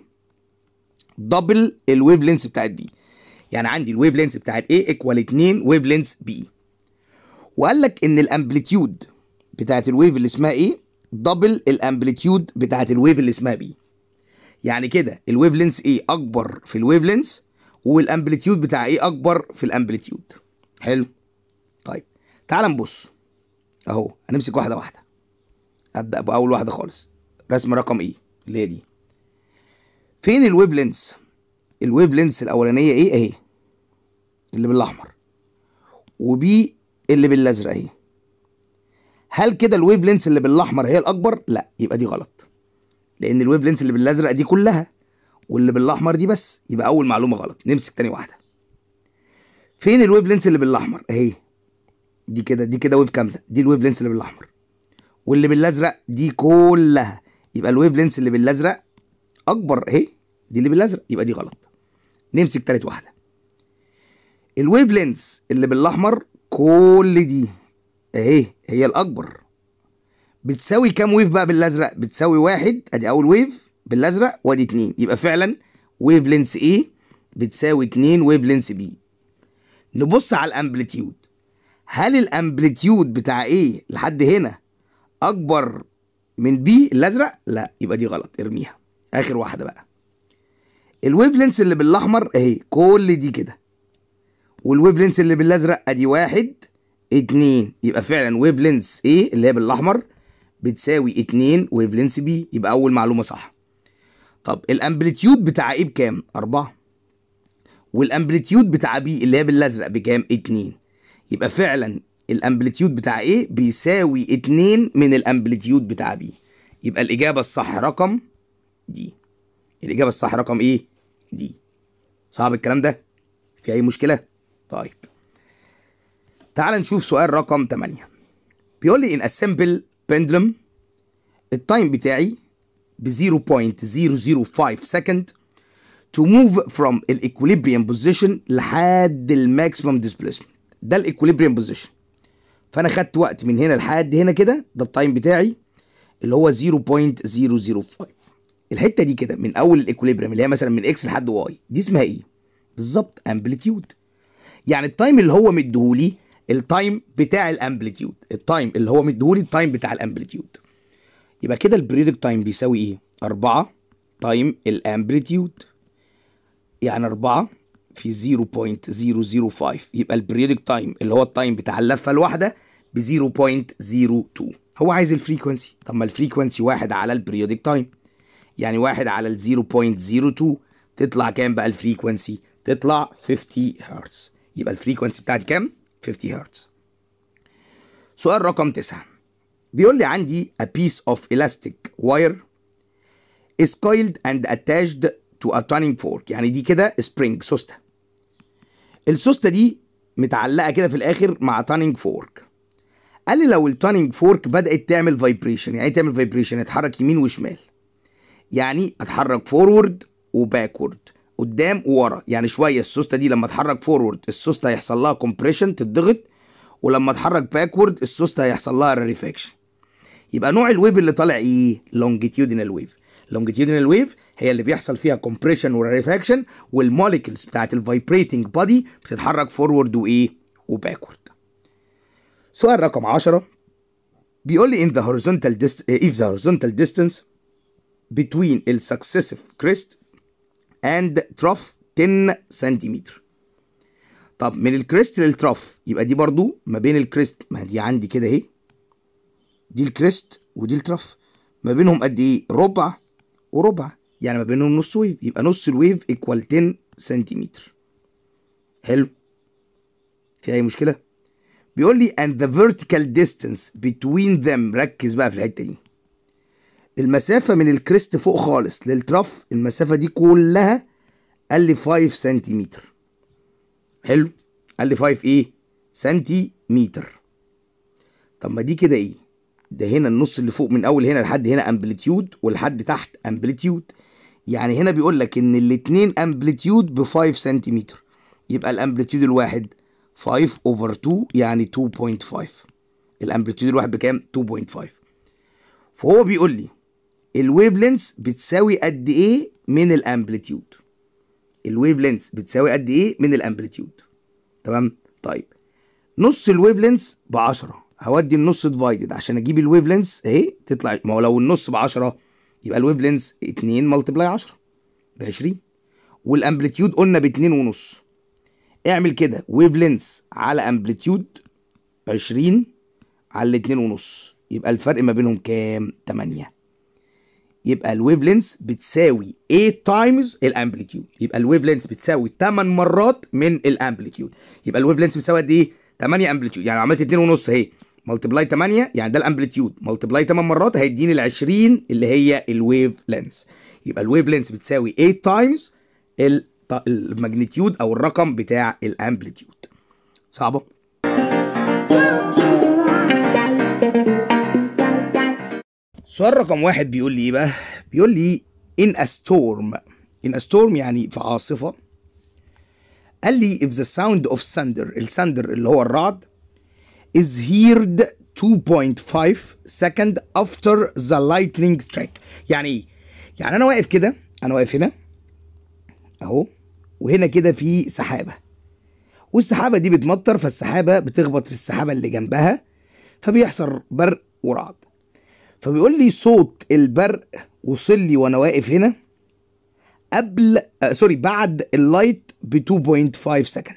دبل الويف لينس بتاعت بي يعني عندي الويف لينس بتاعت ايه ايكوال 2 ويف لينس بي وقال لك ان الامبليتيود بتاعت الويف اللي اسمها ايه دبل الامبليتيود بتاعت الويف اللي اسمها بي يعني كده الويف لينس ايه اكبر في الويف لينس والامبليتيود بتاع ايه اكبر في الامبليتيود حلو طيب تعال نبص اهو هنمسك واحده واحده ابدا باول واحده خالص رسم رقم ايه اللي هي دي فين الويف لينس الويف لينس الاولانيه ايه اهي اللي بالاحمر وبي اللي بالازرق اهي هل كده الويف لينس اللي بالاحمر هي الاكبر لا يبقى دي غلط لان الويف لينس اللي بالازرق دي كلها واللي بالاحمر دي بس يبقى اول معلومه غلط نمسك تاني واحده فين الويف لينس اللي بالاحمر اهي دي كده دي كده ويف كامله دي الويف لينس اللي بالاحمر واللي بالازرق دي كلها يبقى الويف لينس اللي بالازرق اكبر اهي دي اللي بالازرق يبقى دي غلط نمسك تالت واحده الويف لينس اللي بالاحمر كل دي اهي هي الاكبر بتساوي كام ويف بقى بالازرق بتساوي واحد ادي اول ويف بالازرق وادي 2 يبقى فعلا ويف لينس اي بتساوي 2 ويف لينس بي نبص على الامبليتيود هل الامبليتيود بتاع ايه لحد هنا اكبر من بي الازرق لا يبقى دي غلط ارميها اخر واحده بقى الويف لينس اللي بالاحمر اهي كل دي كده والويف لينس اللي بالازرق ادي واحد اتنين يبقى فعلا ويف لينس ايه اللي هي بالاحمر بتساوي اتنين ويف لينس بي يبقى اول معلومه صح طب الامبليتيود بتاع ايه بكام؟ 4 والامبليتيود بتاع بي اللي هي بالازرق بكام؟ 2 يبقى فعلا الامبليتيود بتاع ايه بيساوي 2 من الامبليتيود بتاع بي يبقى الاجابه الصح رقم دي الاجابه الصح رقم ايه؟ دي صعب الكلام ده؟ في اي مشكله؟ طيب تعال نشوف سؤال رقم 8 بيقول لي ان اسمبل بندلم التايم بتاعي ب 0.005 second to move from the equilibrium position لحد الماكسيمم displacement ده equilibrium position فانا خدت وقت من هنا لحد هنا كده ده التايم بتاعي اللي هو 0.005 الحته دي كده من اول الايكوليبريم اللي هي مثلا من اكس لحد واي دي اسمها ايه بالظبط امبليتيود يعني التايم اللي هو مديهولي التايم بتاع الامبليتيود التايم اللي هو مديهولي التايم بتاع الامبليتيود يبقى كده البريودك تايم بيساوي ايه 4 تايم الامبليتيود يعني 4 في 0.005 يبقى البريودك تايم اللي هو التايم بتاع اللفه الواحده ب 0.02 هو عايز الفريكونسي طب ما الفريكونسي واحد على البريودك تايم يعني واحد على ال 0.02 تطلع كام بقى الفريكونسي تطلع 50 هرتز يبقى الفريكونسي بتاعتي كام 50 هرتز سؤال رقم 9 بيقول لي عندي a piece of elastic wire is coiled and attached to a turning fork يعني دي كده spring سوستة السوستة دي متعلقة كده في الآخر مع turning fork قال لي لو التانينج فورك بدأت تعمل فايبريشن يعني إيه تعمل فايبريشن اتحرك يمين وشمال يعني اتحرك فورورد وباكورد قدام وورا يعني شويه السوسته دي لما اتحرك فورورد السوسته هيحصل لها كومبريشن تتضغط ولما اتحرك باكورد السوسته هيحصل لها ريفاكشن يبقى نوع الويف اللي طالع ايه لونجيتيودينال ويف لونجيتيودينال ويف هي اللي بيحصل فيها كومبريشن وريفاكشن والموليكولز بتاعت الفايبريتنج بادي بتتحرك فورورد وايه وباكورد سؤال رقم 10 بيقول لي ان the horizontal ديست eh، if the horizontal distance between السكسيسيف successive crest and 10 سنتيمتر طب من الكريست للتروف يبقى دي برضو ما بين الكريست ما دي عندي كده اهي دي الكريست ودي الترف ما بينهم قد ايه ربع وربع يعني ما بينهم نص ويف يبقى نص الويف ايكوال 10 سنتيمتر حلو في اي مشكله بيقول لي and the vertical distance between them ركز بقى في الحته دي المسافه من الكريست فوق خالص للترف المسافه دي كلها قال لي 5 سنتيمتر حلو قال لي 5 ايه سنتيمتر طب ما دي كده ايه ده هنا النص اللي فوق من اول هنا لحد هنا امبليتيود ولحد تحت امبليتيود يعني هنا بيقول لك ان الاثنين امبليتيود ب 5 سنتيمتر يبقى الامبليتيود الواحد 5 اوفر 2 يعني 2.5 الامبليتيود الواحد بكام 2.5 فهو بيقول لي الويف لينس بتساوي قد ايه من الامبليتيود الويف لينس بتساوي قد ايه من الامبليتيود تمام طيب نص الويف لينس ب 10 هودي النص ديفايدد عشان اجيب الويف لينس اهي تطلع ما هو لو النص ب 10 يبقى الويف لينس 2 ملتبلاي 10 ب 20 والامبليتيود قلنا ب 2 ونص اعمل كده ويف لينس على امبليتيود 20 على 2 ونص يبقى الفرق ما بينهم كام 8 يبقى الويف لينس بتساوي 8 تايمز الامبليتيود يبقى الويف لينس بتساوي 8 مرات من الامبليتيود يبقى الويف لينس بتساوي قد ايه 8 امبليتيود يعني عملت 2 ونص اهي ملتبلاي 8 يعني ده الامبليتيود ملتبلاي 8 مرات هيديني ال 20 اللي هي الويف لينس يبقى الويف لينس بتساوي 8 تايمز الماجنتيود او الرقم بتاع الامبليتيود صعبه سؤال رقم واحد بيقول لي ايه بقى بيقول لي in a storm in a storm يعني في عاصفه قال لي if the sound of thunder الثندر اللي هو الرعد is heard 2.5 second after the lightning strike يعني ايه يعني انا واقف كده انا واقف هنا اهو وهنا كده في سحابه والسحابه دي بتمطر فالسحابه بتخبط في السحابه اللي جنبها فبيحصل برق ورعد فبيقول لي صوت البرق وصل لي وانا واقف هنا قبل آه سوري بعد اللايت ب 2.5 سكند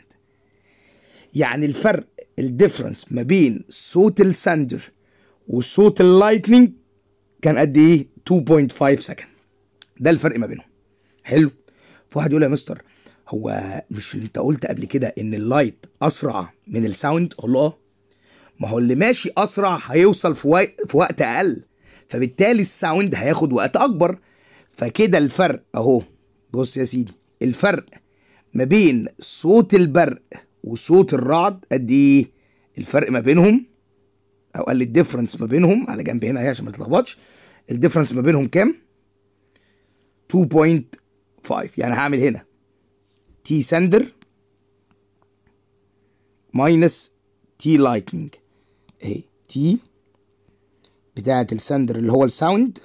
يعني الفرق الديفرنس ما بين صوت الساندر وصوت اللايتنينج كان قد ايه 2.5 سكند ده الفرق ما بينهم حلو فواحد يقول يا مستر هو مش انت قلت قبل كده ان اللايت اسرع من الساوند اقول له اه ما هو اللي ماشي اسرع هيوصل في, وق... في وقت اقل فبالتالي الساوند هياخد وقت اكبر فكده الفرق اهو بص يا سيدي الفرق ما بين صوت البرق وصوت الرعد قد ايه الفرق ما بينهم او قال لي الديفرنس ما بينهم على جنب هنا اهي عشان ما تتلخبطش الديفرنس ما بينهم كام 2.5 يعني هعمل هنا تي سندر ماينس تي لايتنج اهي تي بتاعة السندر اللي هو الساوند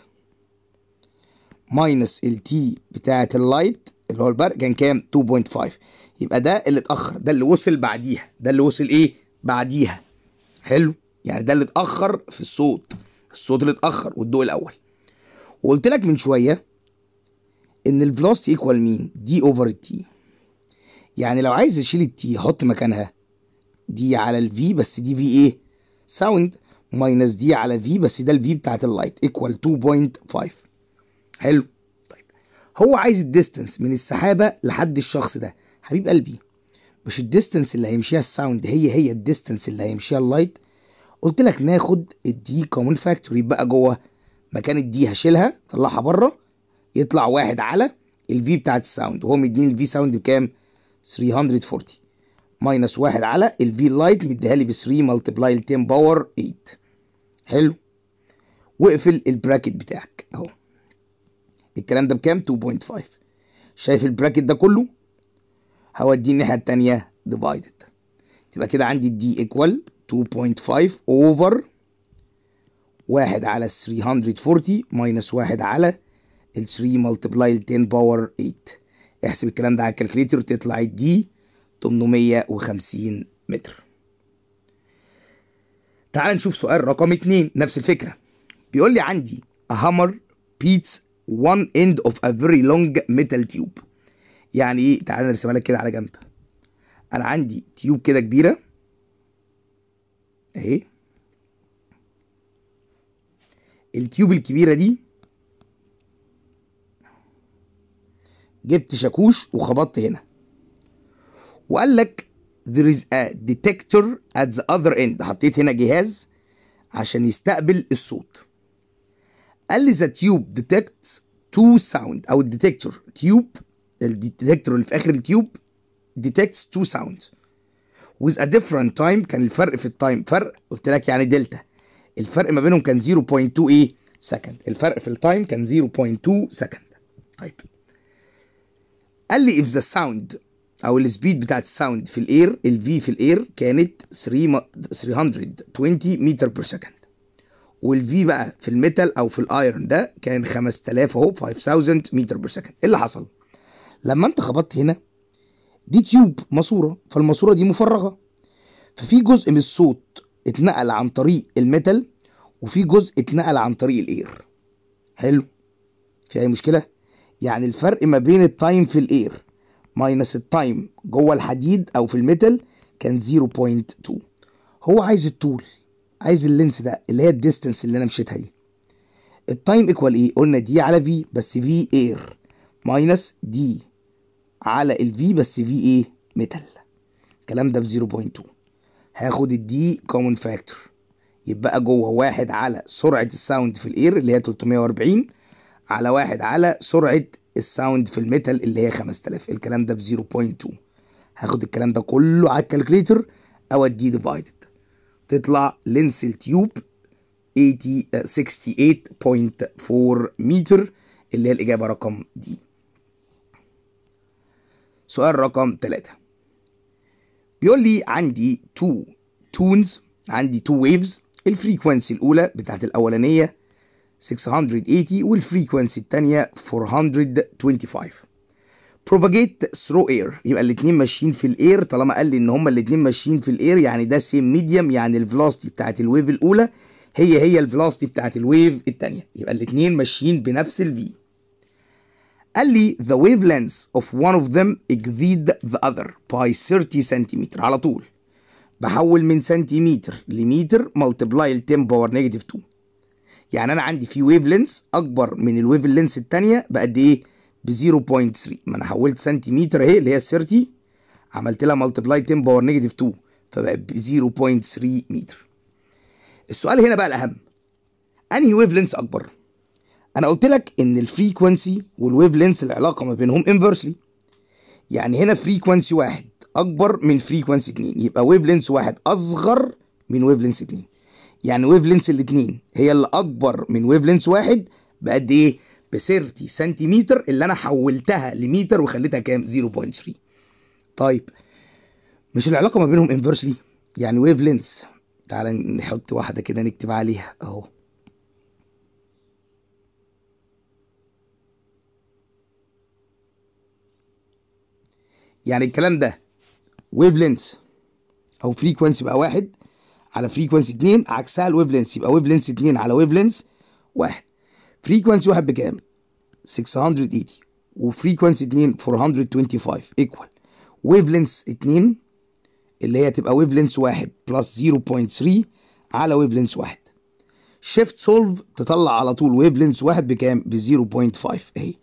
ماينس التي بتاعة اللايت اللي هو البرق كان كام 2.5 يبقى ده اللي اتاخر ده اللي وصل بعديها ده اللي وصل ايه بعديها حلو يعني ده اللي اتاخر في الصوت الصوت اللي اتاخر والضوء الاول وقلت لك من شويه ان الفلوسيتي ايكوال مين دي اوفر تي يعني لو عايز اشيل التي احط مكانها دي على الفي بس دي في ايه ساوند ماينس دي على في بس ده الفي بتاعت اللايت ايكوال 2.5 حلو طيب هو عايز الديستنس من السحابه لحد الشخص ده حبيب قلبي مش الديستنس اللي هيمشيها الساوند هي هي الديستنس اللي هيمشيها اللايت قلت لك ناخد الدي كومون فاكتور بقى جوه مكان الدي هشيلها طلعها بره يطلع واحد على الفي بتاعت الساوند وهو مديني الفي ساوند بكام 340 ماينس واحد على الفي لايت مديها لي ب 3 ملتبلاي 10 باور 8 حلو واقفل البراكت بتاعك اهو الكلام ده بكام 2.5 شايف البراكت ده كله هوديه الناحيه الثانيه ديفايدد تبقى كده عندي الدي ايكوال 2.5 اوفر 1 على 340 ماينس 1 على ال 3 ملتبلاي 10 باور 8 احسب الكلام ده على الكالكليتر تطلع الدي 850 متر تعال نشوف سؤال رقم 2 نفس الفكره بيقول لي عندي a hammer beats one end of a very long metal tube يعني ايه تعالى نرسمها لك كده على جنب انا عندي تيوب كده كبيره اهي التيوب الكبيره دي جبت شاكوش وخبطت هنا وقال لك there is a detector at the other end حطيت هنا جهاز عشان يستقبل الصوت قال لي the tube detects two sound او detector تيوب الديتكتور اللي في اخر التيوب ديتكتس تو ساوندز ويز ا ديفرنت تايم كان الفرق في التايم فرق قلت لك يعني دلتا الفرق ما بينهم كان 0.2 ايه سكند الفرق في التايم كان 0.2 سكند طيب قال لي اف ذا ساوند او السبيد بتاعت الساوند في الاير الفي في الاير كانت 320 متر بير سكند والفي بقى في الميتال او في الايرون ده كان 5000 اهو 5000 متر بير سكند ايه اللي حصل لما انت خبطت هنا دي تيوب ماسوره فالماسوره دي مفرغه ففي جزء من الصوت اتنقل عن طريق الميتال وفي جزء اتنقل عن طريق الاير حلو في اي مشكله يعني الفرق ما بين التايم في الاير ماينس التايم جوه الحديد او في الميتال كان 0.2 هو عايز الطول عايز اللينس ده اللي هي الديستنس اللي انا مشيتها دي التايم ايكوال ايه قلنا دي على في بس في اير ماينس دي على الفي بس في ايه ميتال الكلام ده ب 0.2 هاخد الدي كومن فاكتور يبقى جوه واحد على سرعة الساوند في الاير اللي هي 340 على واحد على سرعة الساوند في الميتال اللي هي 5000 الكلام ده ب 0.2 هاخد الكلام ده كله على الكالكليتر اوديه ديفايدد تطلع لينس التيوب 68.4 متر اللي هي الإجابة رقم دي سؤال رقم 3 بيقول لي عندي تو تونز عندي تو ويفز الفريكوانسي الاولى بتاعت الاولانيه 680 والفريكوانسي الثانيه 425 بروباجيت ثرو اير يبقى الاثنين ماشيين في الاير طالما قال لي ان هما الاثنين ماشيين في الاير يعني ده سيم ميديم يعني الفلوستي بتاعت الويف الاولى هي هي الفلوستي بتاعت الويف الثانيه يبقى الاثنين ماشيين بنفس الفي قال لي the wavelengths of one of them exceed the other by 30 سنتيمتر على طول بحول من سنتيمتر لمتر ملتبلاي ال 10 باور نيجاتيف 2 يعني انا عندي في ويف اكبر من الويف الثانيه بقد ايه ب 0.3 ما انا حولت سنتيمتر اهي اللي هي 30 عملت لها ملتبلاي 10 باور نيجاتيف 2 فبقت ب 0.3 متر السؤال هنا بقى الاهم انهي ويف اكبر انا قلت لك ان الفريكوانسي والويف لينس العلاقه ما بينهم انفرسلي يعني هنا فريكوانسي واحد اكبر من فريكوانسي اتنين يبقى ويف لينس واحد اصغر من ويف لينس اتنين يعني ويف لينس الاتنين هي اللي اكبر من ويف لينس واحد بقد ايه ب 30 سنتيمتر اللي انا حولتها لمتر وخليتها كام 0.3 طيب مش العلاقه ما بينهم انفرسلي يعني ويف لينس تعال نحط واحده كده نكتب عليها اهو يعني الكلام ده ويف او فريكوانسي بقى واحد على فريكوانسي 2 عكسها الويف يبقى ويف لينث 2 على ويف لينث 1 فريكوانسي واحد بكام 680 وفريكوانسي 2 425 ايكوال ويف لينث 2 اللي هي تبقى ويف لينث 1 بلس 0.3 على ويف لينث 1 شيفت سولف تطلع على طول ويف لينث 1 بكام ب 0.5 اهي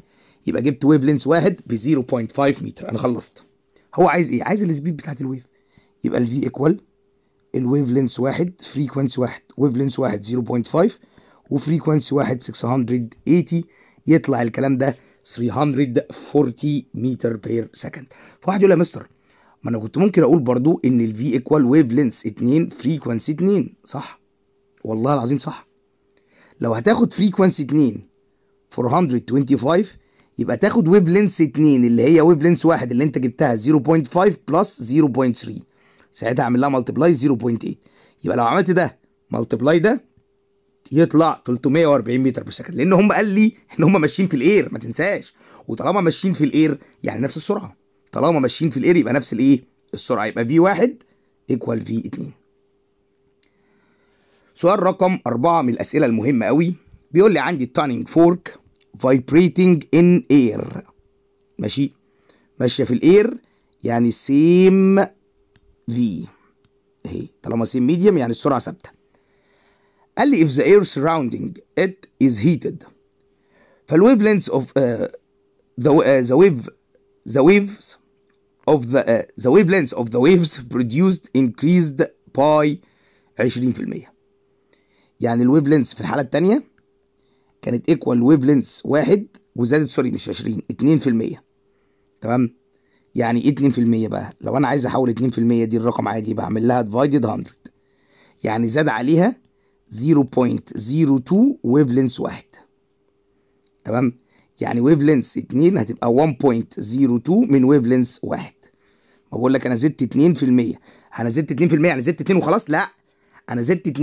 يبقى جبت ويف لينث 1 ب 0.5 متر انا خلصت هو عايز ايه عايز السبيد بتاعت الويف يبقى الفي ايكوال الويف لينس واحد فريكوانسي واحد ويف لينس واحد 0.5 وفريكوانسي واحد 680 يطلع الكلام ده 340 متر بير سكند فواحد يقول يا مستر ما انا كنت ممكن اقول برضو ان الفي ايكوال ويف لينس 2 فريكوانسي 2 صح والله العظيم صح لو هتاخد فريكوانسي 2 425 يبقى تاخد ويف لينس 2 اللي هي ويف لينس 1 اللي انت جبتها 0.5 بلس 0.3 ساعتها اعمل لها ملتبلاي 0.8 يبقى لو عملت ده ملتبلاي ده يطلع 340 متر بالسكند لان هم قال لي ان هم ماشيين في الاير ما تنساش وطالما ماشيين في الاير يعني نفس السرعه طالما ماشيين في الاير يبقى نفس الايه السرعه يبقى في 1 ايكوال في 2 سؤال رقم 4 من الاسئله المهمه قوي بيقول لي عندي التانينج فورك vibrating in air ماشي ماشية في الاير يعني سيم في اهي طالما سيم ميديم يعني السرعة ثابتة قال لي if the air surrounding it is heated فالويف لينث اوف ذا ذا ويف ذا ويفز of the uh, the wavelengths of the waves produced increased by 20% يعني الويف لينث في الحالة التانية كانت ايكوال ويف لينس واحد وزادت سوري مش 20 2% تمام يعني ايه 2% بقى لو انا عايز احول 2% دي الرقم عادي بعمل لها ديفايدد 100 يعني زاد عليها 0.02 ويف لينس واحد تمام يعني ويف لينس 2 هتبقى 1.02 من ويف لينس واحد ما بقول لك انا زدت 2% انا زدت 2% يعني زدت 2 وخلاص لا انا زدت 2%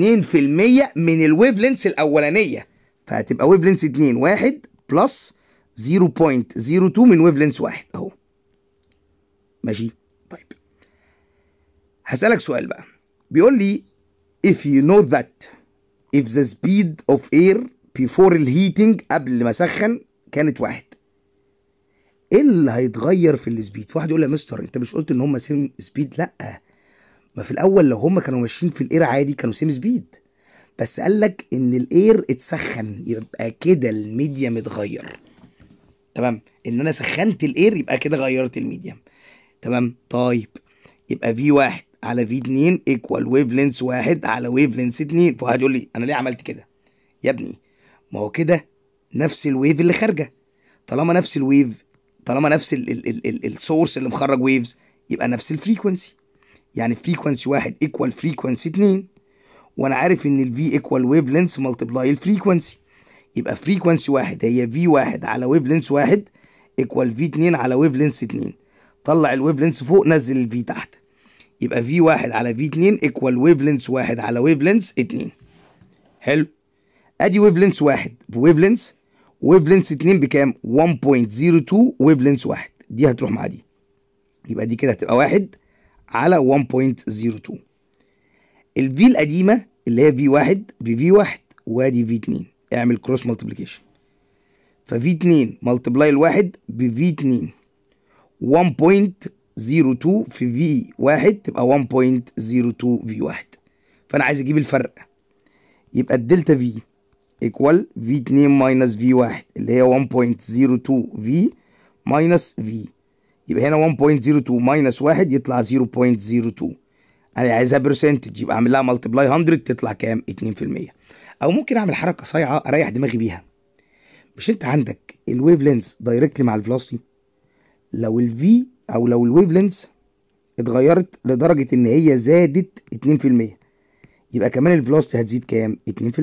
من الويف لينس الاولانيه فهتبقى ويف لينس 2 1 بلس 0.02 من ويف لينس 1 اهو ماشي طيب هسألك سؤال بقى بيقول لي if you know that if the speed of air before الهيتنج قبل ما اسخن كانت واحد ايه اللي هيتغير في السبيد؟ واحد يقول لي يا مستر انت مش قلت ان هم سيم سبيد؟ لا ما في الاول لو هم كانوا ماشيين في الاير عادي كانوا سيم سبيد بس قال لك ان الاير اتسخن يبقى كده الميديم اتغير تمام ان انا سخنت الاير يبقى كده غيرت الميديم تمام طيب يبقى في واحد على في 2 ايكوال ويف لينس واحد على ويف لينس 2 فواحد يقول لي انا ليه عملت كده يا ابني ما هو كده نفس الويف اللي خارجه طالما نفس الويف طالما نفس السورس اللي مخرج ويفز يبقى نفس الفريكونسي يعني فريكونسي واحد ايكوال فريكونسي 2 وانا عارف ان الفي ايكوال ويف لينث ملتبلاي الفريكوانسي يبقى فريكوانسي واحد هي في واحد على ويف لينث واحد ايكوال في اتنين على ويف لينث اتنين طلع الويف لينث فوق نزل الفي تحت يبقى في واحد على في اتنين ايكوال ويف لينث واحد على ويف لينث اتنين حلو ادي ويف لينث واحد بويف لينث ويف لينث اتنين بكام 1.02 ويف لينث واحد دي هتروح مع دي يبقى دي كده هتبقى واحد على 1.02 V القديمه اللي هي v 1 v 1 وادي v 2 اعمل كروس مالتبليكيشن ملتبليكيشن v 2 ملتبلاي الواحد بفي 2 1.02 في v 1 تبقى 1.02 v 1 فانا عايز اجيب الفرق يبقى الدلتا V ايكوال v 2 ماينس في 1 اللي هي 1.02 V ماينس في يبقى هنا 1.02 ماينس 1 يطلع 0.02 انا عايزها يعني برسنتج يبقى اعمل لها ملتبلاي 100 تطلع كام 2% او ممكن اعمل حركه صايعه اريح دماغي بيها مش انت عندك الويف لينز دايركتلي مع الفلوسيتي لو الفي او لو الويف لينز اتغيرت لدرجه ان هي زادت 2% يبقى كمان الفلوسيتي هتزيد كام 2%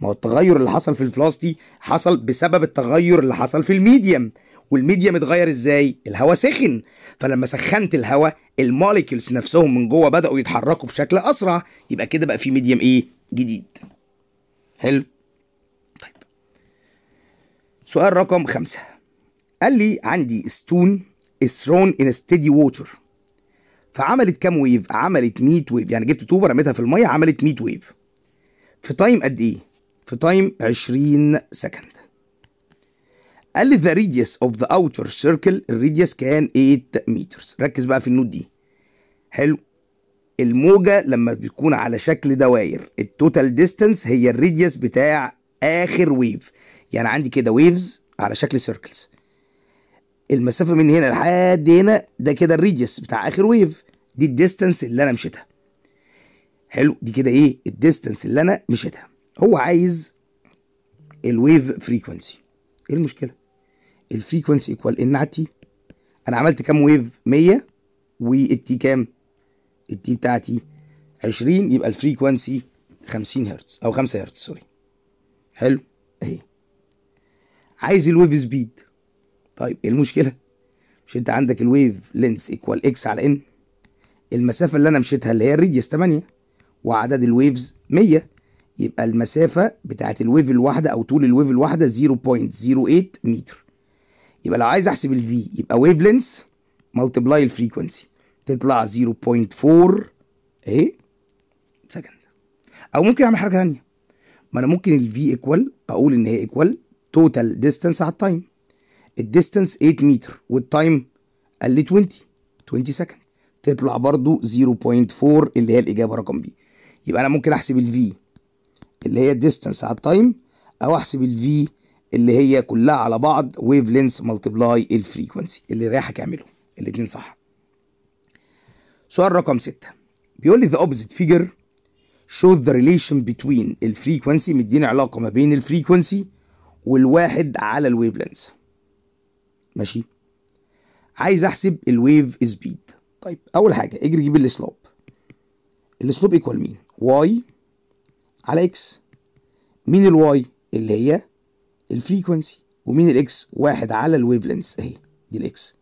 ما هو التغير اللي حصل في الفلوسيتي حصل بسبب التغير اللي حصل في الميديم والميديا متغير ازاي الهواء سخن فلما سخنت الهواء الموليكيولز نفسهم من جوه بداوا يتحركوا بشكل اسرع يبقى كده بقى في ميديم ايه جديد حلو طيب سؤال رقم خمسة قال لي عندي ستون ثرون ان ستيدي ووتر فعملت كام ويف عملت 100 ويف يعني جبت طوبه رميتها في الميه عملت 100 ويف في تايم قد ايه في تايم 20 سكند قال لي radius of the outer circle سيركل الريديوس كان 8 meters ركز بقى في النوت دي حلو الموجه لما بتكون على شكل دواير التوتال ديستانس هي الريديوس بتاع اخر ويف يعني عندي كده ويفز على شكل سيركلز المسافه من هنا لحد هنا ده كده الريديوس بتاع اخر ويف دي الديستانس اللي انا مشيتها حلو دي كده ايه الديستانس اللي انا مشيتها هو عايز الويف فريكوانسي ايه المشكله الفريكونسي ايكوال ان على تي انا عملت كام ويف 100 والتي كام التي بتاعتي 20 يبقى الفريكونسي 50 هرتز او 5 هرتز سوري حلو اهي عايز الويف سبيد طيب ايه المشكله مش انت عندك الويف لينس ايكوال اكس على ان المسافه اللي انا مشيتها اللي هي الريديس 8 وعدد الويفز 100 يبقى المسافه بتاعت الويف الواحده او طول الويف الواحده 0.08 متر يبقى لو عايز احسب الفي يبقى ويف لينس ملتبلاي الفريكونسي تطلع 0.4 ايه سكند او ممكن اعمل حاجه ثانيه ما انا ممكن الفي ايكوال اقول ان هي ايكوال توتال ديستانس على التايم الديستانس 8 متر والتايم قال لي 20 20 سكند تطلع برضو 0.4 اللي هي الاجابه رقم بي يبقى انا ممكن احسب الفي اللي هي الديستانس على التايم او احسب الفي اللي هي كلها على بعض ويف لينس ملتبلاي الفريكونسي اللي رايحك اعمله الاثنين صح سؤال رقم ستة بيقول لي the opposite figure شو the relation between الفريكونسي مديني علاقه ما بين الفريكونسي والواحد على الويف لينس ماشي عايز احسب الويف سبيد طيب اول حاجه اجري جيب السلوب السلوب ايكوال مين واي على اكس مين الواي اللي هي الفريكونسي ومين الاكس واحد على الويف اهي دي الاكس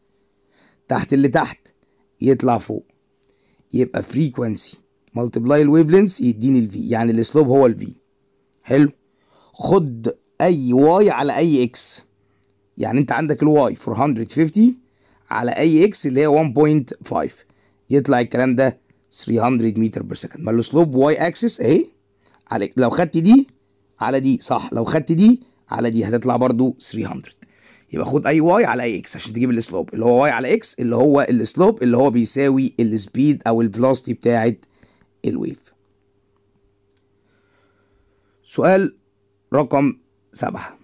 تحت اللي تحت يطلع فوق يبقى فريكونسي ملتبلاي الويف يديني الفي يعني السلوب هو الفي حلو خد اي واي على اي اكس يعني انت عندك الواي 450 على اي اكس اللي هي 1.5 يطلع الكلام ده 300 متر بير سكند ما السلوب واي اكسس اهي عليك إيه؟ لو خدت دي على دي صح لو خدت دي على دي هتطلع برضو 300 يبقى خد اي واي على اي اكس عشان تجيب السلوب اللي هو واي على اكس اللي هو السلوب اللي هو بيساوي السبيد او الفلوستي بتاعه الويف سؤال رقم سبعة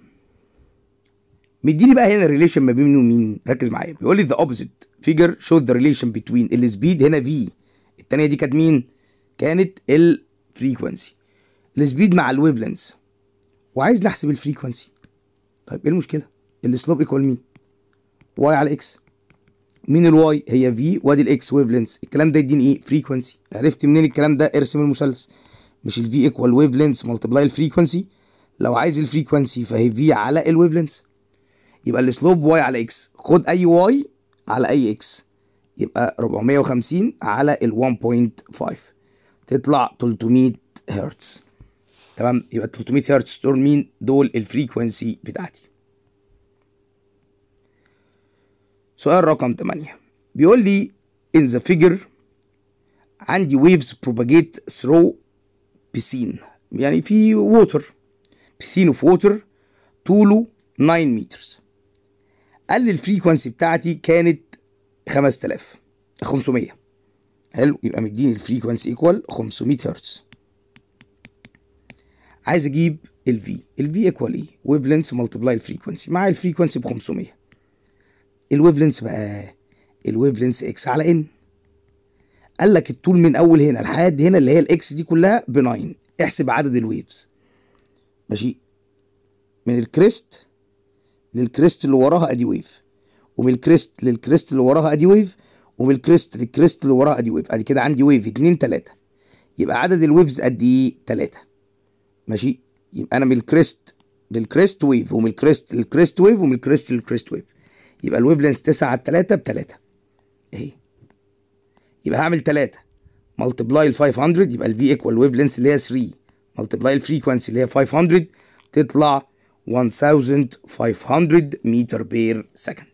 مديني بقى هنا الريليشن ما بين ومين ركز معايا بيقول لي ذا اوبوزيت فيجر شو ذا ريليشن بتوين السبيد هنا في الثانيه دي كانت مين كانت الفريكوانسي السبيد مع الويف وعايز نحسب الفريكونسي طيب ايه المشكله السلوب ايكوال مين واي على اكس مين الواي هي في وادي الاكس ويف لينس الكلام ده يديني ايه فريكونسي عرفت منين الكلام ده ارسم المثلث مش الفي ايكوال ويف لينس ملتبلاي الفريكونسي لو عايز الفريكونسي فهي في على الويف لينس يبقى السلوب واي على اكس خد اي واي على اي اكس يبقى 450 على ال 1.5 تطلع 300 هرتز تمام يبقى 300 هرتز دول مين دول الفريكوانسي بتاعتي سؤال رقم 8 بيقول لي in the figure عندي waves propagate through بسين يعني في ووتر بسين اوف ووتر طوله 9 مترز قال لي الفريكوانسي بتاعتي كانت 5000 500 حلو يبقى مديني الفريكوانسي ايكوال 500 هرتز عايز اجيب الفي الفي ايكوال ايه ويف لينس ملتبلاي الفريكونسي معايا الفريكونسي ب 500 الويف لينس بقى الويف لينس اكس على ان قال لك الطول من اول هنا لحد هنا اللي هي الاكس دي كلها ب 9 احسب عدد الويفز ماشي من الكريست للكريست اللي وراها ادي ويف ومن الكريست للكريست اللي وراها ادي ويف ومن الكريست للكريست اللي وراها ادي ويف ادي كده عندي ويف 2 3 يبقى عدد الويفز قد ايه 3 ماشي يبقى انا من الكريست للكريست ويف ومن الكريست للكريست ويف ومن الكريست للكريست ويف يبقى الويف لينث 9 على 3 ب 3 اهي يبقى هعمل 3 ملتبلاي ال 500 يبقى الفي ايكوال ويف لينث اللي هي 3 ملتبلاي الفريكونسي اللي هي 500 تطلع 1500 متر بير سكند